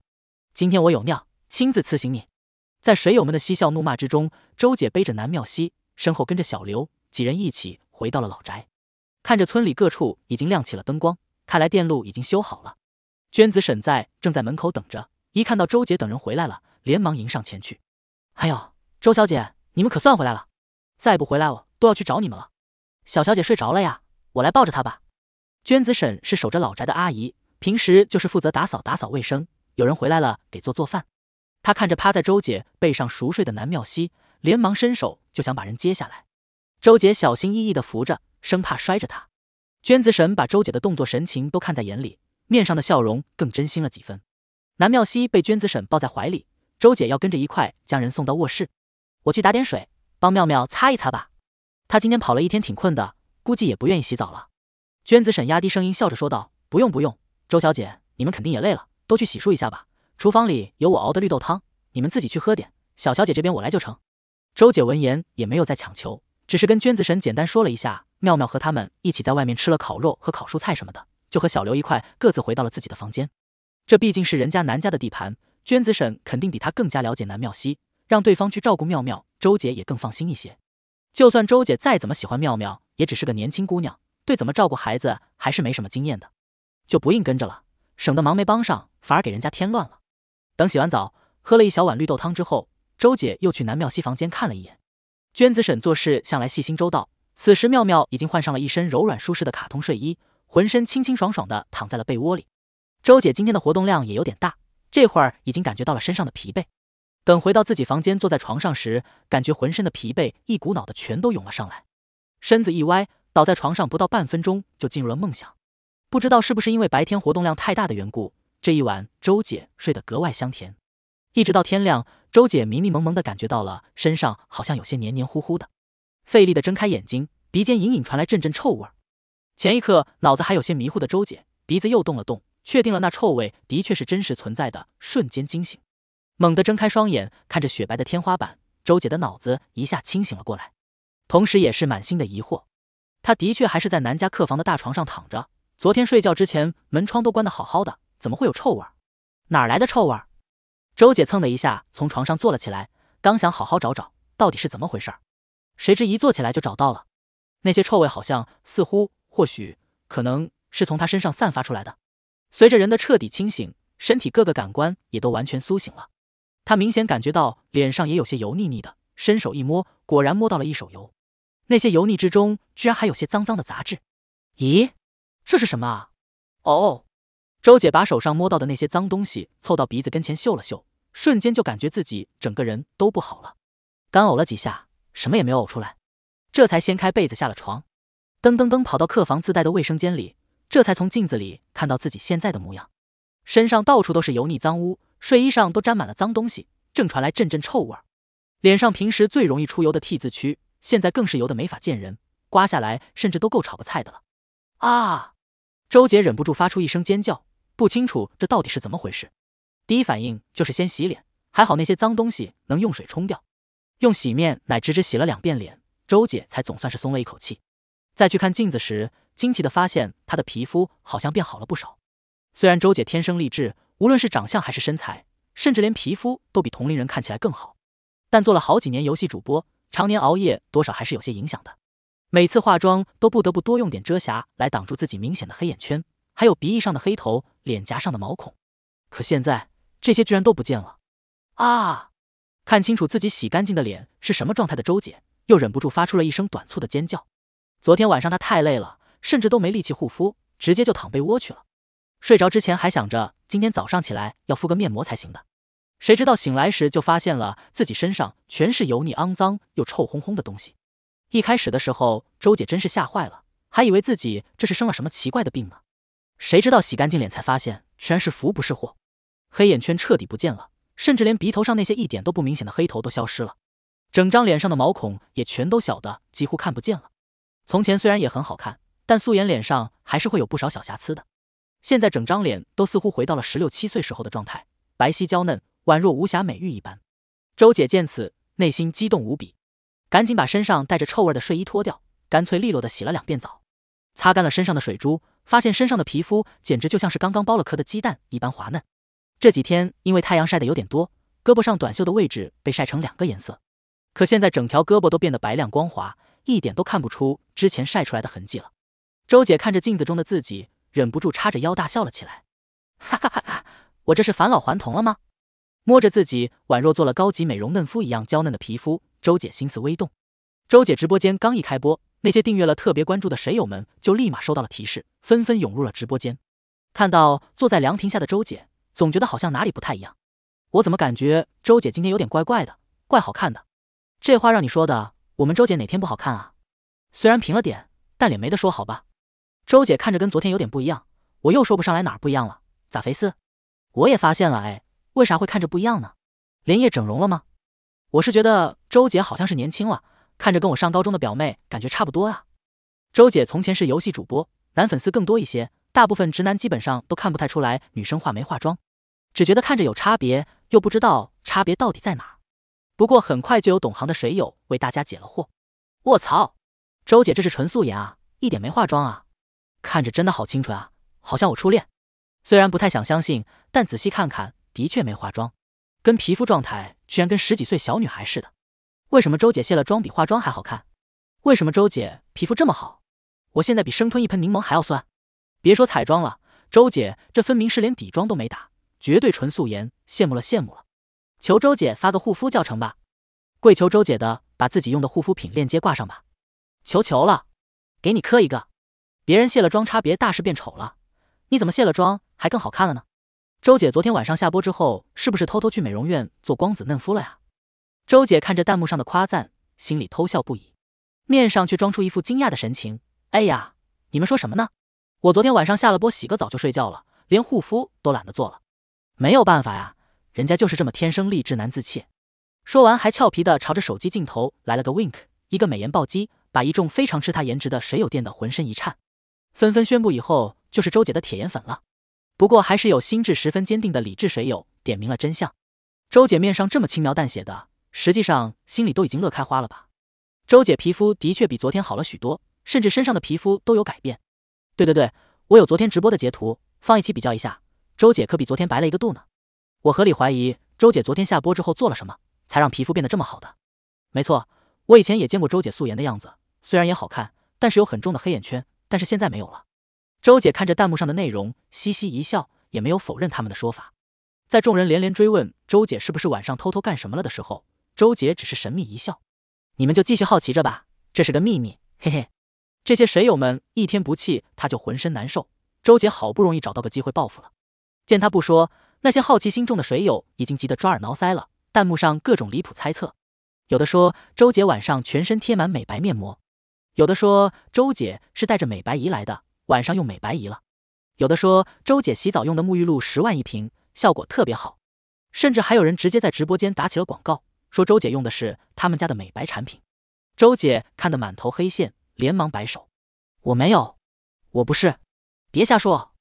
今天我有尿，亲自赐行你。在水友们的嬉笑怒骂之中，周姐背着南妙溪，身后跟着小刘，几人一起回到了老宅。看着村里各处已经亮起了灯光，看来电路已经修好了。娟子沈在正在门口等着。一看到周杰等人回来了，连忙迎上前去。哎呦，周小姐，你们可算回来了！再不回来我都要去找你们了。小小姐睡着了呀，我来抱着她吧。娟子婶是守着老宅的阿姨，平时就是负责打扫打扫卫生，有人回来了给做做饭。她看着趴在周姐背上熟睡的南妙溪，连忙伸手就想把人接下来。周姐小心翼翼的扶着，生怕摔着她。娟子婶把周姐的动作、神情都看在眼里，面上的笑容更真心了几分。南妙西被娟子婶抱在怀里，周姐要跟着一块将人送到卧室。我去打点水，帮妙妙擦一擦吧。她今天跑了一天，挺困的，估计也不愿意洗澡了。娟子婶压低声音笑着说道：“不用不用，周小姐，你们肯定也累了，都去洗漱一下吧。厨房里有我熬的绿豆汤，你们自己去喝点。小小姐这边我来就成。”周姐闻言也没有再强求，只是跟娟子婶简单说了一下，妙妙和他们一起在外面吃了烤肉和烤蔬菜什么的，就和小刘一块各自回到了自己的房间。这毕竟是人家南家的地盘，娟子婶肯定比她更加了解南妙西，让对方去照顾妙妙，周姐也更放心一些。就算周姐再怎么喜欢妙妙，也只是个年轻姑娘，对怎么照顾孩子还是没什么经验的，就不硬跟着了，省得忙没帮上，反而给人家添乱了。等洗完澡，喝了一小碗绿豆汤之后，周姐又去南妙西房间看了一眼。娟子婶做事向来细心周到，此时妙妙已经换上了一身柔软舒适的卡通睡衣，浑身清清爽爽的躺在了被窝里。周姐今天的活动量也有点大，这会儿已经感觉到了身上的疲惫。等回到自己房间，坐在床上时，感觉浑身的疲惫一股脑的全都涌了上来，身子一歪，倒在床上，不到半分钟就进入了梦乡。不知道是不是因为白天活动量太大的缘故，这一晚周姐睡得格外香甜。一直到天亮，周姐迷迷蒙蒙的感觉到了身上好像有些黏黏糊糊的，费力的睁开眼睛，鼻尖隐隐传来阵阵臭味。前一刻脑子还有些迷糊的周姐，鼻子又动了动。确定了那臭味的确是真实存在的，瞬间惊醒，猛地睁开双眼，看着雪白的天花板，周姐的脑子一下清醒了过来，同时也是满心的疑惑。她的确还是在南家客房的大床上躺着，昨天睡觉之前门窗都关得好好的，怎么会有臭味？哪来的臭味？周姐蹭的一下从床上坐了起来，刚想好好找找到底是怎么回事儿，谁知一坐起来就找到了，那些臭味好像似乎或许可能是从她身上散发出来的。随着人的彻底清醒，身体各个感官也都完全苏醒了。他明显感觉到脸上也有些油腻腻的，伸手一摸，果然摸到了一手油。那些油腻之中居然还有些脏脏的杂质。咦，这是什么啊？哦，周姐把手上摸到的那些脏东西凑到鼻子跟前嗅了嗅，瞬间就感觉自己整个人都不好了，干呕了几下，什么也没有呕出来，这才掀开被子下了床，噔噔噔跑到客房自带的卫生间里。这才从镜子里看到自己现在的模样，身上到处都是油腻脏污，睡衣上都沾满了脏东西，正传来阵阵臭味儿。脸上平时最容易出油的 T 字区，现在更是油的没法见人，刮下来甚至都够炒个菜的了。啊！周姐忍不住发出一声尖叫，不清楚这到底是怎么回事。第一反应就是先洗脸，还好那些脏东西能用水冲掉，用洗面奶直直洗了两遍脸，周姐才总算是松了一口气。再去看镜子时，惊奇地发现，她的皮肤好像变好了不少。虽然周姐天生丽质，无论是长相还是身材，甚至连皮肤都比同龄人看起来更好，但做了好几年游戏主播，常年熬夜，多少还是有些影响的。每次化妆都不得不多用点遮瑕来挡住自己明显的黑眼圈，还有鼻翼上的黑头、脸颊上的毛孔。可现在这些居然都不见了！啊！看清楚自己洗干净的脸是什么状态的周姐，又忍不住发出了一声短促的尖叫。昨天晚上她太累了。甚至都没力气护肤，直接就躺被窝去了。睡着之前还想着今天早上起来要敷个面膜才行的，谁知道醒来时就发现了自己身上全是油腻、肮脏又臭烘烘的东西。一开始的时候，周姐真是吓坏了，还以为自己这是生了什么奇怪的病呢。谁知道洗干净脸才发现，全是福不是祸。黑眼圈彻底不见了，甚至连鼻头上那些一点都不明显的黑头都消失了，整张脸上的毛孔也全都小的几乎看不见了。从前虽然也很好看。但素颜脸上还是会有不少小瑕疵的。现在整张脸都似乎回到了十六七岁时候的状态，白皙娇嫩，宛若无瑕美玉一般。周姐见此，内心激动无比，赶紧把身上带着臭味的睡衣脱掉，干脆利落的洗了两遍澡，擦干了身上的水珠，发现身上的皮肤简直就像是刚刚剥了壳的鸡蛋一般滑嫩。这几天因为太阳晒得有点多，胳膊上短袖的位置被晒成两个颜色，可现在整条胳膊都变得白亮光滑，一点都看不出之前晒出来的痕迹了。周姐看着镜子中的自己，忍不住叉着腰大笑了起来，哈哈哈哈！我这是返老还童了吗？摸着自己宛若做了高级美容嫩肤一样娇嫩的皮肤，周姐心思微动。周姐直播间刚一开播，那些订阅了特别关注的水友们就立马收到了提示，纷纷涌入了直播间。看到坐在凉亭下的周姐，总觉得好像哪里不太一样。我怎么感觉周姐今天有点怪怪的，怪好看的？这话让你说的，我们周姐哪天不好看啊？虽然平了点，但脸没得说，好吧？周姐看着跟昨天有点不一样，我又说不上来哪儿不一样了，咋回事？我也发现了，哎，为啥会看着不一样呢？连夜整容了吗？我是觉得周姐好像是年轻了，看着跟我上高中的表妹感觉差不多啊。周姐从前是游戏主播，男粉丝更多一些，大部分直男基本上都看不太出来女生化没化妆，只觉得看着有差别，又不知道差别到底在哪。儿。不过很快就有懂行的水友为大家解了惑。卧槽，周姐这是纯素颜啊，一点没化妆啊！看着真的好清纯啊，好像我初恋。虽然不太想相信，但仔细看看，的确没化妆，跟皮肤状态居然跟十几岁小女孩似的。为什么周姐卸了妆比化妆还好看？为什么周姐皮肤这么好？我现在比生吞一盆柠檬还要酸。别说彩妆了，周姐这分明是连底妆都没打，绝对纯素颜。羡慕了羡慕了，求周姐发个护肤教程吧。跪求周姐的，把自己用的护肤品链接挂上吧。求求了，给你磕一个。别人卸了妆差别大，是变丑了。你怎么卸了妆还更好看了呢？周姐昨天晚上下播之后，是不是偷偷去美容院做光子嫩肤了呀？周姐看着弹幕上的夸赞，心里偷笑不已，面上却装出一副惊讶的神情。哎呀，你们说什么呢？我昨天晚上下了播，洗个澡就睡觉了，连护肤都懒得做了。没有办法呀，人家就是这么天生丽质难自弃。说完还俏皮的朝着手机镜头来了个 wink，一个美颜暴击，把一众非常吃她颜值的水友电的浑身一颤。纷纷宣布以后就是周姐的铁颜粉了，不过还是有心智十分坚定的理智水友点明了真相。周姐面上这么轻描淡写的，实际上心里都已经乐开花了吧？周姐皮肤的确比昨天好了许多，甚至身上的皮肤都有改变。对对对，我有昨天直播的截图，放一起比较一下，周姐可比昨天白了一个度呢。我合理怀疑周姐昨天下播之后做了什么，才让皮肤变得这么好的。没错，我以前也见过周姐素颜的样子，虽然也好看，但是有很重的黑眼圈。但是现在没有了。周姐看着弹幕上的内容，嘻嘻一笑，也没有否认他们的说法。在众人连连追问周姐是不是晚上偷偷干什么了的时候，周姐只是神秘一笑：“你们就继续好奇着吧，这是个秘密。”嘿嘿，这些水友们一天不气，他就浑身难受。周姐好不容易找到个机会报复了。见他不说，那些好奇心重的水友已经急得抓耳挠腮了。弹幕上各种离谱猜测，有的说周姐晚上全身贴满美白面膜。有的说周姐是带着美白仪来的，晚上用美白仪了；有的说周姐洗澡用的沐浴露十万一瓶，效果特别好；甚至还有人直接在直播间打起了广告，说周姐用的是他们家的美白产品。周姐看得满头黑线，连忙摆手：“我没有，我不是，别瞎说！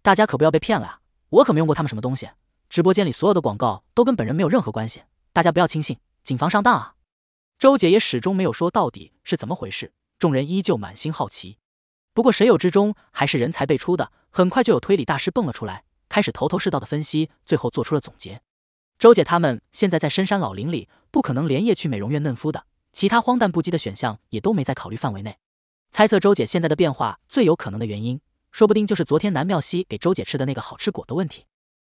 大家可不要被骗了呀！我可没用过他们什么东西。直播间里所有的广告都跟本人没有任何关系，大家不要轻信，谨防上当啊！”周姐也始终没有说到底是怎么回事。众人依旧满心好奇，不过谁友之中还是人才辈出的，很快就有推理大师蹦了出来，开始头头是道的分析，最后做出了总结。周姐他们现在在深山老林里，不可能连夜去美容院嫩肤的，其他荒诞不羁的选项也都没在考虑范围内。猜测周姐现在的变化最有可能的原因，说不定就是昨天南妙溪给周姐吃的那个好吃果的问题。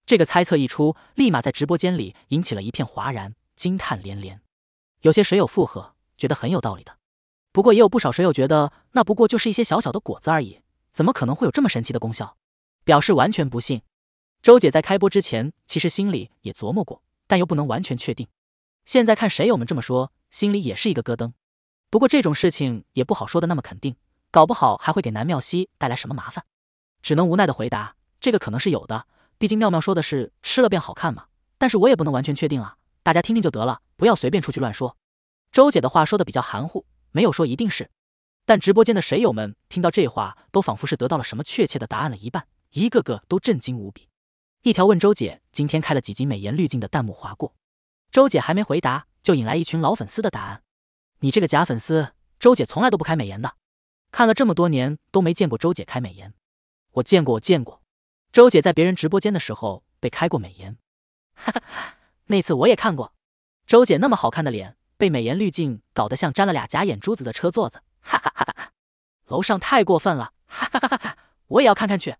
这个猜测一出，立马在直播间里引起了一片哗然，惊叹连连。有些水友附和，觉得很有道理的。不过也有不少水友觉得那不过就是一些小小的果子而已，怎么可能会有这么神奇的功效？表示完全不信。周姐在开播之前其实心里也琢磨过，但又不能完全确定。现在看水友们这么说，心里也是一个咯噔。不过这种事情也不好说的那么肯定，搞不好还会给南妙西带来什么麻烦，只能无奈的回答：这个可能是有的，毕竟妙妙说的是吃了变好看嘛。但是我也不能完全确定啊，大家听听就得了，不要随便出去乱说。周姐的话说的比较含糊。没有说一定是，但直播间的水友们听到这话，都仿佛是得到了什么确切的答案了一半，一个个都震惊无比。一条问周姐今天开了几级美颜滤镜的弹幕划过，周姐还没回答，就引来一群老粉丝的答案：“你这个假粉丝，周姐从来都不开美颜的，看了这么多年都没见过周姐开美颜。”“我见过，我见过，周姐在别人直播间的时候被开过美颜。<laughs> ”“哈哈，那次我也看过，周姐那么好看的脸。”被美颜滤镜搞得像粘了俩假眼珠子的车座子，哈哈哈哈！楼上太过分了，哈哈哈哈！我也要看看去。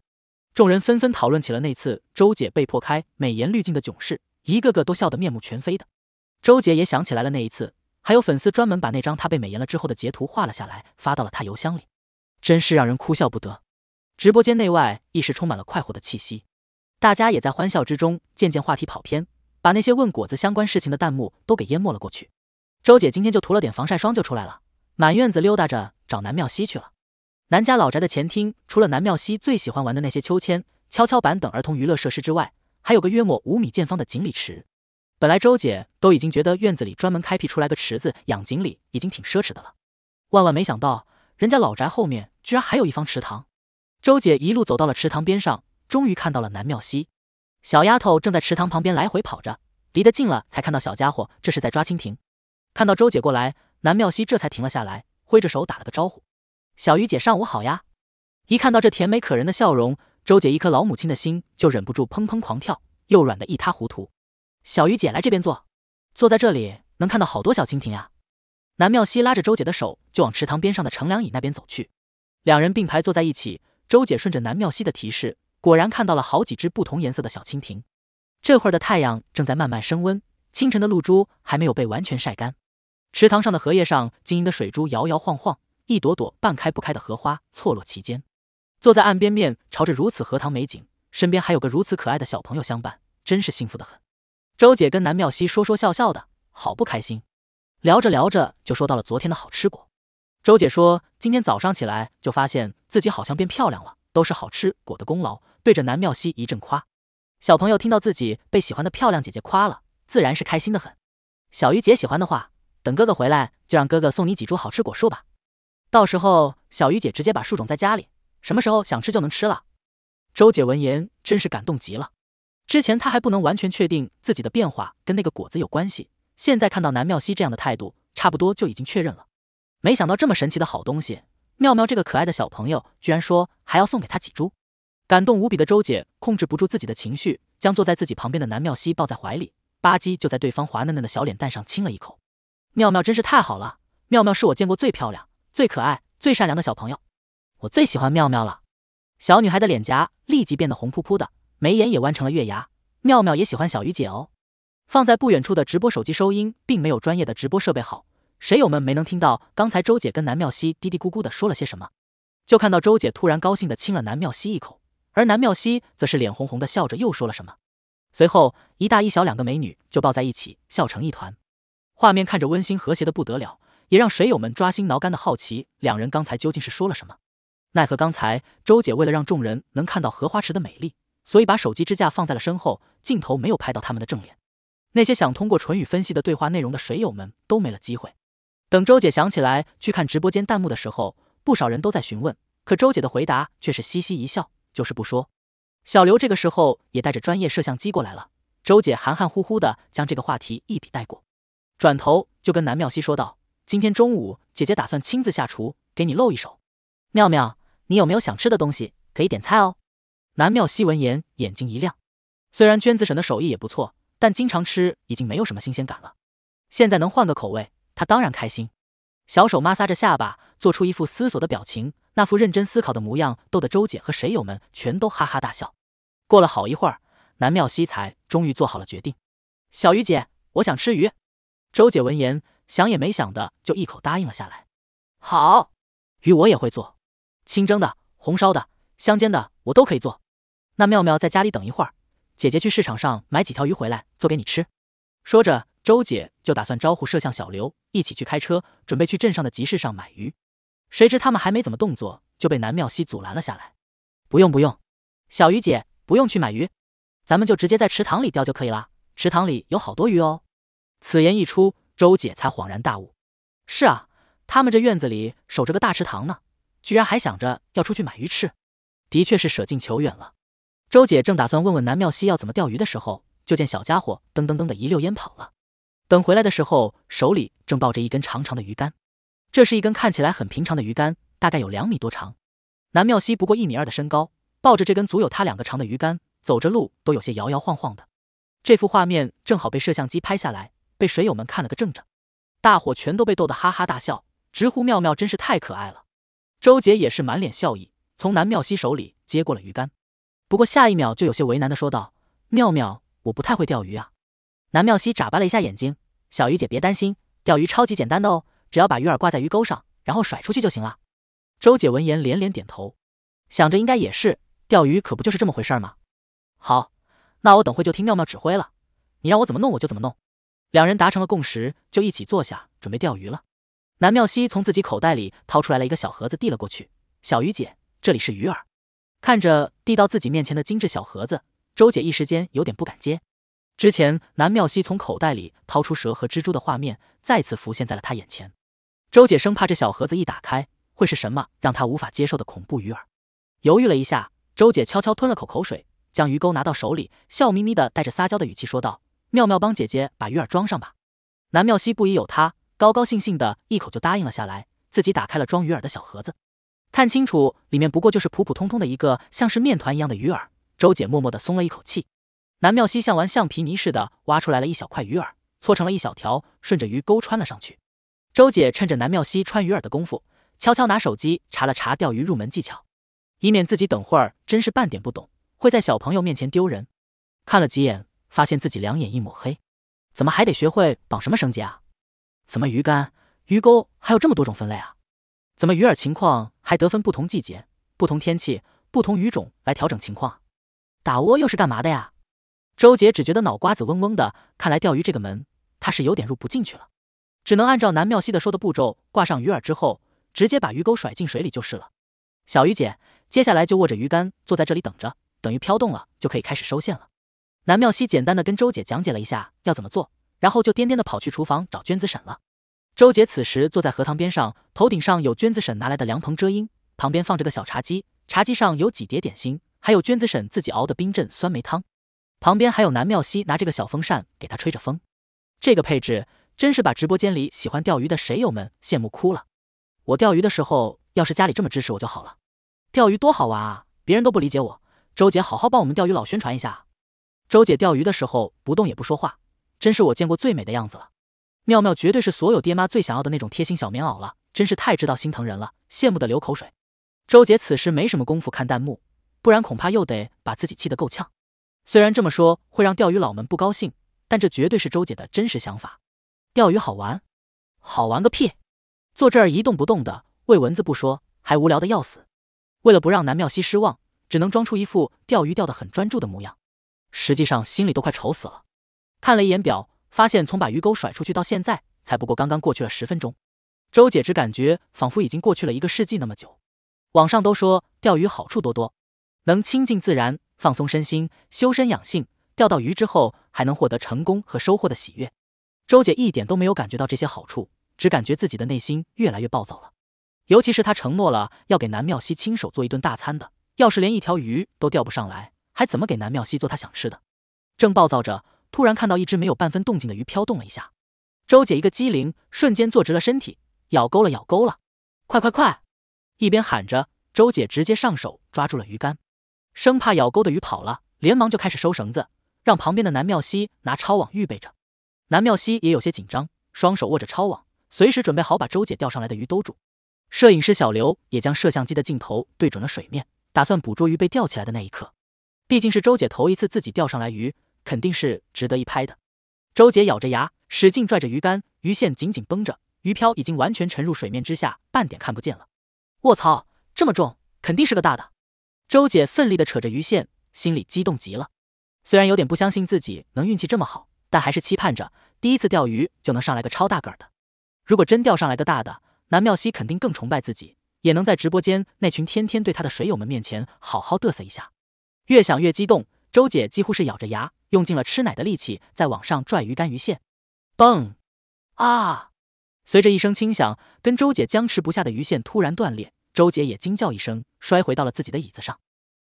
众人纷纷讨论起了那次周姐被迫开美颜滤镜的囧事，一个个都笑得面目全非的。周姐也想起来了那一次，还有粉丝专门把那张她被美颜了之后的截图画了下来，发到了她邮箱里，真是让人哭笑不得。直播间内外一时充满了快活的气息，大家也在欢笑之中渐渐话题跑偏，把那些问果子相关事情的弹幕都给淹没了过去。周姐今天就涂了点防晒霜就出来了，满院子溜达着找南妙西去了。南家老宅的前厅除了南妙西最喜欢玩的那些秋千、跷跷板等儿童娱乐设施之外，还有个约莫五米见方的锦鲤池。本来周姐都已经觉得院子里专门开辟出来个池子养锦鲤已经挺奢侈的了，万万没想到人家老宅后面居然还有一方池塘。周姐一路走到了池塘边上，终于看到了南妙西。小丫头正在池塘旁边来回跑着，离得近了才看到小家伙这是在抓蜻蜓。看到周姐过来，南妙西这才停了下来，挥着手打了个招呼：“小鱼姐，上午好呀！”一看到这甜美可人的笑容，周姐一颗老母亲的心就忍不住砰砰狂跳，又软的一塌糊涂。“小鱼姐，来这边坐，坐在这里能看到好多小蜻蜓呀。”南妙西拉着周姐的手就往池塘边上的乘凉椅那边走去，两人并排坐在一起。周姐顺着南妙西的提示，果然看到了好几只不同颜色的小蜻蜓。这会儿的太阳正在慢慢升温，清晨的露珠还没有被完全晒干。池塘上的荷叶上晶莹的水珠摇摇晃晃，一朵朵半开不开的荷花错落其间。坐在岸边面朝着如此荷塘美景，身边还有个如此可爱的小朋友相伴，真是幸福的很。周姐跟南妙西说说笑笑的，好不开心。聊着聊着就说到了昨天的好吃果。周姐说今天早上起来就发现自己好像变漂亮了，都是好吃果的功劳。对着南妙西一阵夸。小朋友听到自己被喜欢的漂亮姐姐夸了，自然是开心的很。小鱼姐喜欢的话。等哥哥回来，就让哥哥送你几株好吃果树吧。到时候小鱼姐直接把树种在家里，什么时候想吃就能吃了。周姐闻言真是感动极了。之前她还不能完全确定自己的变化跟那个果子有关系，现在看到南妙西这样的态度，差不多就已经确认了。没想到这么神奇的好东西，妙妙这个可爱的小朋友居然说还要送给她几株，感动无比的周姐控制不住自己的情绪，将坐在自己旁边的南妙西抱在怀里，吧唧就在对方滑嫩嫩的小脸蛋上亲了一口。妙妙真是太好了，妙妙是我见过最漂亮、最可爱、最善良的小朋友，我最喜欢妙妙了。小女孩的脸颊立即变得红扑扑的，眉眼也弯成了月牙。妙妙也喜欢小鱼姐哦。放在不远处的直播手机收音并没有专业的直播设备好，谁友们没能听到刚才周姐跟南妙希嘀嘀咕咕的说了些什么。就看到周姐突然高兴的亲了南妙希一口，而南妙希则是脸红红的笑着又说了什么。随后一大一小两个美女就抱在一起笑成一团。画面看着温馨和谐的不得了，也让水友们抓心挠肝的好奇两人刚才究竟是说了什么。奈何刚才周姐为了让众人能看到荷花池的美丽，所以把手机支架放在了身后，镜头没有拍到他们的正脸。那些想通过唇语分析的对话内容的水友们都没了机会。等周姐想起来去看直播间弹幕的时候，不少人都在询问，可周姐的回答却是嘻嘻一笑，就是不说。小刘这个时候也带着专业摄像机过来了，周姐含含糊糊的将这个话题一笔带过。转头就跟南妙西说道：“今天中午，姐姐打算亲自下厨，给你露一手。妙妙，你有没有想吃的东西？可以点菜哦。”南妙西闻言，眼睛一亮。虽然娟子婶的手艺也不错，但经常吃已经没有什么新鲜感了。现在能换个口味，她当然开心。小手抹挲着下巴，做出一副思索的表情，那副认真思考的模样，逗得周姐和水友们全都哈哈大笑。过了好一会儿，南妙西才终于做好了决定：“小鱼姐，我想吃鱼。”周姐闻言，想也没想的就一口答应了下来。好，鱼我也会做，清蒸的、红烧的、香煎的，我都可以做。那妙妙在家里等一会儿，姐姐去市场上买几条鱼回来做给你吃。说着，周姐就打算招呼摄像小刘一起去开车，准备去镇上的集市上买鱼。谁知他们还没怎么动作，就被南妙西阻拦了下来。不用不用，小鱼姐不用去买鱼，咱们就直接在池塘里钓就可以了。池塘里有好多鱼哦。此言一出，周姐才恍然大悟：“是啊，他们这院子里守着个大池塘呢，居然还想着要出去买鱼吃，的确是舍近求远了。”周姐正打算问问南妙溪要怎么钓鱼的时候，就见小家伙噔噔噔的一溜烟跑了。等回来的时候，手里正抱着一根长长的鱼竿，这是一根看起来很平常的鱼竿，大概有两米多长。南妙溪不过一米二的身高，抱着这根足有他两个长的鱼竿，走着路都有些摇摇晃晃的。这幅画面正好被摄像机拍下来。被水友们看了个正着，大伙全都被逗得哈哈大笑，直呼妙妙真是太可爱了。周姐也是满脸笑意，从南妙西手里接过了鱼竿，不过下一秒就有些为难的说道：“妙妙，我不太会钓鱼啊。”南妙西眨巴了一下眼睛：“小鱼姐别担心，钓鱼超级简单的哦，只要把鱼饵挂在鱼钩上，然后甩出去就行了。”周姐闻言连连点头，想着应该也是，钓鱼可不就是这么回事吗？好，那我等会就听妙妙指挥了，你让我怎么弄我就怎么弄。两人达成了共识，就一起坐下准备钓鱼了。南妙溪从自己口袋里掏出来了一个小盒子，递了过去：“小鱼姐，这里是鱼饵。”看着递到自己面前的精致小盒子，周姐一时间有点不敢接。之前南妙溪从口袋里掏出蛇和蜘蛛的画面再次浮现在了她眼前。周姐生怕这小盒子一打开会是什么让她无法接受的恐怖鱼饵，犹豫了一下，周姐悄悄吞了口口水，将鱼钩拿到手里，笑眯眯的带着撒娇的语气说道。妙妙帮姐姐把鱼饵装上吧。南妙西不疑有他，高高兴兴的一口就答应了下来。自己打开了装鱼饵的小盒子，看清楚里面不过就是普普通通的一个像是面团一样的鱼饵。周姐默默的松了一口气。南妙西像玩橡皮泥似的挖出来了一小块鱼饵，搓成了一小条，顺着鱼钩穿了上去。周姐趁着南妙西穿鱼饵的功夫，悄悄拿手机查了查钓鱼入门技巧，以免自己等会儿真是半点不懂，会在小朋友面前丢人。看了几眼。发现自己两眼一抹黑，怎么还得学会绑什么绳结啊？怎么鱼竿、鱼钩还有这么多种分类啊？怎么鱼饵情况还得分不同季节、不同天气、不同鱼种来调整情况？打窝又是干嘛的呀？周杰只觉得脑瓜子嗡嗡的，看来钓鱼这个门他是有点入不进去了，只能按照南妙西的说的步骤，挂上鱼饵之后，直接把鱼钩甩进水里就是了。小鱼姐，接下来就握着鱼竿坐在这里等着，等鱼漂动了就可以开始收线了。南妙西简单的跟周姐讲解了一下要怎么做，然后就颠颠的跑去厨房找娟子婶了。周姐此时坐在荷塘边上，头顶上有娟子婶拿来的凉棚遮阴，旁边放着个小茶几，茶几上有几碟点心，还有娟子婶自己熬的冰镇酸梅汤，旁边还有南妙西拿这个小风扇给她吹着风。这个配置真是把直播间里喜欢钓鱼的水友们羡慕哭了。我钓鱼的时候要是家里这么支持我就好了。钓鱼多好玩啊！别人都不理解我。周姐好好帮我们钓鱼佬宣传一下。周姐钓鱼的时候不动也不说话，真是我见过最美的样子了。妙妙绝对是所有爹妈最想要的那种贴心小棉袄了，真是太知道心疼人了，羡慕的流口水。周姐此时没什么功夫看弹幕，不然恐怕又得把自己气得够呛。虽然这么说会让钓鱼佬们不高兴，但这绝对是周姐的真实想法。钓鱼好玩？好玩个屁！坐这儿一动不动的，喂蚊子不说，还无聊的要死。为了不让南妙西失望，只能装出一副钓鱼钓得很专注的模样。实际上心里都快愁死了，看了一眼表，发现从把鱼钩甩出去到现在，才不过刚刚过去了十分钟。周姐只感觉仿佛已经过去了一个世纪那么久。网上都说钓鱼好处多多，能亲近自然、放松身心、修身养性，钓到鱼之后还能获得成功和收获的喜悦。周姐一点都没有感觉到这些好处，只感觉自己的内心越来越暴躁了。尤其是她承诺了要给南妙溪亲手做一顿大餐的，要是连一条鱼都钓不上来。还怎么给南妙西做她想吃的？正暴躁着，突然看到一只没有半分动静的鱼飘动了一下，周姐一个机灵，瞬间坐直了身体，咬钩了，咬钩了！快快快！一边喊着，周姐直接上手抓住了鱼竿，生怕咬钩的鱼跑了，连忙就开始收绳子，让旁边的南妙西拿抄网预备着。南妙西也有些紧张，双手握着抄网，随时准备好把周姐钓上来的鱼兜住。摄影师小刘也将摄像机的镜头对准了水面，打算捕捉鱼被钓起来的那一刻。毕竟是周姐头一次自己钓上来鱼，肯定是值得一拍的。周姐咬着牙，使劲拽着鱼竿，鱼线紧紧绷着，鱼漂已经完全沉入水面之下，半点看不见了。卧槽，这么重，肯定是个大的！周姐奋力地扯着鱼线，心里激动极了。虽然有点不相信自己能运气这么好，但还是期盼着第一次钓鱼就能上来个超大个的。如果真钓上来个大的，南妙西肯定更崇拜自己，也能在直播间那群天天对他的水友们面前好好嘚瑟一下。越想越激动，周姐几乎是咬着牙，用尽了吃奶的力气，在往上拽鱼竿鱼线。嘣！啊！随着一声轻响，跟周姐僵持不下的鱼线突然断裂，周姐也惊叫一声，摔回到了自己的椅子上。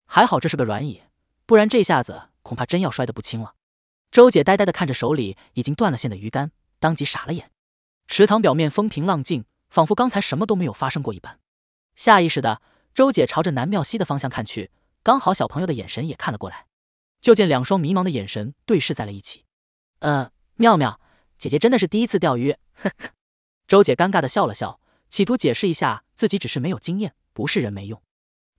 还好这是个软椅，不然这下子恐怕真要摔得不轻了。周姐呆呆的看着手里已经断了线的鱼竿，当即傻了眼。池塘表面风平浪静，仿佛刚才什么都没有发生过一般。下意识的，周姐朝着南妙溪的方向看去。刚好小朋友的眼神也看了过来，就见两双迷茫的眼神对视在了一起。呃，妙妙姐姐真的是第一次钓鱼，呵呵。周姐尴尬的笑了笑，企图解释一下自己只是没有经验，不是人没用。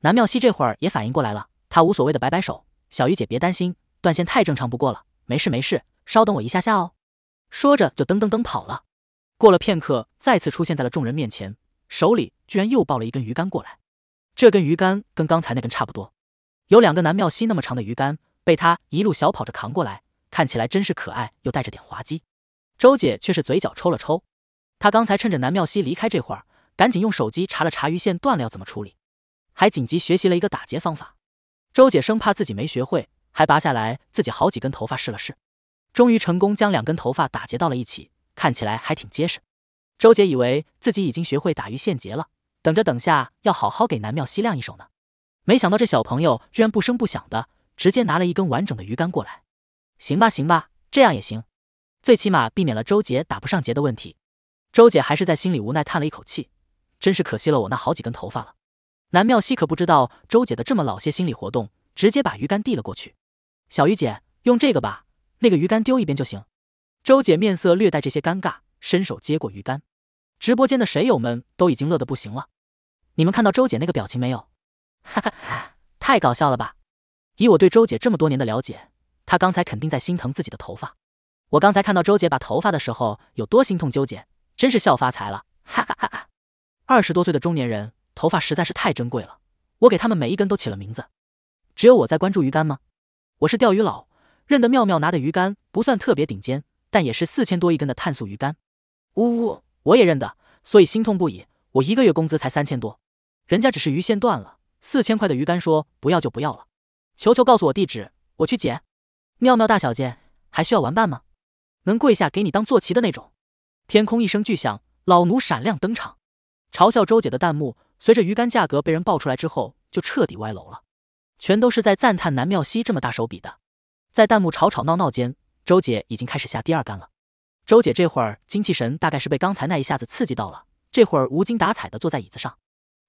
南妙西这会儿也反应过来了，她无所谓的摆摆手：“小鱼姐别担心，断线太正常不过了，没事没事，稍等我一下下哦。”说着就噔噔噔跑了。过了片刻，再次出现在了众人面前，手里居然又抱了一根鱼竿过来。这根鱼竿跟刚才那根差不多。有两个南妙溪那么长的鱼竿，被他一路小跑着扛过来，看起来真是可爱又带着点滑稽。周姐却是嘴角抽了抽，她刚才趁着南妙溪离开这会儿，赶紧用手机查了查鱼线断了要怎么处理，还紧急学习了一个打结方法。周姐生怕自己没学会，还拔下来自己好几根头发试了试，终于成功将两根头发打结到了一起，看起来还挺结实。周姐以为自己已经学会打鱼线结了，等着等下要好好给南妙溪亮一手呢。没想到这小朋友居然不声不响的直接拿了一根完整的鱼竿过来，行吧行吧，这样也行，最起码避免了周姐打不上结的问题。周姐还是在心里无奈叹了一口气，真是可惜了我那好几根头发了。南妙溪可不知道周姐的这么老些心理活动，直接把鱼竿递了过去：“小鱼姐用这个吧，那个鱼竿丢一边就行。”周姐面色略带这些尴尬，伸手接过鱼竿。直播间的水友们都已经乐得不行了，你们看到周姐那个表情没有？哈哈哈，太搞笑了吧！以我对周姐这么多年的了解，她刚才肯定在心疼自己的头发。我刚才看到周姐拔头发的时候有多心痛纠结，真是笑发财了！哈哈哈！二十多岁的中年人头发实在是太珍贵了，我给他们每一根都起了名字。只有我在关注鱼竿吗？我是钓鱼佬，认得妙妙拿的鱼竿不算特别顶尖，但也是四千多一根的碳素鱼竿。呜呜，我也认得，所以心痛不已。我一个月工资才三千多，人家只是鱼线断了。四千块的鱼竿，说不要就不要了。求求告诉我地址，我去捡。妙妙大小姐，还需要玩伴吗？能跪下给你当坐骑的那种。天空一声巨响，老奴闪亮登场。嘲笑周姐的弹幕，随着鱼竿价格被人爆出来之后，就彻底歪楼了，全都是在赞叹南妙西这么大手笔的。在弹幕吵吵闹闹间，周姐已经开始下第二杆了。周姐这会儿精气神大概是被刚才那一下子刺激到了，这会儿无精打采的坐在椅子上，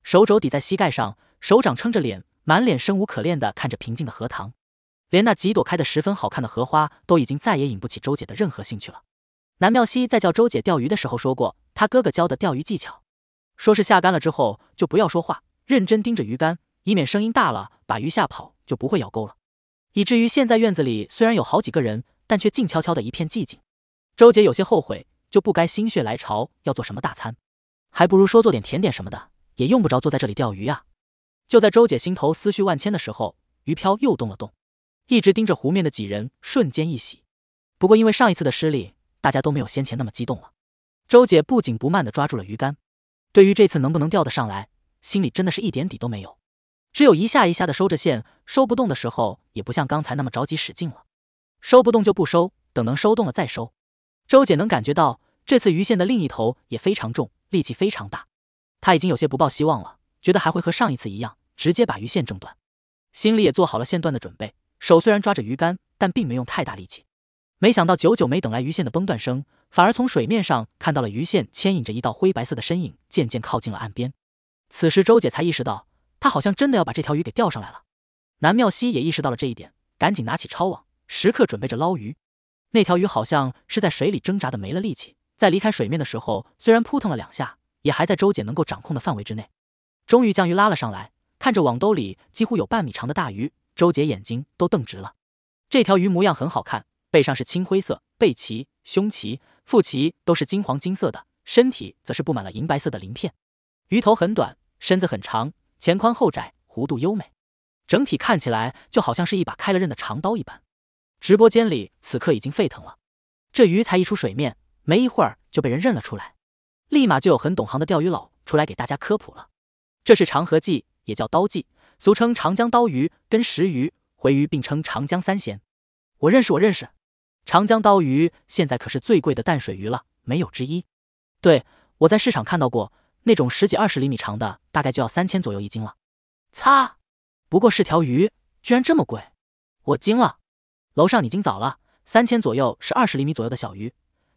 手肘抵在膝盖上。手掌撑着脸，满脸生无可恋地看着平静的荷塘，连那几朵开得十分好看的荷花都已经再也引不起周姐的任何兴趣了。南妙溪在教周姐钓鱼的时候说过，他哥哥教的钓鱼技巧，说是下竿了之后就不要说话，认真盯着鱼竿，以免声音大了把鱼吓跑，就不会咬钩了。以至于现在院子里虽然有好几个人，但却静悄悄的一片寂静。周姐有些后悔，就不该心血来潮要做什么大餐，还不如说做点甜点什么的，也用不着坐在这里钓鱼啊。就在周姐心头思绪万千的时候，鱼漂又动了动，一直盯着湖面的几人瞬间一喜。不过因为上一次的失利，大家都没有先前那么激动了。周姐不紧不慢的抓住了鱼竿，对于这次能不能钓得上来，心里真的是一点底都没有。只有一下一下的收着线，收不动的时候，也不像刚才那么着急使劲了。收不动就不收，等能收动了再收。周姐能感觉到这次鱼线的另一头也非常重，力气非常大，她已经有些不抱希望了。觉得还会和上一次一样，直接把鱼线挣断，心里也做好了线断的准备。手虽然抓着鱼竿，但并没用太大力气。没想到久久没等来鱼线的崩断声，反而从水面上看到了鱼线牵引着一道灰白色的身影，渐渐靠近了岸边。此时周姐才意识到，她好像真的要把这条鱼给钓上来了。南妙溪也意识到了这一点，赶紧拿起抄网，时刻准备着捞鱼。那条鱼好像是在水里挣扎的没了力气，在离开水面的时候，虽然扑腾了两下，也还在周姐能够掌控的范围之内。终于将鱼拉了上来，看着网兜里几乎有半米长的大鱼，周杰眼睛都瞪直了。这条鱼模样很好看，背上是青灰色，背鳍、胸鳍、腹鳍都是金黄金色的，身体则是布满了银白色的鳞片。鱼头很短，身子很长，前宽后窄，弧度优美，整体看起来就好像是一把开了刃的长刀一般。直播间里此刻已经沸腾了，这鱼才一出水面，没一会儿就被人认了出来，立马就有很懂行的钓鱼佬出来给大家科普了。这是长河鲫，也叫刀鲫，俗称长江刀鱼，跟石鱼、回鱼并称长江三鲜。我认识，我认识。长江刀鱼现在可是最贵的淡水鱼了，没有之一。对，我在市场看到过那种十几二十厘米长的，大概就要三千左右一斤了。擦，不过是条鱼，居然这么贵，我惊了。楼上你惊早了，三千左右是二十厘米左右的小鱼，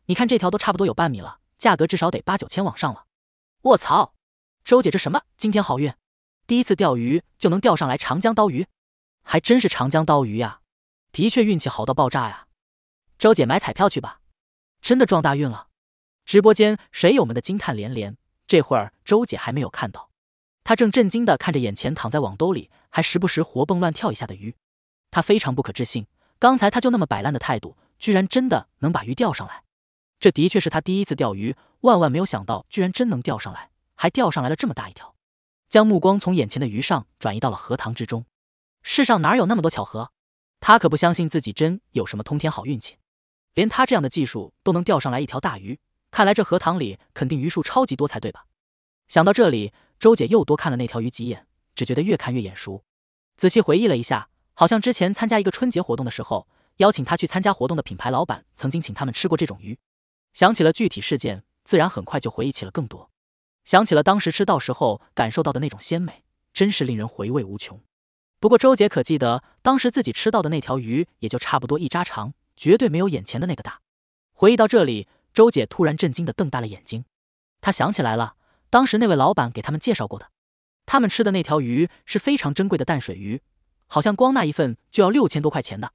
你看这条都差不多有半米了，价格至少得八九千往上了。我操！周姐，这什么？今天好运，第一次钓鱼就能钓上来长江刀鱼，还真是长江刀鱼呀！的确，运气好到爆炸呀！周姐买彩票去吧，真的撞大运了！直播间水友们的惊叹连连。这会儿周姐还没有看到，她正震惊地看着眼前躺在网兜里，还时不时活蹦乱跳一下的鱼。她非常不可置信，刚才她就那么摆烂的态度，居然真的能把鱼钓上来。这的确是她第一次钓鱼，万万没有想到，居然真能钓上来。还钓上来了这么大一条，将目光从眼前的鱼上转移到了荷塘之中。世上哪有那么多巧合？他可不相信自己真有什么通天好运气，连他这样的技术都能钓上来一条大鱼，看来这荷塘里肯定鱼数超级多才对吧？想到这里，周姐又多看了那条鱼几眼，只觉得越看越眼熟。仔细回忆了一下，好像之前参加一个春节活动的时候，邀请他去参加活动的品牌老板曾经请他们吃过这种鱼。想起了具体事件，自然很快就回忆起了更多。想起了当时吃到时候感受到的那种鲜美，真是令人回味无穷。不过周姐可记得，当时自己吃到的那条鱼也就差不多一扎长，绝对没有眼前的那个大。回忆到这里，周姐突然震惊地瞪大了眼睛。她想起来了，当时那位老板给他们介绍过的，他们吃的那条鱼是非常珍贵的淡水鱼，好像光那一份就要六千多块钱的。